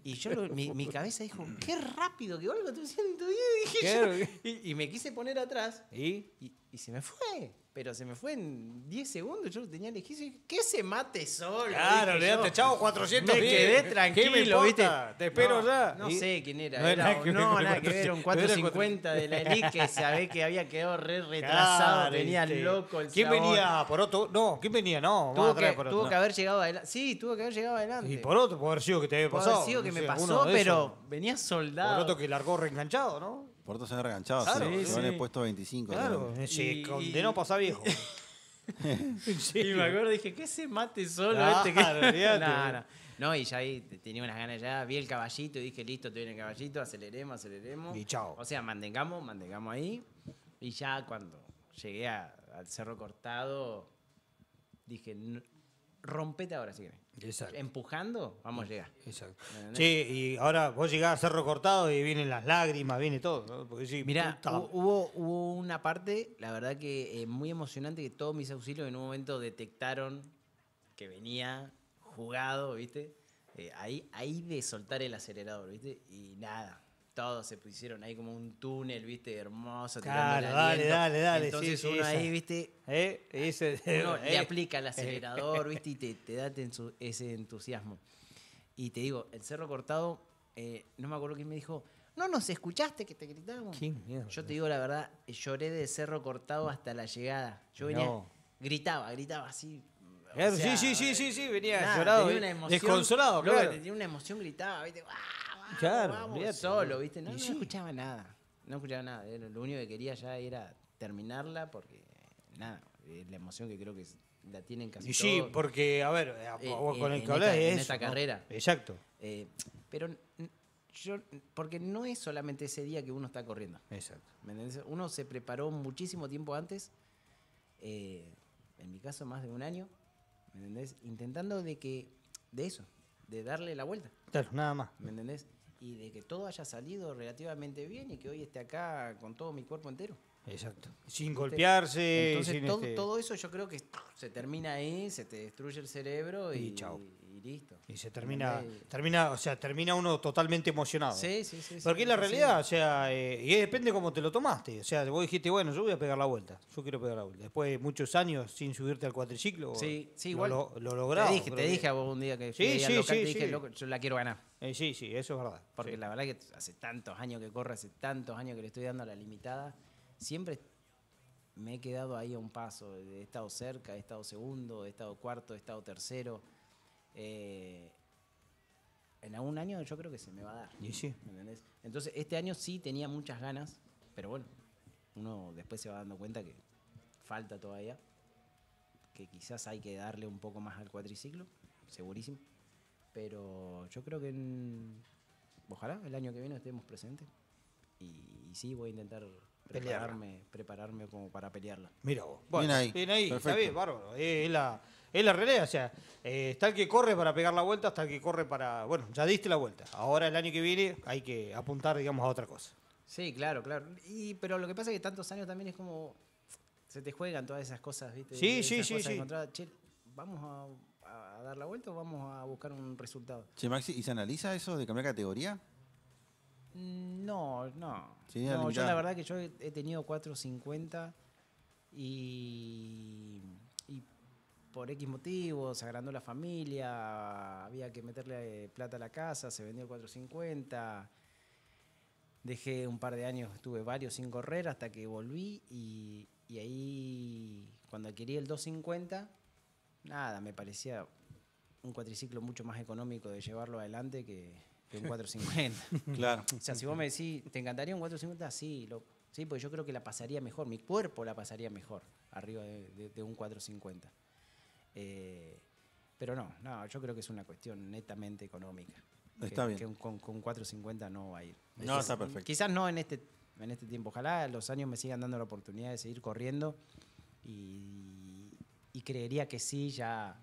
Y yo, mi, cabeza dijo, qué rápido que vuelvo a tu dije Y, me quise poner atrás y, y se me fue. Pero se me fue en 10 segundos, yo lo tenía dije, ¿Qué se mate solo? Claro, le daste chavo 400 Me quedé tranquilo, ¿viste? Te espero ya. No sé quién era. No, era, nada que, no, ver, un 450 de la elite que sabés que había quedado re retrasado. tenía venía loco el ¿Quién venía? ¿Por otro? No, ¿quién venía? No, tuvo, que, tuvo que haber llegado adelante. Sí, tuvo que haber llegado adelante. Y otro, puede haber sido que te había pasado. Puede haber sido que me pasó, pero venía soldado. Por otro que largó reenganchado, ¿no? Por se han reganchado, se, van puesto 25. Claro, se sí, eh, pasar viejo. y me acuerdo, dije, ¿qué se mate solo ah, este? Que... No, y ya ahí tenía unas ganas ya, vi el caballito y dije, listo, te viene el caballito, aceleremos, aceleremos. Y chao. O sea, mantengamos, mantengamos ahí. Y ya cuando llegué al cerro cortado, dije, rompete ahora si Exacto. Empujando, vamos a llegar. Exacto. Sí, y ahora vos llegás a Cerro Cortado y vienen las lágrimas, viene todo. ¿no? Mirá, hubo, hubo una parte, la verdad que eh, muy emocionante, que todos mis auxilios en un momento detectaron que venía jugado, ¿viste? Eh, ahí, ahí de soltar el acelerador, ¿viste? Y nada, todos se pusieron ahí como un túnel, viste, hermoso. Claro, dale, dale, dale. Entonces sí, uno ahí, viste, ¿Eh? Ese, uno le eh. aplica el acelerador, viste, y te, da ese entusiasmo. Y te digo, el Cerro Cortado, eh, no me acuerdo quién me dijo, no nos escuchaste que te gritábamos. Yo te digo la verdad, lloré de Cerro Cortado hasta la llegada. Yo venía, gritaba, gritaba así, sí, sí, sí, sí, venía llorado. Eh, desconsolado, claro. Tenía una emoción gritaba, ¿viste? ¡Ah! Claro, solo, ¿viste? No, no escuchaba nada. No escuchaba nada. Lo único que quería ya era terminarla porque, nada, eh, la emoción que creo que la tienen casi y sí, porque, a ver, eh, eh, con en, el que es. esta carrera. Exacto. pero yo, porque no es solamente ese día que uno está corriendo. Exacto. ¿Me entendés? Uno se preparó muchísimo tiempo antes, en mi caso más de un año, ¿me entendés? Intentando de que, de eso, de darle la vuelta. Claro, nada más. ¿Me entendés? y de que todo haya salido relativamente bien y que hoy esté acá con todo mi cuerpo entero. Exacto. Sin golpearse. Entonces, todo, este todo, eso yo creo que se termina ahí, se te destruye el cerebro y, y chao listo. Y se termina, termina, o sea, termina uno totalmente emocionado. Sí, sí, sí. Porque es la realidad, o sea, eh, y depende cómo te lo tomaste. O sea, vos dijiste, bueno, yo voy a pegar la vuelta, yo quiero pegar la vuelta. Después de muchos años sin subirte al cuatriciclo, sí, lo, lo Te dije, te dije a vos un día que sí, sí, local, te dije, yo la quiero ganar. Eh, sí, sí, eso es verdad. Porque la verdad que hace tantos años que corro, hace tantos años que le estoy dando a la limitada, siempre me he quedado ahí a un paso. He estado cerca, he estado segundo, he estado cuarto, he estado tercero eh, en algún año yo creo que se me va a dar. Entonces, este año sí tenía muchas ganas, pero bueno, uno después se va dando cuenta que falta todavía, que quizás hay que darle un poco más al cuatriciclo, segurísimo. Pero yo creo que en, ojalá el año que viene estemos presentes. Y, y sí, voy a intentar prepararme, prepararme como para pelearla. Mira vos. ahí. Bien bárbaro. Es la, realidad, o sea, eh, está el que corre para pegar la vuelta, está el que corre para, bueno, ya diste la vuelta. Ahora el año que viene hay que apuntar, digamos, a otra cosa. Sí, claro, claro. pero lo que pasa es que tantos años también es como se te juegan todas esas cosas, ¿viste? Sí, sí, sí, vamos a, a, dar la vuelta o vamos a buscar un resultado. Che, Maxi, ¿y se analiza eso de cambiar categoría? Mm, no, no. yo la verdad que yo he tenido 450 y, por X motivos, agrandó la familia, había que meterle eh, plata a la casa, se vendió el 450. Dejé un par de años, estuve varios sin correr hasta que volví y, y ahí cuando adquirí el 250, nada, me parecía un cuatriciclo mucho más económico de llevarlo adelante que, que un 450. claro. O sea, si vos me decís, ¿te encantaría un 450? Sí, sí, porque yo creo que la pasaría mejor, mi cuerpo la pasaría mejor arriba de, un 450. Eh, pero no, no, yo creo que es una cuestión netamente económica. Está bien. Que un, con, 450 no va a ir. no, está perfecto. Quizás no en este, en este tiempo. Ojalá los años me sigan dando la oportunidad de seguir corriendo y, y creería que sí, ya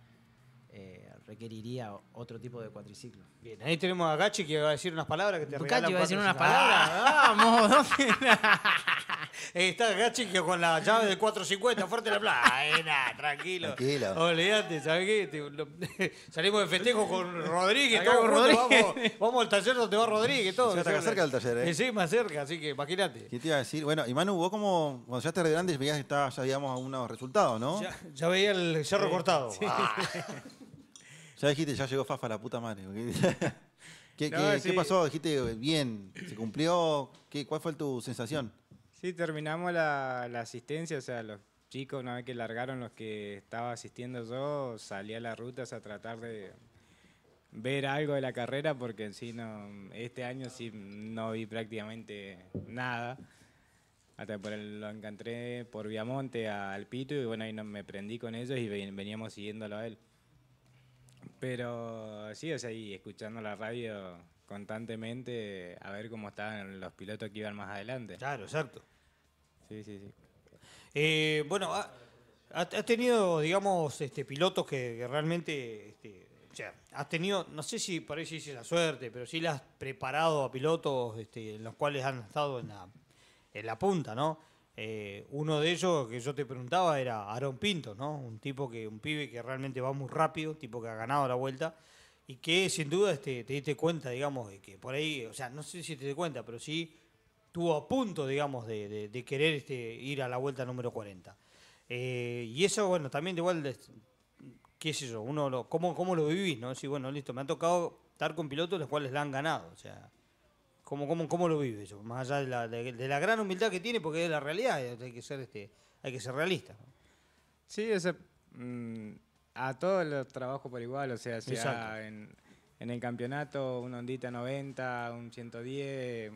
eh, requeriría otro tipo de cuatriciclo. Bien, ahí tenemos a Gachi que va a decir unas palabras que te Gachi va a decir unas palabras. Ah, vamos, Está Gachi que con la llave de 450, fuerte la plaza tranquilo. Tranquilo. Olvídate, ¿sabes qué? Salimos de festejo con Rodríguez, vamos, vamos, al taller donde va Rodríguez, todo. Se está cerca del taller, ¿eh? Sí, más cerca, así que imagínate. ¿Qué te iba a decir? Bueno, y Manu, vos como cuando ya de grande veías que ya habíamos a unos resultados, ¿no? Ya, veía el cerro cortado. Sí. Ah. Ya dijiste, ya llegó Fafa la puta madre. ¿Qué, pasó? Dijiste, bien, se cumplió. ¿Qué, ¿Cuál fue tu sensación? Sí, terminamos la, asistencia, o sea, los chicos, una vez que largaron los que estaba asistiendo yo, salí a las rutas a tratar de ver algo de la carrera, porque en sí no, este año sí no vi prácticamente nada. Hasta por lo encontré por Viamonte al Pito y bueno, ahí me prendí con ellos y veníamos siguiéndolo a él. Pero sí, o sea, y escuchando la radio constantemente a ver cómo estaban los pilotos que iban más adelante. Claro, exacto. Sí, sí, sí. Eh, bueno, has tenido, digamos, este, pilotos que, realmente, este, o sea, has tenido, no sé si por ahí sí la suerte, pero sí las has preparado a pilotos este, en los cuales han estado en la, en la punta, ¿no? Eh, uno de ellos que yo te preguntaba era Aaron Pinto, ¿no? Un tipo que, un pibe que realmente va muy rápido, tipo que ha ganado la vuelta y que sin duda este, te diste cuenta, digamos, de que por ahí, o sea, no sé si te diste cuenta, pero sí estuvo a punto, digamos, de, querer este, ir a la vuelta número 40. Eh, y eso, bueno, también igual, qué sé yo, uno cómo, lo vivís, ¿no? Sí, bueno, listo, me ha tocado estar con pilotos los cuales la han ganado, o sea, ¿Cómo, cómo, lo vive eso Más allá de la, gran humildad que tiene, porque es la realidad, eh, hay que ser, este, hay que ser realista. Sí, ese, eh, mm, a todos los trabajos por igual, o sea, sea en, el campeonato, un ondita 90, un 110,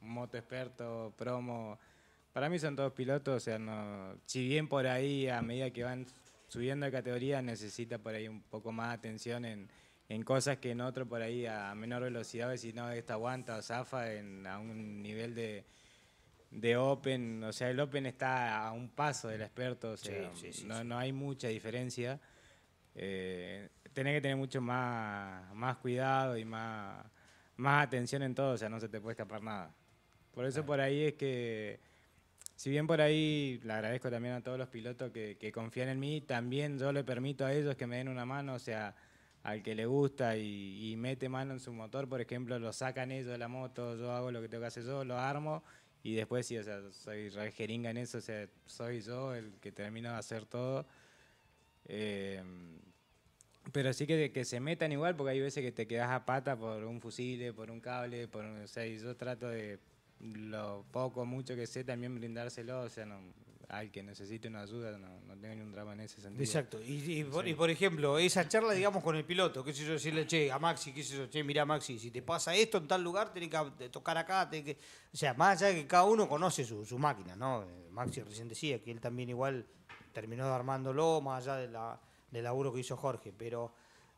moto experto, promo. Para mí son todos pilotos, o sea, no, si bien por ahí, a medida que van subiendo de categoría, necesita por ahí un poco más atención en en cosas que en otro por ahí a menor velocidad, si no, esta aguanta o zafa en, a un nivel de, Open. O sea, el Open está a un paso del experto, o no, no, hay mucha diferencia. Eh, que tener mucho más, más cuidado y más, más atención en todo, o sea, no se te puede escapar nada. Por eso por ahí es que, si bien por ahí le agradezco también a todos los pilotos que confían en mí, también yo le permito a ellos que me den una mano, o sea, al que le gusta y, mete mano en su motor, por ejemplo, lo sacan ellos de la moto, yo hago lo que tengo que hacer yo, lo armo y después sí, o sea, soy re jeringa en eso, o sea, soy yo el que termino de hacer todo. Em, pero sí que, que se metan igual, porque hay veces que te quedas a pata por un fusil, por un cable, o sea, y yo trato de lo poco, mucho que sé, también brindárselo, o sea, no, al que necesite una ayuda no, no tenga ningún drama en ese sentido. Exacto. Y, por, ejemplo, esa charla, digamos, con el piloto, qué sé yo, decirle, che, a Maxi, qué sé yo, che, mira Maxi, si te pasa esto en tal lugar, tienes que tocar acá, tenés que... O sea, más allá de que cada uno conoce su, máquina, ¿no? Maxi recién decía que él también igual terminó armándolo, más allá de la, del laburo que hizo Jorge, pero...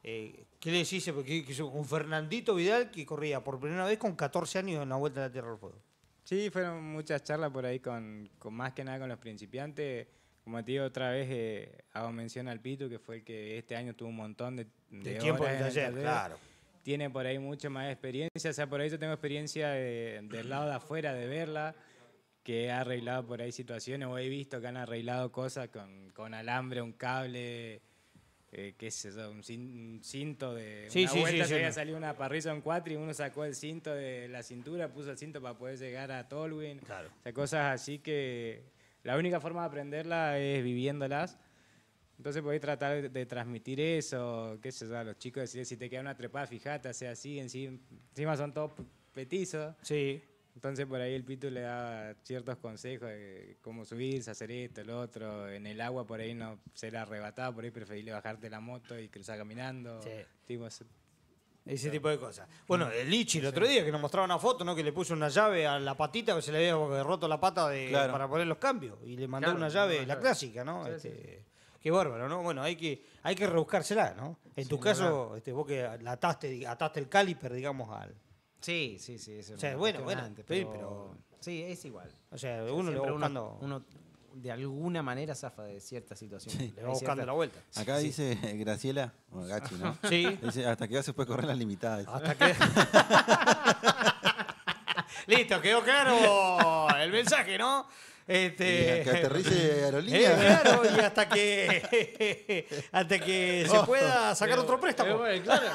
Eh, ¿Qué le decís? Porque un Fernandito Vidal que corría por primera vez con 14 años en la Vuelta de la Tierra del Fuego. Sí, fueron muchas charlas por ahí con, con más que nada con los principiantes. Como te digo otra vez, eh, hago mención al Pitu, que fue el que este año tuvo un montón de, de, tiempo taller, claro. Tiene por ahí mucha más experiencia, o sea, por ahí yo tengo experiencia del lado de afuera, de verla, que ha arreglado por ahí situaciones, o he visto que han arreglado cosas con, con alambre, un cable, eh, qué sé yo, un, cinto de sí, una sí, vuelta sí, se había salido una parrilla en cuatro y uno sacó el cinto de la cintura, puso el cinto para poder llegar a Tolwyn. Claro. O sea, cosas así que la única forma de aprenderla es viviéndolas. Entonces podéis tratar de transmitir eso, qué sé yo, a los chicos decir si te queda una trepada, fijate, sea así, encima son todos petizos. Sí. Entonces por ahí el pito le daba ciertos consejos de cómo subirse, hacer esto, lo otro. En el agua por ahí no será arrebatado, por ahí preferirle bajarte la moto y cruzar caminando. ese tipo de cosas. Mm. Bueno, el Lichi el otro día que nos mostraba una foto, ¿no? Que le puso una llave a la patita, que se le había roto la pata de, para poner los cambios. Y le mandó una llave, la clásica, ¿no? Este, qué bárbaro, ¿no? Bueno, hay que, hay que rebuscársela, ¿no? En tu caso, este, vos que ataste, ataste el caliper, digamos, al, Sí, sí, sí. o sea, bueno, bueno, pero, pero, Sí, es igual. O sea, uno le Uno, de alguna manera zafa de cierta situación. Le va buscando la vuelta. Acá dice Graciela, o Gachi, ¿no? Sí. Dice, hasta que ya se puede correr las limitadas. Hasta que... Listo, quedó claro el mensaje, ¿no? Este, y aterrice eh, aerolínea. claro, y hasta que hasta que se oh. pueda sacar otro préstamo. Eh, bueno, claro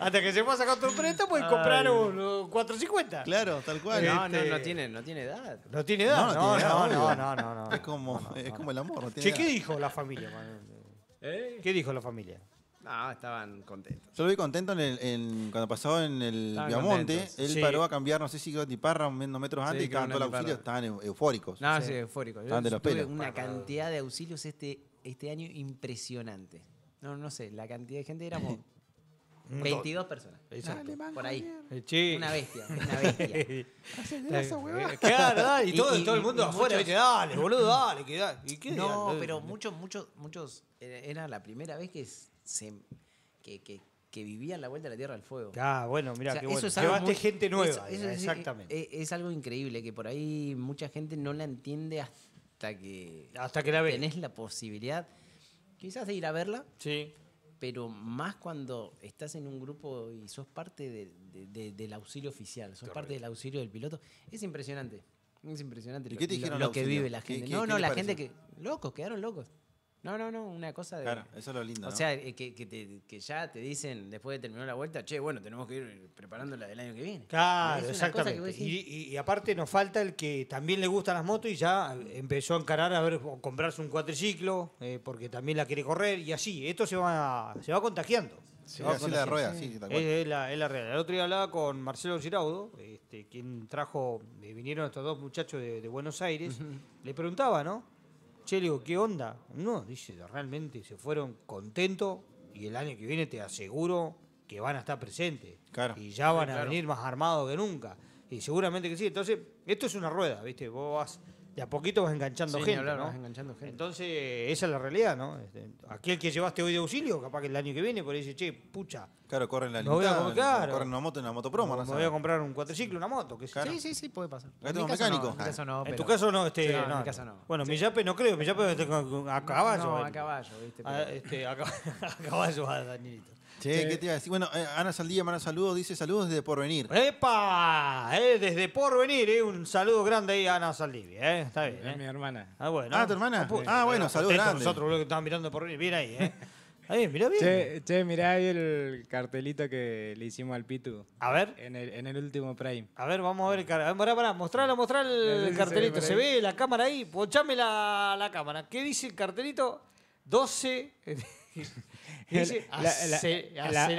hasta que se pasa a sacar otro préstamo comprar comprar un 450. Claro, tal cual. Este, no, no, no tiene, no tiene edad. No tiene edad. No, no, no, no, no, Es como, es como el amor. che, ¿qué dijo la familia? ¿Eh? ¿Qué dijo la familia? No, estaban contentos. Yo lo vi contento en el, cuando pasó en el Viamonte. Él paró a cambiar, no sé si quedó Tiparra unos metros antes y estaban todos los auxilios, estaban eufóricos. No, sí, eufóricos. Estaban de los pelos. Una cantidad de auxilios este, este año impresionante. No, no sé, la cantidad de gente éramos 22 personas. Exacto. por ahí. Una bestia, una bestia. claro, y todo, y, todo el mundo afuera, dale, boludo, dale, que dale. ¿Y qué no, pero muchos, muchos, muchos, era la primera vez que se que, que, que vivían la vuelta de la Tierra al Fuego. Ah, bueno, mira, que bueno. Llevaste gente nueva, exactamente. Es, eh, es, algo increíble que por ahí mucha gente no la entiende hasta que hasta que la ves. tenés la posibilidad quizás de ir a verla. Sí pero más cuando estás en un grupo y sos parte del auxilio oficial, sos parte del auxilio del piloto, es impresionante. Es impresionante lo, que vive la gente. no, no, la gente que. Locos, quedaron locos. No, no, no, una cosa de. Claro, eso es lo lindo. O sea, eh, que, ya te dicen después de terminar la vuelta, che, bueno, tenemos que ir preparándola del año que viene. Claro, exactamente. Y, y, aparte nos falta el que también le gustan las motos y ya empezó a encarar a ver, comprarse un cuatriciclo, eh, porque también la quiere correr y así. Esto se va, se va contagiando. se va así la rueda, sí, sí Es, la, es realidad. El otro día hablaba con Marcelo Giraudo, este, quien trajo, eh, vinieron estos dos muchachos de, Buenos Aires, le preguntaba, ¿no? Che, digo, ¿qué onda? No, dice, realmente se fueron contentos y el año que viene te aseguro que van a estar presentes. Claro. Y ya van a venir más armados que nunca. Y seguramente que sí. Entonces, esto es una rueda, ¿viste? Vos vas de a poquito vas enganchando gente. ¿no? vas enganchando gente. Entonces, esa es la realidad, ¿no? Este, aquel que llevaste hoy de auxilio, capaz que el año que viene, por ahí dice, che, pucha. Claro, corren la limitada, claro. corren una moto en la motoproma. Me, me voy a comprar un cuatriciclo, una moto. Que claro. Sí, sí, sí, puede pasar. En, mecánico? en tu caso no, este, en no. Bueno, mi yape no creo, mi yape a caballo. No, a caballo, viste. A, ah, este, a, caballo a Danielito. Che, sí. ¿qué te iba a decir? Bueno, eh, Ana Saldivia, manda saludos, dice saludos desde Porvenir. ¡Epa! Eh, desde Porvenir, eh, un saludo grande ahí a Ana Saldivia, eh. Está bien. Es mi hermana. Ah, bueno. Ah, tu hermana. Ah, bueno, saludos grandes. Nosotros lo que estaban mirando Porvenir, bien ahí, eh. Ahí, mirá bien. Che, mirá ahí el cartelito que le hicimos al Pitu. A ver. En el, último Prime. A ver, vamos a ver el cartelito. Pará, pará, mostralo, mostrar el, cartelito. Se ve, la cámara ahí. Ponchame la, la cámara. ¿Qué dice el cartelito? 12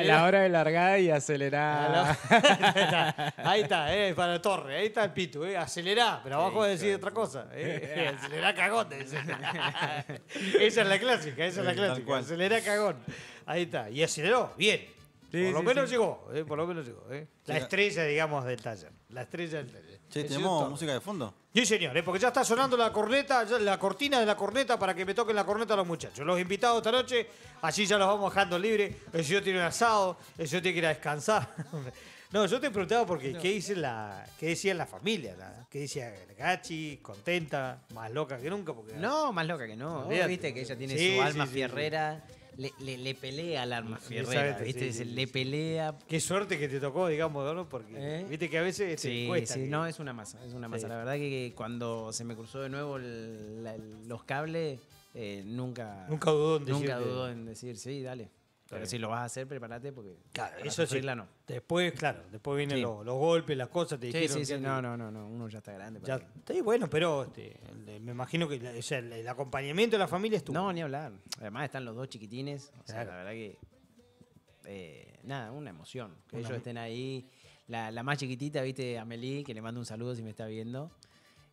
la, hora de largar y acelerar. ahí está, eh, para la torre, ahí está el pito, eh, acelerar, pero abajo a decir otra cosa. Eh, acelerar cagón. esa es la clásica, esa es la clásica. acelerá cagón. Ahí está, y aceleró, bien. por, lo eh, por lo menos llegó, por lo menos llegó. La estrella, digamos, del taller. La estrella del taller. Sí, ¿tenemos música de fondo? Sí, señores, ¿eh? porque ya está sonando la corneta, la cortina de la corneta para que me toquen la corneta a los muchachos. Los invitados esta noche, así ya los vamos dejando libres. El señor tiene un asado, el señor tiene que ir a descansar. no, yo te preguntaba porque qué dice la, qué decía la familia, qué decía Gachi, contenta, más loca que nunca. no, más loca que no. viste que ella tiene su alma fierrera le, pelea al arma le pelea. Qué suerte que te tocó, digamos, ¿no? Porque ¿Eh? viste que a veces cuesta. no, es una masa, es una masa. La verdad que cuando se me cruzó de nuevo los cables, eh, nunca... Nunca dudó Nunca dudó en decir, sí, dale. Pero si lo vas a hacer, prepárate porque. Claro, eso sí. Después, claro, después vienen los, golpes, las cosas, te dijeron. no, no, no, uno ya está grande. Ya, bueno, pero este, me imagino que el, acompañamiento de la familia es tu No, ni hablar. Además están los dos chiquitines. O sea, la verdad que. Eh, nada, una emoción. Que ellos estén ahí. La, más chiquitita, viste, Amelie, que le mando un saludo si me está viendo.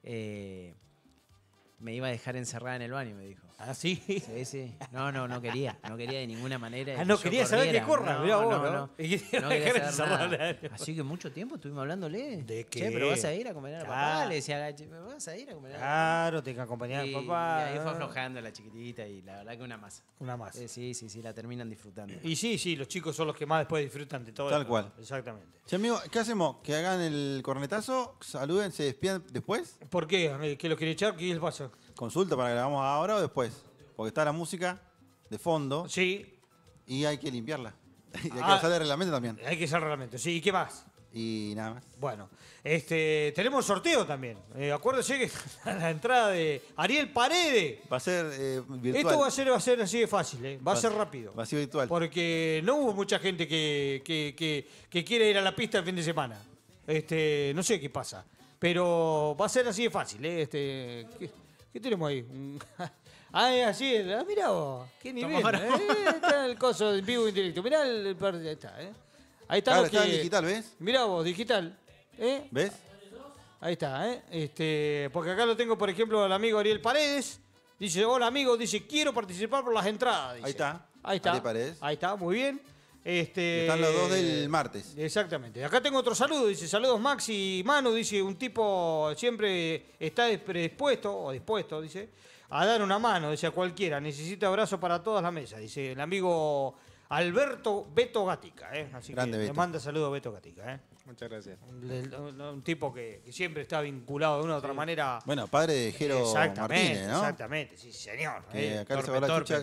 Eh, me iba a dejar encerrada en el baño, me dijo. Ah, sí. Sí, sí. No, no, no quería. No quería de ninguna manera. Ah, no quería saber que corra. No, no, no. quería saber Así que mucho tiempo estuvimos hablándole. ¿De qué? pero vas a ir a comer a papá. Le decía, vas a ir a comer a papá. Claro, tengo que acompañar a papá. Y ahí fue aflojando la chiquitita y la verdad que una masa. Una masa. Eh, sí, sí, sí, la terminan disfrutando. Y sí, sí, los chicos son los que más después disfrutan de todo. Tal cual. Exactamente. Sí, amigo, ¿qué hacemos? ¿Que hagan el cornetazo? ¿Saluden? ¿Se despidan después? ¿Por qué? ¿Que los quiere echar? ¿Qué les pasa? Consulta para que la hagamos ahora o después. Porque está la música de fondo Sí. y hay que limpiarla. Y hay que ah. el reglamento también. Hay que hacer el reglamento. Sí, ¿y qué más? Y nada más. Bueno, este, tenemos sorteo también. Eh, acuérdese acuerdo que a la entrada de Ariel Parede. Va a ser eh, virtual. Esto va a ser, así de fácil, ¿eh? va a ser rápido. va a ser virtual. Porque no hubo mucha gente que, que, quiere ir a la pista el fin de semana. Este, no sé qué pasa. Pero va a ser así de fácil, ¿eh? Este, ¿Qué tenemos ahí? ah, es así. Ah, mirá vos. Qué nivel. Eh, está el coso en vivo indirecto. Mirá el, el Ahí está, ¿eh? Ahí está está digital, ¿ves? Mirá vos, digital. ¿eh? ¿Ves? Ahí está, ¿eh? Este, porque acá lo tengo, por ejemplo, el amigo Ariel Paredes. Dice, hola amigo, dice, quiero participar por las entradas. Ahí está. Ahí está. Ariel Paredes. Ahí está, muy bien. Este, están los dos del martes. Exactamente. Acá tengo otro saludo. Dice, saludos Maxi y Manu. Dice, un tipo siempre está predispuesto, o dispuesto, dice, a dar una mano, dice, a cualquiera. Necesita abrazo para todas las mesas. Dice el amigo Alberto Beto Gatica. ¿eh? Así Grande que le manda saludos Beto Gatica. ¿eh? Muchas gracias. Un, tipo que, siempre está vinculado de una u otra manera. Bueno, padre de Jero exactamente, Martínez, ¿no? Exactamente, sí, señor. Eh, torpe, torpe,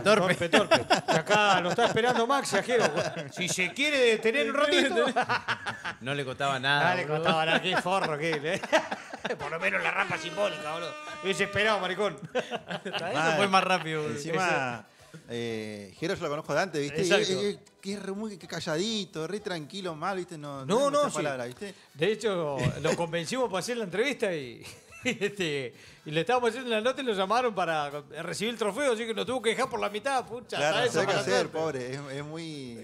torpe, torpe, acá lo está esperando Max a Jero. Si se quiere detener un ratito. no le costaba nada. No le costaba nada. Qué forro que eh. Por lo menos la rampa simbólica, boludo. esperado, maricón. Eso fue más rápido. Eh, yo lo conozco de antes, ¿viste? que es re, muy calladito, re tranquilo, mal, ¿viste? No, no, ¿viste? De hecho, lo convencimos para hacer la entrevista y, este, y le estábamos haciendo la nota y lo llamaron para recibir el trofeo, así que nos tuvo que dejar por la mitad, pucha. Claro, sé que hacer, pobre, es, muy...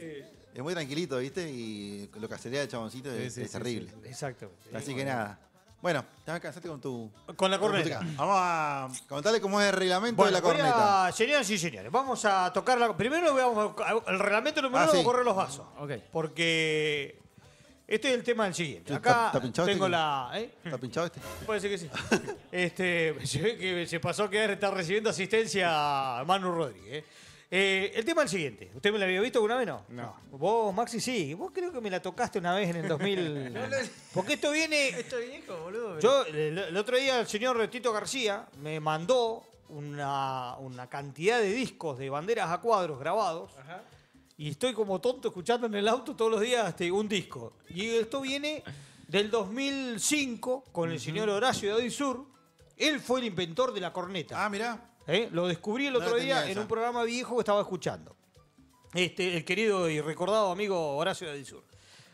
Es muy tranquilito, ¿viste? Y lo que hacería de chaboncito es, terrible. Exacto. Así que nada. Bueno, te a cansaste con tu. Con la corneta. vamos a contarle cómo es el reglamento de la corneta. A, señores y señores, vamos a tocar la. Primero el reglamento número ah, uno, a correr los vasos. Ok. Porque este es el tema del siguiente. Acá ¿Está, este tengo la. ¿eh? ¿Está pinchado este? Puede ser que sí. este, se, que se pasó que está recibiendo asistencia a Manu Rodríguez. ¿eh? Eh, el tema es el siguiente. ¿Usted me la había visto alguna vez, no? No. Vos, Maxi, sí. Vos creo que me la tocaste una vez en el 2000. Porque esto viene... Esto viejo, boludo. Yo, el, otro día el señor Tito García me mandó una, una cantidad de discos de banderas a cuadros grabados. Y estoy como tonto escuchando en el auto todos los días este, un disco. Y esto viene del 2005 con el señor Horacio de Sur. Él fue el inventor de la corneta. Ah, mirá. ¿eh? Lo descubrí el otro día en un programa viejo que estaba escuchando. Este, el querido y recordado amigo Horacio del Sur.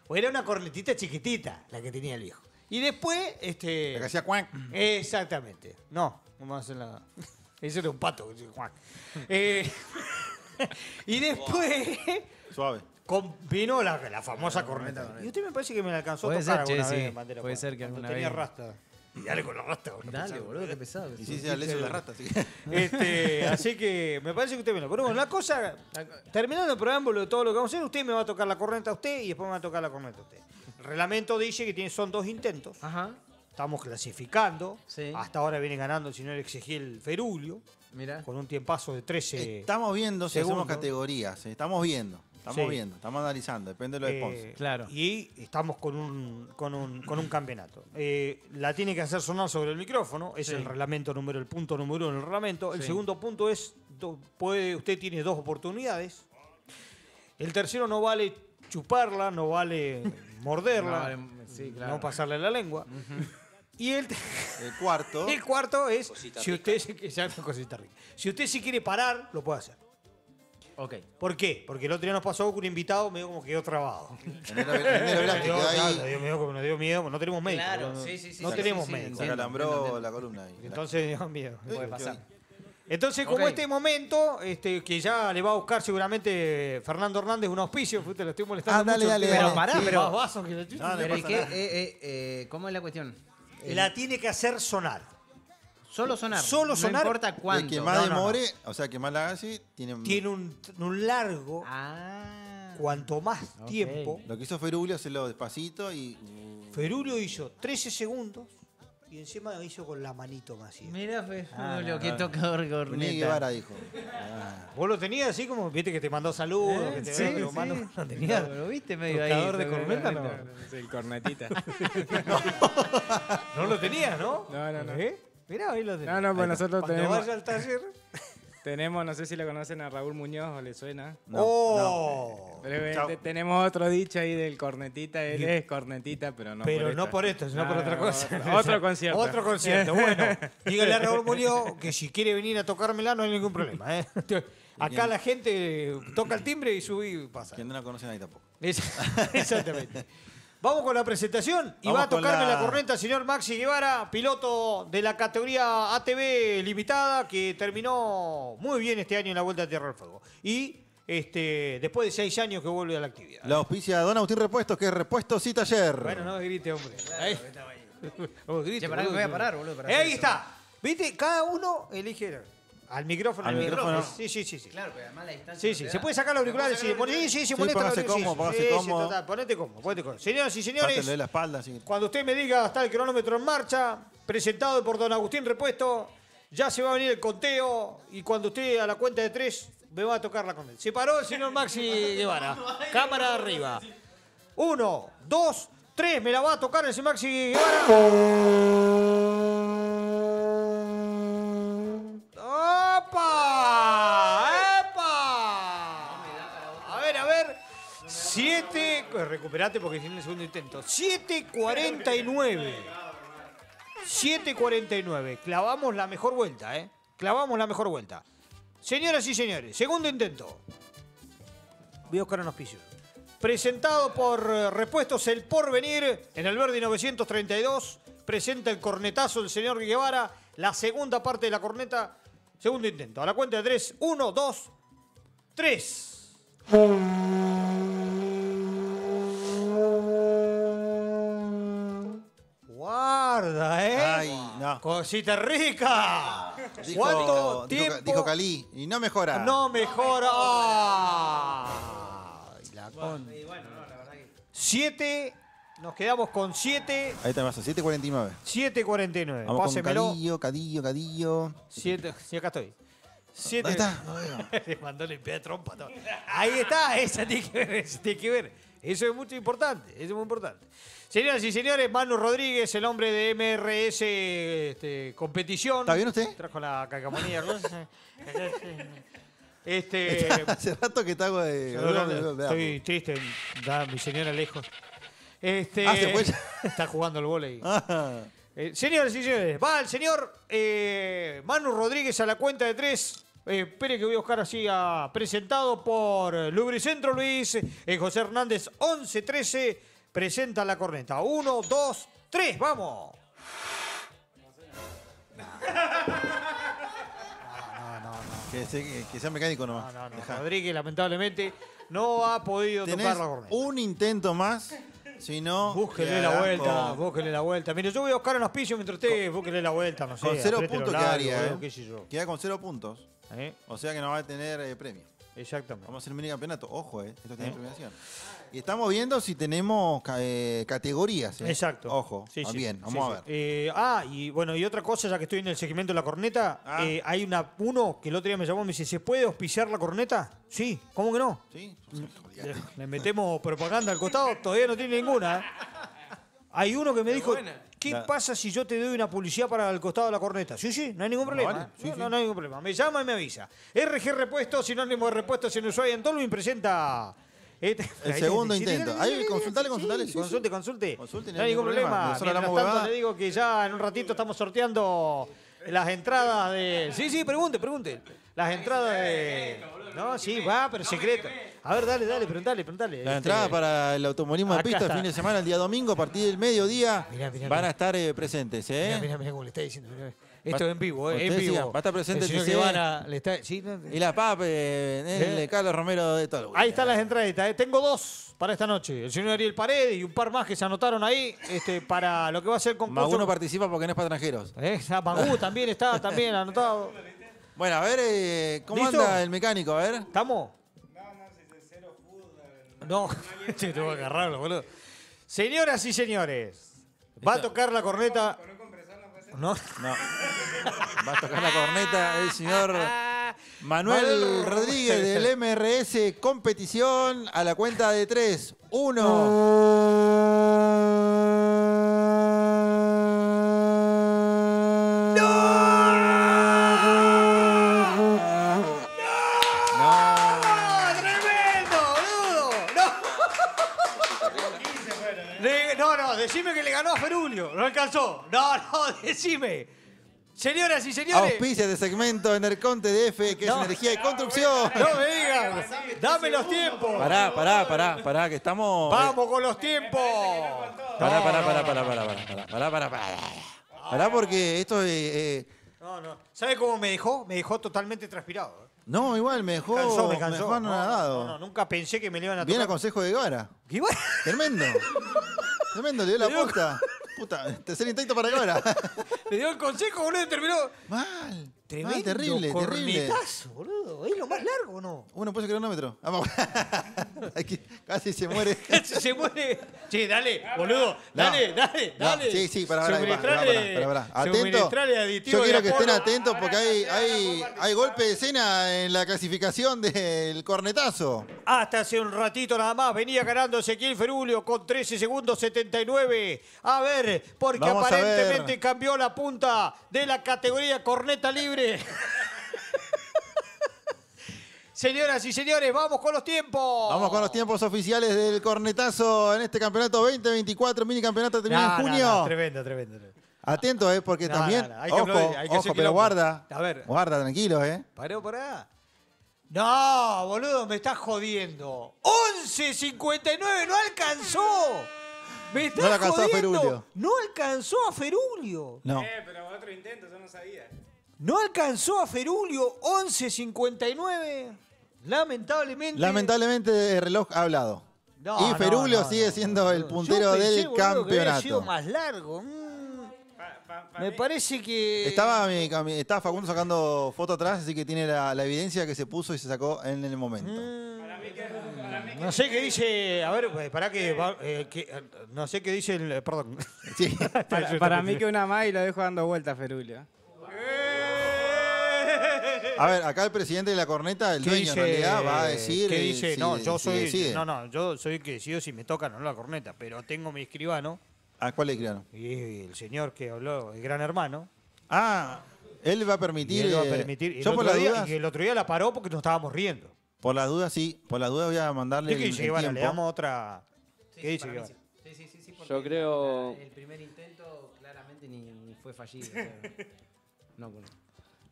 Pues era una cornetita chiquitita la que tenía el viejo. Y después, este. La que hacía cuac. Exactamente. No, vamos a hacer la. Ese era un pato. eh, y después. Suave. Con, vino la, la famosa ah, corneta. Y usted me parece que me la alcanzó a tocar alguna vez, sí. Puede ser que alguna tenía vez. rasta. Y dale con la rata, Dale, boludo, qué pesado. Y sí, sí, dale con la rata. Así que... Este, así que me parece que usted me lo. Pero bueno, la cosa. Terminando el preámbulo de todo lo que vamos a hacer, usted me va a tocar la corneta a usted y después me va a tocar la corneta a usted. El reglamento dice que tiene, son dos intentos. Ajá. Estamos clasificando. Hasta ahora viene ganando el señor el Ferulio. mira Con un tiempazo de 13. Estamos viendo según categorías. ¿eh? Estamos viendo. Estamos viendo, estamos analizando, depende de los eh, Claro. Y estamos con un, con un, con un campeonato. Eh, la tiene que hacer sonar sobre el micrófono, es el reglamento número, el punto número uno del reglamento. El segundo punto es, puede, usted tiene dos oportunidades. El tercero no vale chuparla, no vale morderla, no, pasarle la lengua. Y el, el cuarto. el cuarto es si usted, Si usted quiere parar, lo puede hacer. ¿Por qué? Porque el otro día nos pasó que un invitado medio como quedó trabado. dio miedo, no tenemos médico. no, tenemos médico. Se la columna Entonces dio miedo. Puede pasar. Entonces, como este momento, este, que ya le va a buscar seguramente Fernando Hernández un auspicio, te lo estoy molestando. Ah, mucho. Pero pará, pero. que eh, eh, eh, ¿Cómo es la cuestión? La tiene que hacer sonar. Solo sonar. Solo sonar. No importa cuánto. que más demore, o sea, que más la haga así, tiene... Tiene un, un largo... Ah. Cuanto más tiempo... Lo que hizo Ferulio, se lo despacito y... Ferulio hizo 13 segundos y encima hizo con la manito más. Mira Ferulio, ah, que de corneta. Guevara dijo. Ah. Vos lo tenías así como, viste que te mandó saludos, ¿Eh? que te sí, sí. no tenías. lo viste medio tocador de corneta, ¿no? El cornetita. no. lo tenías, ¿no? No, no, no. ¿Eh? mira ahí los tenemos. No, no, pues nosotros tenemos. taller. Tenemos, no sé si le conocen a Raúl Muñoz o le suena. Oh. Eh, tenemos otro dicho ahí del cornetita, él es cornetita, pero no Pero no por esto, sino por otra cosa. Otro, concierto. Otro concierto, bueno. Dígale a Raúl Muñoz que si quiere venir a tocármela no hay ningún problema. ¿eh? Acá la gente toca el timbre y sube y pasa. Quien no la conocen ahí tampoco. Exactamente. Vamos con la presentación y va a tocarme la... correnta señor Maxi Guevara, piloto de la categoría ATV limitada que terminó muy bien este año en la Vuelta a Tierra del Fuego. Y este, después de seis años que vuelve a la actividad. La auspicia Don Agustín Repuestos, que es Repuestos y Taller. Bueno, no grite, hombre. Ahí está. voy a parar, ahí está. ¿Viste? Cada uno elige... Al micrófono. Al micrófono. Sí, sí, sí, sí. Claro, pero además la distancia. Sí, sí. se puede sacar los auriculares. Sí, sí, sí, sí, ponete cómodo, ponete cómodo. Señoras y señores. Cuando usted me diga está el cronómetro en marcha, presentado por don Agustín Repuesto, ya se va a venir el conteo y cuando usted a la cuenta de tres me va a tocar la condena. Se paró el señor Maxi Guevara. Cámara arriba. Uno, dos, tres. Me la va a tocar el señor Maxi Guevara. 7. Eh, recuperate porque tiene el segundo intento. 7.49. 7.49. Clavamos la mejor vuelta, ¿eh? Clavamos la mejor vuelta. Señoras y señores, segundo intento. Voy a buscar un Presentado por eh, Repuestos El Porvenir en el Verde 932. Presenta el cornetazo del señor Guevara. La segunda parte de la corneta. Segundo intento. A la cuenta de 3. 1, 2, 3. ¿eh? Ay, Cosita rica. Dijo- ¿Cuánto dijo- tiempo? Dijo Cali, y no mejora. No mejora. Ah. Ay, la con- bueno, no, la verdad que. Siete. Nos quedamos con siete. Ahí está más, 7.49. 7.49. Pásemelo. Cadillo, Cadillo, Cadillo. Siete. Sí, acá estoy. Siete. está? Le mandó limpiar de trompa. todo. Ahí está, esa tiene que ver, que ver. Eso es mucho importante, eso es muy importante. Señoras y señores, Manu Rodríguez, el hombre de MRS este, Competición. ¿Está bien usted? Trajo la cacamonía. este, Hace rato que está eh, de... Estoy triste, mi señora lejos. Este, ah, Está jugando el volei. Ah. Eh, señoras y señores, va el señor eh, Manu Rodríguez a la cuenta de tres. espere que voy a buscar así ah, presentado por Lubricentro Luis, José Hernández 1113 presenta la corneta. Uno, dos, tres, vamos. No, no, no, no. Que, sea mecánico nomás. No, no, no. Rodríguez, lamentablemente, no ha podido tocar la corneta. un intento más, si no... Búsquenle la vuelta, búsquenle la vuelta. Mire, yo voy a buscar los pisos mientras usted búsquenle la vuelta, no sé. Con cero puntos quedaría, ¿eh? Queda con cero puntos. ¿Eh? O sea que no va a tener eh, premio. Exactamente. Vamos a hacer un mini campeonato. Ojo, eh. Esto tiene premiación. Y estamos viendo si tenemos eh, categorías. ¿eh? Exacto. Ojo. Sí, vamos a ver. Eh, ah, y bueno, y otra cosa, ya que estoy en el segmento de la corneta, ah. hay una, uno que el otro día me llamó y me dice, ¿se puede auspiciar la corneta? Sí, ¿cómo que no? Sí. Mm, le metemos propaganda al costado, todavía no tiene ninguna. Hay uno que me dijo, ¿qué pasa si yo te doy una publicidad para el costado de la corneta? Sí, sí, no hay ningún problema. No, hay ningún problema. Me llama y me avisa. RG Repuesto, sinónimo de repuestos en Ushuaia, en me presenta este, el segundo intento. Ahí, consultale, consultale. consulte, consulte. Consulte, no hay ningún problema. Mientras tanto, le digo que ya en un ratito estamos sorteando las entradas de. Sí, sí, pregunte, pregunte. Las entradas de. No, sí, va, pero secreto. A ver, dale, dale, preguntale, preguntale. las este, entradas para el automovilismo de pista el fin de semana, el día domingo, a partir del mediodía, mirá, van a estar eh, presentes. ¿eh? mira mirá, mirá cómo le está diciendo. Mirá. Esto es en vivo, eh, en vivo. va a estar presente el, señor que Y la PAP, eh, el el ¿Eh? Carlos Romero de todo. Ahí están las entraditas. Tengo dos para esta noche. El señor Ariel pared y un par más que se anotaron ahí este, para lo que va a ser concurso. Magú no participa porque no es para extranjeros. Magú también está también anotado. Bueno, a ver, ¿cómo anda el mecánico? A ver. ¿Estamos? No, te voy a agarrarlo, boludo. Señoras y señores, va a tocar la corneta. No. No. Va a tocar la corneta el señor Manuel Rodríguez del MRS. Competición a la cuenta de 3. 1. ¡No! decime que le ganó a Ferulio. No alcanzó. No, no, decime. Señoras y señores. Auspicia este de segmento en el Conte DF, que es energía y construcción. No me digan. Dame los tiempos. Pará, pará, pará, pará, que estamos. Eh, Vamos con los tiempos. Pará, pará, pará, pará, pará, pará, pará, pará, pará, pará. porque esto es. Eh, eh, no, no. ¿Sabe cómo me dejó? Me dejó totalmente transpirado. No, igual, me dejó, Cansó, me cansó. dejó No, no, nunca pensé que me le iban a Bien a consejo de Guevara. ¿Qué bueno? Tremendo. Tremendo, le dio la puesta posta. Puta, tercer intento para Guevara. Le dio el consejo, boludo, y terminó. Mal. Tremendo. terrible, terrible. boludo. Es lo más largo, ¿no? Uno puso cronómetro. Ah, vamos. casi se muere. casi se muere. Sí, dale, ah, boludo. Dale, dale, dale. Sí, sí, para, para, para, para, Atento. Yo quiero que estén atentos porque hay, hay, hay golpe de escena en la clasificación del cornetazo. Hasta hace un ratito nada más venía ganando Ezequiel Ferulio con 13 segundos 79. A ver, porque aparentemente cambió la punta de la categoría corneta libre Señoras y señores, vamos con los tiempos. Vamos con los tiempos oficiales del cornetazo en este campeonato 2024, mini campeonato Terminado en junio. tremendo, tremendo. Atento, eh, porque también. ojo, que pero guarda. A ver. Guarda, tranquilo, eh. Paró, pará. No, boludo, me estás jodiendo. 11.59, no alcanzó. Me no alcanzó a Ferulio. No alcanzó a Ferulio. No. Eh, pero otro intento, yo no sabía. No alcanzó a Ferulio 11.59. Lamentablemente. Lamentablemente el reloj ha hablado. y Ferulio sigue siendo el puntero del campeonato. Que sido más largo. Mm. me parece que. Estaba, estaba, Facundo sacando foto atrás, así que tiene la, evidencia que se puso y se sacó en el momento. Mm, no sé qué dice. A ver, pues, para que, eh, eh, no sé qué dice eh, Perdón. para, mí que una más y lo dejo dando vuelta, Ferulio. A ver, acá el presidente de la corneta, el dueño en realidad, va a decir. ¿Qué eh, dice? no, yo soy. No, no, yo soy el que decido si me toca o no la corneta, pero tengo mi escribano. ¿A cuál escribano? Y el señor que habló, el gran hermano. Ah, él va a permitir. va a eh, permitir. yo por la día, el otro día la paró porque nos estábamos riendo. Por las dudas, sí. Por las dudas voy a mandarle. ¿Qué dice Bueno, Le damos otra. ¿Qué dice Sí, sí, sí, yo creo. El primer intento claramente ni, ni fue fallido. no, bueno.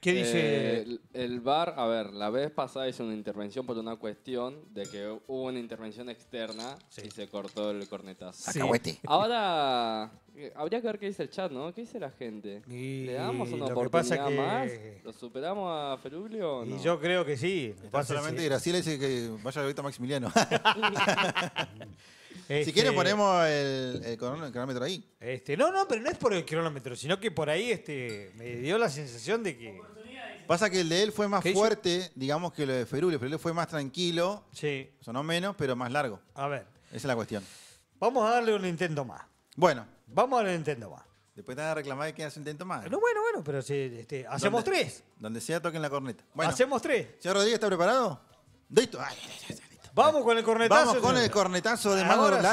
¿Qué eh, dice? el, bar, a ver, la vez pasada hizo una intervención por una cuestión de que hubo una intervención externa y se cortó el cornetazo. Ahora, eh, habría que ver qué dice el chat, ¿no? ¿Qué dice la gente? ¿Le damos una oportunidad que más? ¿Lo superamos a Feruglio? No? Y yo creo que sí. Solamente Graciela dice que vaya a ahorita Maximiliano. si este, quiere ponemos el, cronómetro ahí. Este, no, no, pero no es por el cronómetro, sino que por ahí este, me dio la sensación de que... Pasa que el de él fue más fuerte, digamos, que lo de Ferule. Ferule fue más tranquilo, sí. sonó menos, pero más largo. A ver. Esa es la cuestión. Vamos a darle un intento más. Bueno. Vamos a darle un intento más. Después te van a reclamar que hace un intento más. bueno, bueno, pero si, este, hacemos tres. Donde sea, toquen la corneta. Bueno, hacemos tres. Señor Rodríguez, ¿está preparado? Listo. Ay, ay, ay, Vamos con el cornetazo. Vamos con el cornetazo de la tercera Vamos con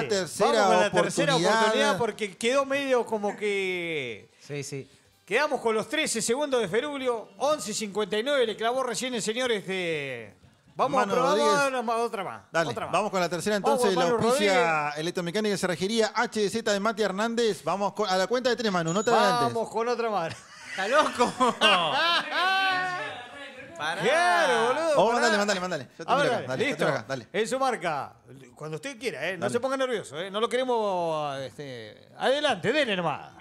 la oportunidad. tercera oportunidad porque quedó medio como que... Sí, sí. Quedamos con los 13 segundos de Ferulio, 11.59, le clavó recién el señor este... Vamos a probar otra, más, Vamos con la tercera entonces, la auspicia electromecánica se regiría HDZ de Mati Hernández. Vamos a la cuenta de tres, manos. no te Vamos con otra más. ¿Está loco? Para. Claro, boludo. mandale, oh, mandale mandale, Yo listo. acá, dale. En su marca, cuando usted quiera, ¿eh? no se ponga nervioso, ¿eh? no lo queremos. Este, adelante, dele nomás.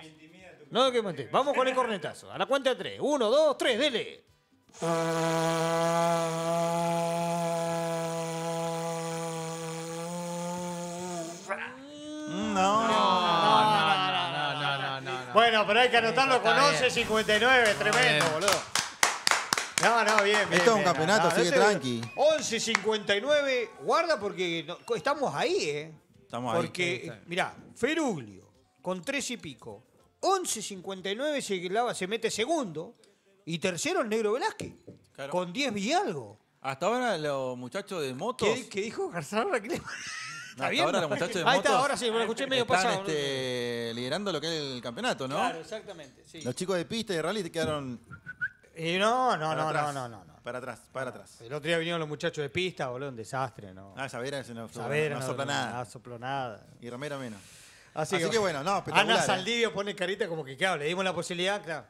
No, que mentir. Vamos con el cornetazo. A la cuenta de tres. Uno, dos, tres, dele. No. No, no, no, no, no, no, no. Bueno, pero hay que anotarlo con 11.59, tremendo, boludo. No, no, bien, bien. Esto es un campeonato, sigue tranqui. 11.59, guarda porque estamos ahí, ¿eh? Estamos ahí. porque, mirá, Feruglio, con tres y pico. 11.59 se, se mete segundo. Y tercero el Negro Velázquez, con 10 y algo. Hasta ahora los muchachos de motos. ¿Qué, dijo Garzón Hasta ahora los muchachos de Ahí está, ahora sí, me lo escuché medio pasado. Este, liderando lo que es el campeonato, ¿no? Claro, exactamente, sí. Los chicos de pista y de rally te quedaron y no, no, no, no, no, no, Para atrás, para atrás. El otro día vinieron los muchachos de pista, boludo, un desastre, ¿no? Ah, Savera eso no, no nada. No sopló nada. Y Romero menos. Así, que, bueno, no, Ana ¿eh? Saldivio pone carita como que, claro, le dimos la posibilidad, claro.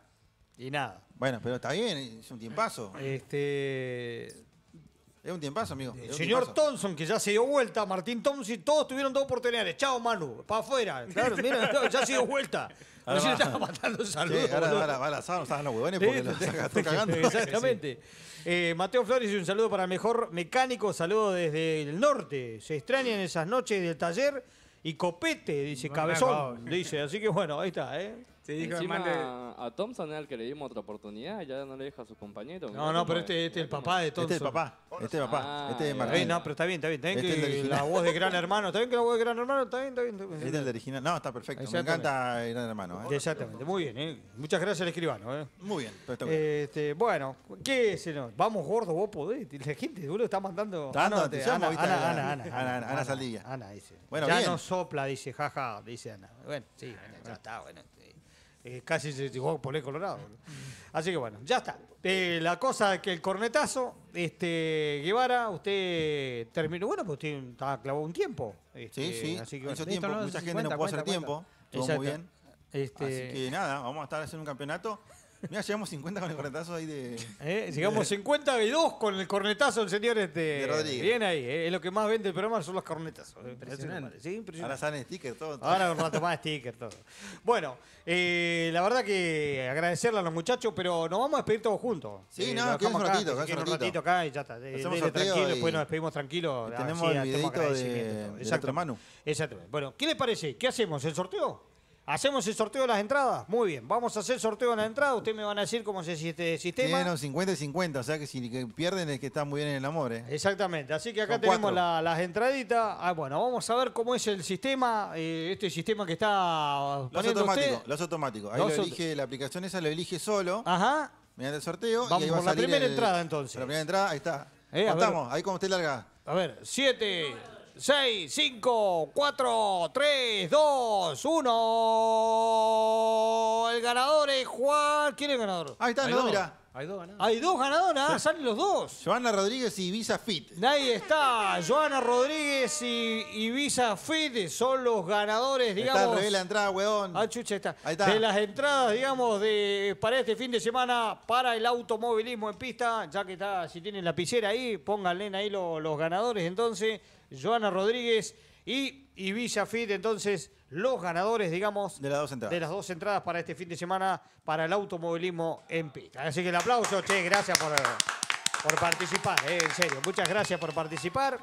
Y nada. Bueno, pero está bien, es un tiempazo. Este. Es un tiempazo, amigo. El señor Thompson, que ya se dio vuelta, Martín Thompson, todos tuvieron dos oportunidades. Chao, Manu, para afuera. Claro, mira, ya se dio vuelta no se le estaba matando un saludo. Sí, ahora va la, sábana, no estás los huevones porque lo saca, cagando. Exactamente. Eh, Mateo Flores, un saludo para el mejor mecánico, saludo desde el norte. Se extrañan esas noches del taller y copete, dice no Cabezón. Dice, así que bueno, ahí está, ¿eh? Sí, dijo, a Thompson era el que le dimos otra oportunidad, ya no le deja a sus compañeros. No, no, pero este, este es el papá de Thompson. Este es el papá, este es el papá, ah, este es Martín. no, pero está bien, está bien, está este que la voz de Gran Hermano, está bien que la voz de Gran Hermano, está bien, está bien. Está bien. Este el original, no, está perfecto, me encanta Gran Hermano. ¿eh? Exactamente, muy bien, ¿eh? muchas gracias al escribano. ¿eh? Muy bien, Este, bueno, ¿qué es nos? Vamos gordo, vos podés, la gente boludo, está mandando... Está dando Ana, Ana, Ana, Ana, Ana, Ana, Ana, Ana, dice. Bueno, ya no sopla, dice, jaja, dice Ana. Bueno, sí, ya está, bueno. Eh, casi se dijo, oh, por el Colorado. Así que bueno, ya está. Eh, la cosa que el cornetazo, este Guevara, usted terminó, bueno, pues usted clavó un tiempo. Este, sí, sí, así que, tiempo, mucha gente no puede hacer tiempo, estuvo muy bien. Este... Así que nada, vamos a estar haciendo un campeonato Mira, llegamos 50 con el cornetazo ahí de. ¿Eh? Llegamos 52 con el cornetazo, señores. De, de Rodríguez. Bien ahí, eh, es lo que más vende el programa son los cornetazos. Eh, impresionante. impresionante. Ahora salen stickers, todo, Ahora un rato más stickers, todo. Bueno, eh, la verdad que agradecerle a los muchachos, pero nos vamos a despedir todos juntos. Sí, no, quédense un ratito, acá, un ratito. acá y ya está. después nos despedimos tranquilos. Tenemos un sí, de, Exacto. Manu. Exactamente. Bueno, ¿qué les parece? ¿Qué hacemos? ¿El sorteo? ¿Hacemos el sorteo de las entradas? Muy bien, vamos a hacer sorteo de las entradas. Ustedes me van a decir cómo es este sistema. menos 50 y 50, o sea que si pierden es que están muy bien en el amor. ¿eh? Exactamente, así que acá tenemos las entraditas. Ah, bueno, vamos a ver cómo es el sistema, eh, este sistema que está poniendo los automáticos, Los automáticos, ahí lo elige, la aplicación esa lo elige solo. Ajá. Mediante el sorteo. Vamos y por la primera entrada entonces. La primera entrada, ahí está. Eh, Contamos, ahí como usted larga. A ver, 7, 6, 5, 4, 3, 2, 1. El ganador es Juan. ¿Quién es el ganador? Ahí está, mira. Hay dos ganadores. Hay dos ganadores, salen los dos. Joana Rodríguez y Visa Fit. Ahí está, Joana Rodríguez y, Visa Fit son los ganadores, digamos. Está la entrada, weón. Ah, chucha, está. Ahí está. De las entradas, digamos, de, para este fin de semana, para el automovilismo en pista, ya que está, si tienen la lapicera ahí, pónganle ahí los ganadores entonces. Joana Rodríguez y, Ibiza Fit, entonces los ganadores, digamos, de las, dos entradas. para este fin de semana para el automovilismo en pista. Así que el aplauso, che, gracias por, por participar, eh, en serio, muchas gracias por participar.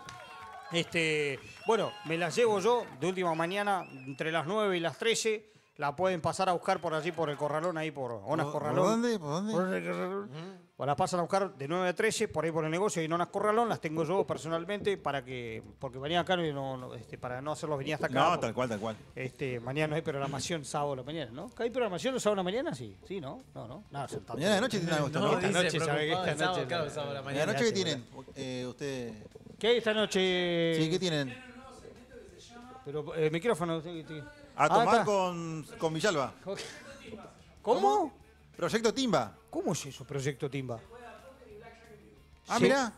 Este, bueno, me las llevo yo de última mañana, entre las 9 y las 13. La pueden pasar a buscar por allí, por el corralón, ahí por Onas ¿Por, Corralón. dónde? ¿Por dónde? Por el corralón o pues las pasan a buscar de 9 a 13 por ahí por el negocio y no las corralón, las tengo yo personalmente para que, porque venían acá y no este, para no hacerlos venir hasta acá. No, tal cual, tal cual. Este, mañana no hay programación sábado a la mañana, ¿no? ¿Hay programación los sábados a la mañana? Sí, sí, ¿no? No, no. no mañana de noche tienen algo. No, esta noche, ¿sabe qué esta noche? sábado a la mañana. ¿La noche qué tienen? Eh, usted... ¿Qué hay esta noche? Sí, ¿qué tienen? Pero eh, micrófono. A ah, tomar con, con Villalba. ¿Cómo? Proyecto Timba. ¿Cómo es eso, Proyecto Timba? Ah, mira,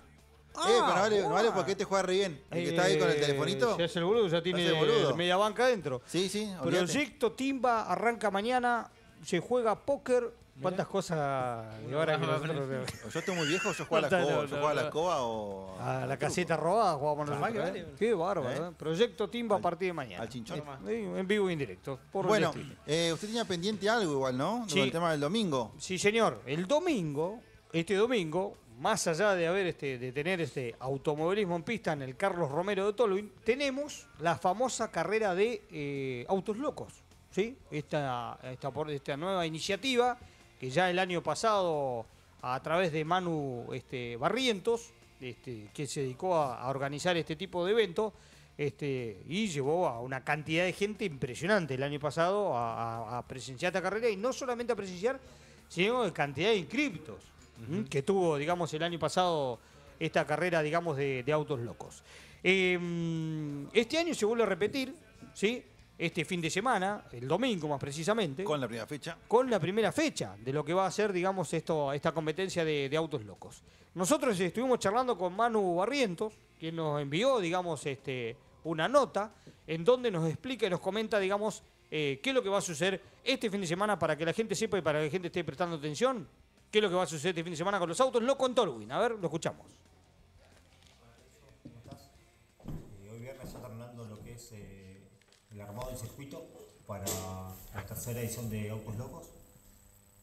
ah, eh, pero vale, vale porque este juega bien. El que está ahí con el eh, telefonito. Ya es el boludo, ya tiene boludo. media banca adentro. Sí, sí, Proyecto Timba arranca mañana, se juega póker ¿Cuántas cosas ¿Yo estoy muy viejo yo juego a la coba? a la escoba o...? A ah, la caseta robada Qué bárbaro. ¿Eh? ¿eh? Proyecto Timba a partir de mañana. Al chinchón. Eh, en vivo y e indirecto. bueno, usted tenía pendiente algo igual, ¿no? Sobre el tema del domingo. Sí, señor. El domingo, este domingo, más allá de haber este, de tener este automovilismo en pista en el Carlos Romero de Toluín, tenemos la famosa carrera de autos locos, ¿sí? Esta, esta, esta nueva iniciativa que ya el año pasado, a través de Manu este, Barrientos, este, que se dedicó a, organizar este tipo de eventos, este, y llevó a una cantidad de gente impresionante el año pasado a, presenciar esta carrera, y no solamente a presenciar, sino de cantidad de inscriptos que tuvo, digamos, el año pasado esta carrera, digamos, de, autos locos. Em, este año se vuelve a repetir, ¿sí? este fin de semana, el domingo más precisamente. Con la primera fecha. Con la primera fecha de lo que va a ser, digamos, esto, esta competencia de, autos locos. Nosotros estuvimos charlando con Manu Barrientos, quien nos envió, digamos, este, una nota en donde nos explica y nos comenta, digamos, eh, qué es lo que va a suceder este fin de semana para que la gente sepa y para que la gente esté prestando atención, qué es lo que va a suceder este fin de semana con los autos locos en Tolwin. A ver, lo escuchamos. circuito para la tercera edición de Autos Locos.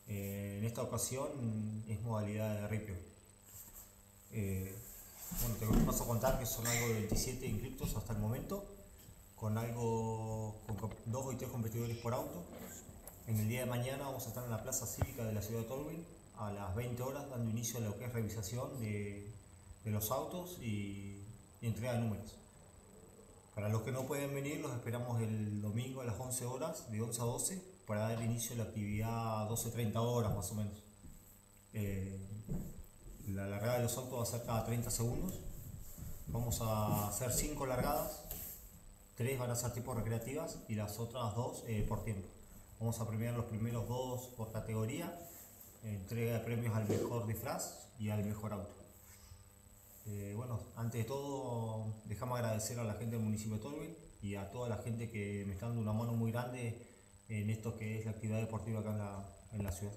Eh, en esta ocasión es modalidad de ripio. Eh, bueno, te paso a contar que son algo de 27 inscriptos hasta el momento, con algo con dos o tres competidores por auto. En el día de mañana vamos a estar en la Plaza Cívica de la ciudad de Tolwyn a las 20 horas dando inicio a lo que es revisación de, los autos y entrega de números. Para los que no pueden venir, los esperamos el domingo a las 11 horas, de 11 a 12, para dar inicio a la actividad a 12-30 horas más o menos. Eh, la largada de los autos va a ser cada 30 segundos. Vamos a hacer 5 largadas, 3 van a ser tipo recreativas y las otras 2 eh, por tiempo. Vamos a premiar los primeros 2 por categoría, entrega de premios al mejor disfraz y al mejor auto. Eh, bueno, bueno, de todo, dejamos agradecer a la gente del municipio de Torbil y a toda la gente que me está dando una mano muy grande en esto que es la actividad deportiva acá en la, ciudad.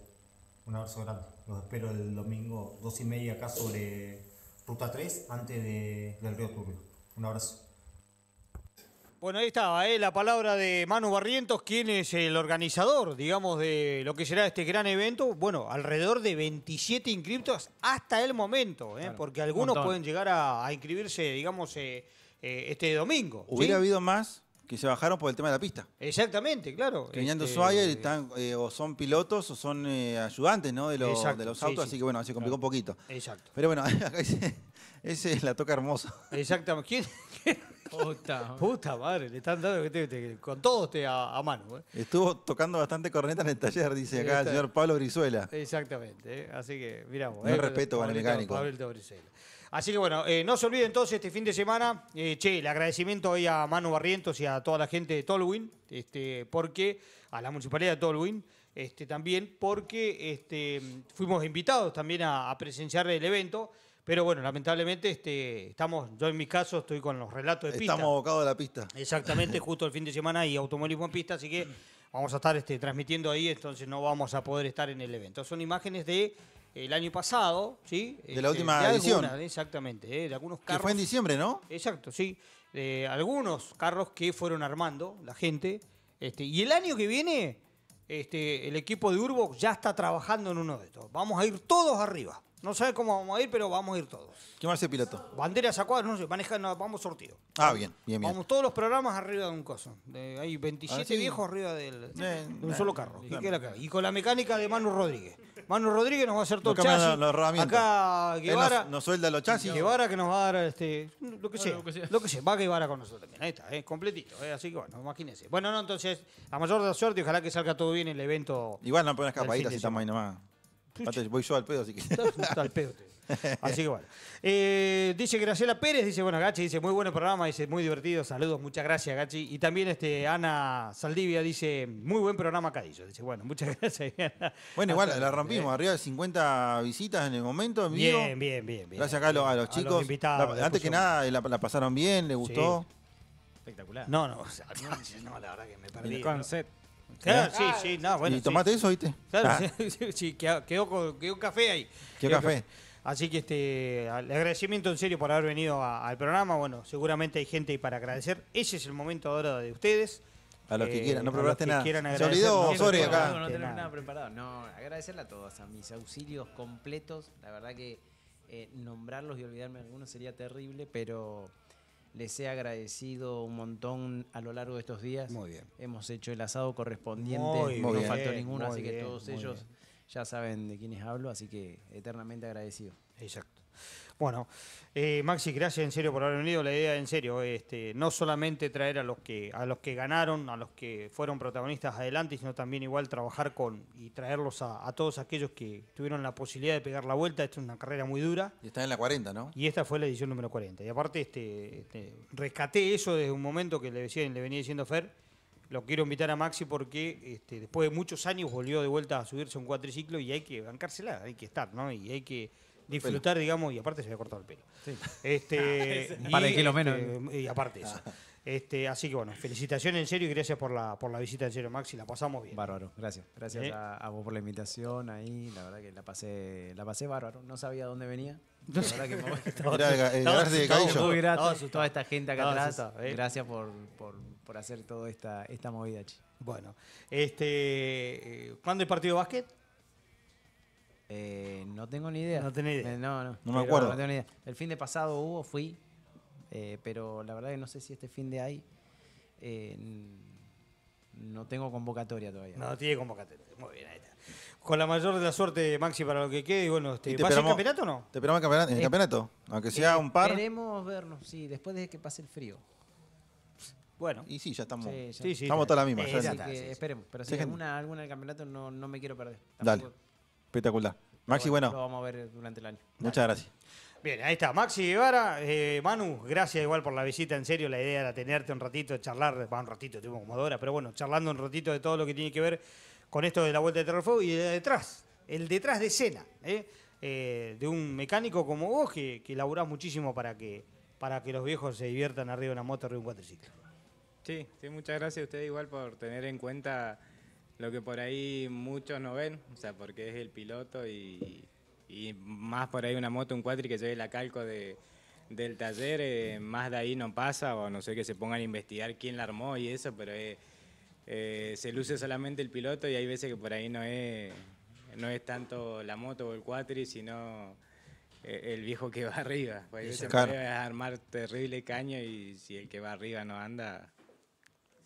Un abrazo grande. Los espero el domingo, dos y media acá sobre Ruta 3, antes del Río Turbio. Un abrazo. Bueno, ahí estaba ¿eh? la palabra de Manu Barrientos, quien es el organizador, digamos, de lo que será este gran evento. Bueno, alrededor de 27 inscriptos hasta el momento, eh, porque algunos pueden llegar a, inscribirse, digamos, eh, eh, este domingo. ¿Hubiera habido más? Que se bajaron por el tema de la pista. Exactamente, claro. Que en este, están, o son pilotos o son ayudantes ¿no? de, los, de los autos, así que bueno, se complicó un poquito. Exacto. Pero bueno, acá dice... Ese es la toca hermosa. Exactamente. ¿Quién? Puta, madre, le están dando con todo este a, mano. Eh. Estuvo tocando bastante cornetas en el taller, dice acá el señor Pablo Brizuela. Exactamente, eh. así que miramos. No hay eh, respeto para el mecánico. Así que bueno, no se olviden todos este fin de semana, che, el agradecimiento hoy a Manu Barrientos y a toda la gente de Tolwin, este, porque, a la municipalidad de Tolwin, este, también, porque este, fuimos invitados también a presenciar el evento. Pero bueno, lamentablemente este, estamos, yo en mi caso estoy con los relatos de pista. Estamos abocados a la pista. Exactamente, justo el fin de semana y automovilismo en pista, así que vamos a estar este, transmitiendo ahí, entonces no vamos a poder estar en el evento. Son imágenes de eh, el año pasado, ¿sí? De la este, última edición. Eh, exactamente, eh, de algunos carros. Que fue en diciembre, ¿no? Exacto, sí. De algunos carros que fueron armando la gente. Este, y el año que viene, este, el equipo de Urbo ya está trabajando en uno de estos. Vamos a ir todos arriba. No sabes cómo vamos a ir, pero vamos a ir todos. ¿Qué más a piloto? Banderas a cuadros, no sé, maneja, vamos sortido. Ah, bien, bien, bien. Vamos todos los programas arriba de un coso. De, hay 27 ah, viejos arriba del, eh, de, un eh, solo carro. y, con la mecánica de Manu Rodríguez. Manu Rodríguez nos va a hacer todo chasis. Los, Acá Guevara. Nos, suelda los chasis. Guevara que nos va a dar este, lo que sea. lo, que sea. lo que Va Guevara con nosotros también. Ahí está, eh, completito. Eh. así que bueno, imagínense. Bueno, no, entonces, a mayor de la suerte, ojalá que salga todo bien el evento. Igual no pones ahí, si estamos ahí nomás voy yo al pedo, así que. Así que bueno. Eh, dice Graciela Pérez, dice, bueno, Gachi, dice, muy buen programa, dice, muy divertido, saludos, muchas gracias, Gachi. Y también este, Ana Saldivia dice, muy buen programa, Cadillo. Dice, bueno, muchas gracias. Bueno, igual, la rompimos, eh. arriba de 50 visitas en el momento, Bien, bien, bien. bien gracias a, los, chicos. A antes que nada, la, pasaron bien, le gustó. Espectacular. No, no, no, la verdad que me perdí. Claro, sí, sí, no, bueno. ¿Y tomate eso, viste? Claro, ah. sí, quedó, quedó, café ahí. Quedó, café. Así que este, el agradecimiento en serio por haber venido al programa. Bueno, seguramente hay gente ahí para agradecer. Ese es el momento ahora de ustedes. A los que eh, quieran, no preparaste nada. no, No, nada preparado. No, agradecerle a todos, a mis auxilios completos. La verdad que eh, nombrarlos y olvidarme de algunos sería terrible, pero les he agradecido un montón a lo largo de estos días. Muy bien. Hemos hecho el asado correspondiente, muy no faltó ninguno, así que todos ellos ya saben de quiénes hablo, así que eternamente agradecido. Exacto. Bueno, eh, Maxi, gracias en serio por haber venido. La idea en serio, este, no solamente traer a los que a los que ganaron, a los que fueron protagonistas adelante, sino también igual trabajar con y traerlos a, todos aquellos que tuvieron la posibilidad de pegar la vuelta. Esta es una carrera muy dura. Y está en la 40, ¿no? Y esta fue la edición número 40. Y aparte, este, este, rescaté eso desde un momento que le decía, le venía diciendo Fer lo quiero invitar a Maxi porque este, después de muchos años volvió de vuelta a subirse un cuatriciclo y hay que bancársela, hay que estar, ¿no? Y hay que disfrutar, digamos, y aparte se había cortado el pelo. Sí. Este, y, menos. Eh, y aparte eso. Este, así que bueno, felicitaciones en serio y gracias por la, por la visita en serio, Maxi. La pasamos bien. Bárbaro, gracias. Gracias ¿Eh? a, vos por la invitación ahí. La verdad que la pasé, la pasé bárbaro. No sabía dónde venía. La verdad que me toda esta gente acá atrás. ¿eh? Gracias por, hacer toda esta, esta movida, Bueno, este, ¿cuándo el partido de básquet? Eh, no tengo ni idea. No tengo ni idea. Eh, no, no. No me acuerdo. No tengo ni idea. El fin de pasado hubo, fui, eh, pero la verdad que no sé si este fin de ahí eh, no tengo convocatoria todavía. No, tiene convocatoria. Muy bien, ahí está. Con la mayor de la suerte, Maxi, para lo que quede. Bueno, este, te ¿Vas en campeonato o no? ¿Te esperamos en campeonato? el campeonato aunque sea un par. Queremos vernos, sí, después de que pase el frío. Bueno. Y sí, ya estamos. estamos todas las mismas. Esperemos, pero si alguna, alguna del campeonato no, no me quiero perder. Dale. Espectacular. Maxi, bueno, vamos a ver durante el año. Muchas gracias. Bien, ahí está. Maxi Guevara, eh, Manu, gracias igual por la visita. En serio, la idea era tenerte un ratito, charlar, va un ratito, tengo como pero bueno, charlando un ratito de todo lo que tiene que ver con esto de la vuelta de Fuego y detrás, el detrás de escena, ¿eh? Eh, de un mecánico como vos que, que laburás muchísimo para que, para que los viejos se diviertan arriba de una moto, arriba de un cuatriciclo. Sí, sí, muchas gracias a ustedes igual por tener en cuenta lo que por ahí muchos no ven, o sea, porque es el piloto y, más por ahí una moto, un cuatri que ve la calco del taller, eh, más de ahí no pasa, o no sé que se pongan a investigar quién la armó y eso, pero eh, eh, se luce solamente el piloto y hay veces que por ahí no es, no es tanto la moto o el cuatri, sino el viejo que va arriba. pues veces armar terrible caño y si el que va arriba no anda,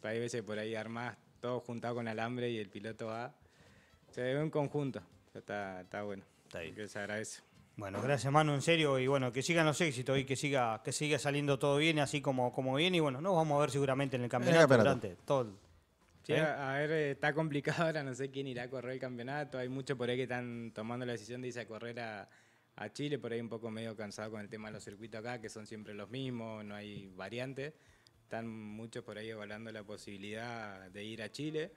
pues hay veces por ahí armas todo juntado con alambre y el piloto va. Se ve un conjunto, está, bueno. Está Bueno, gracias Manu, en serio, y bueno, que sigan los éxitos y que siga, que siga saliendo todo bien, así como, como bien, y bueno, nos vamos a ver seguramente en el campeonato ¿Sí? ¿Eh? A ver, está complicado ahora, no sé quién irá a correr el campeonato, hay muchos por ahí que están tomando la decisión de irse a correr a, Chile, por ahí un poco medio cansado con el tema de los circuitos acá, que son siempre los mismos, no hay variantes están muchos por ahí evaluando la posibilidad de ir a Chile.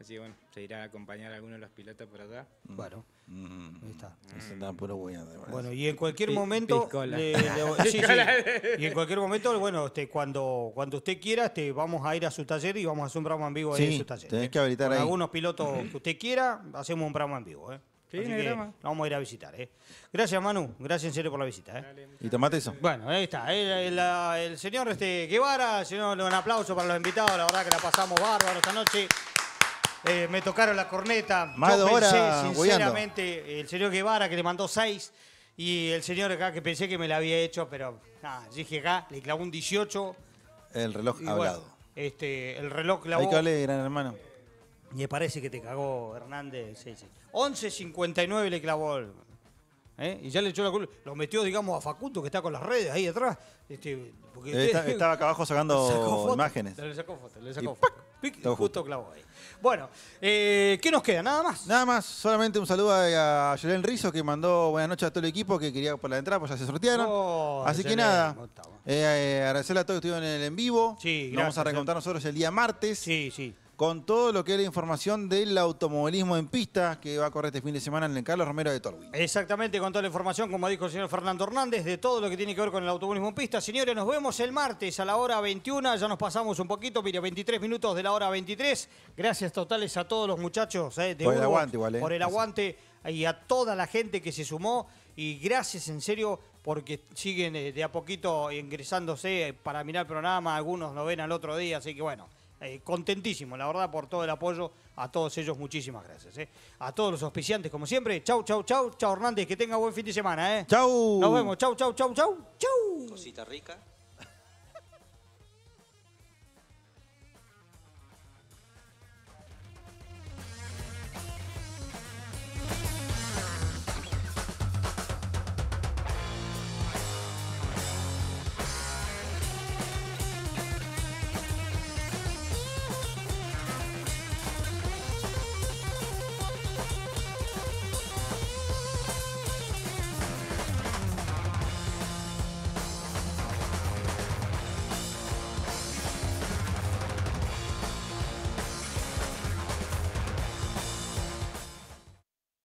Así que bueno, se irá a acompañar a alguno de los pilotos por allá. Bueno, mm. mm. ahí está. Mm. Puro bueno, bueno, y en cualquier momento. Y en cualquier momento, bueno, este, cuando, cuando usted quiera, este, vamos a ir a su taller y vamos a hacer un programa en vivo ahí en su taller. Tenés que habilitar algunos pilotos que usted quiera, hacemos un programa en vivo. ¿eh? vamos a ir a visitar. ¿eh? Gracias, Manu. Gracias en serio por la visita. ¿eh? ¿Y tomate eso? Bueno, ahí está. ¿eh? El, señor este Guevara, señor, un aplauso para los invitados. La verdad que la pasamos bárbaro esta noche. me tocaron la corneta. Más Yo sinceramente, el señor Guevara que le mandó seis. Y el señor acá que pensé que me la había hecho, pero nada, dije acá, le clavó un 18. El reloj hablado. este, el reloj clavó. Hay que hablar, gran hermano. Me parece que te cagó Hernández. Sí, sí. 11.59 le clavó. ¿eh? Y ya le echó la culpa. Lo metió, digamos, a Facundo, que está con las redes ahí detrás. Este, estaba acá abajo sacando imágenes. Le sacó fotos, le sacó fotos. Justo, justo clavó ahí. Bueno, eh, ¿qué nos queda? ¿Nada más? Nada más, solamente un saludo a, Yolén Rizo que mandó buenas noches a todo el equipo que quería por la entrada, pues ya se sortearon. Oh, Así que nada, eh, agradecerle a todos que estuvieron en el en vivo. Sí, Nos vamos a reencontrar nosotros el día martes. Sí, sí con todo lo que es la información del automovilismo en pista que va a correr este fin de semana en el Carlos Romero de Torwin. Exactamente, con toda la información, como dijo el señor Fernando Hernández, de todo lo que tiene que ver con el automovilismo en pista. Señores, nos vemos el martes a la hora 21, ya nos pasamos un poquito, mire, 23 minutos de la hora 23. Gracias totales a todos los muchachos eh, por, el aguante, igual, eh. por el aguante y a toda la gente que se sumó y gracias en serio porque siguen eh, de a poquito ingresándose para mirar el programa, algunos lo ven al otro día, así que bueno, eh, contentísimo, la verdad, por todo el apoyo a todos ellos. Muchísimas gracias. Eh. A todos los auspiciantes, como siempre. Chau, chau, chau. Chau, Hernández. Que tenga buen fin de semana. Eh. Chau. Nos vemos. Chau, chau, chau, chau. Chau. Cosita rica.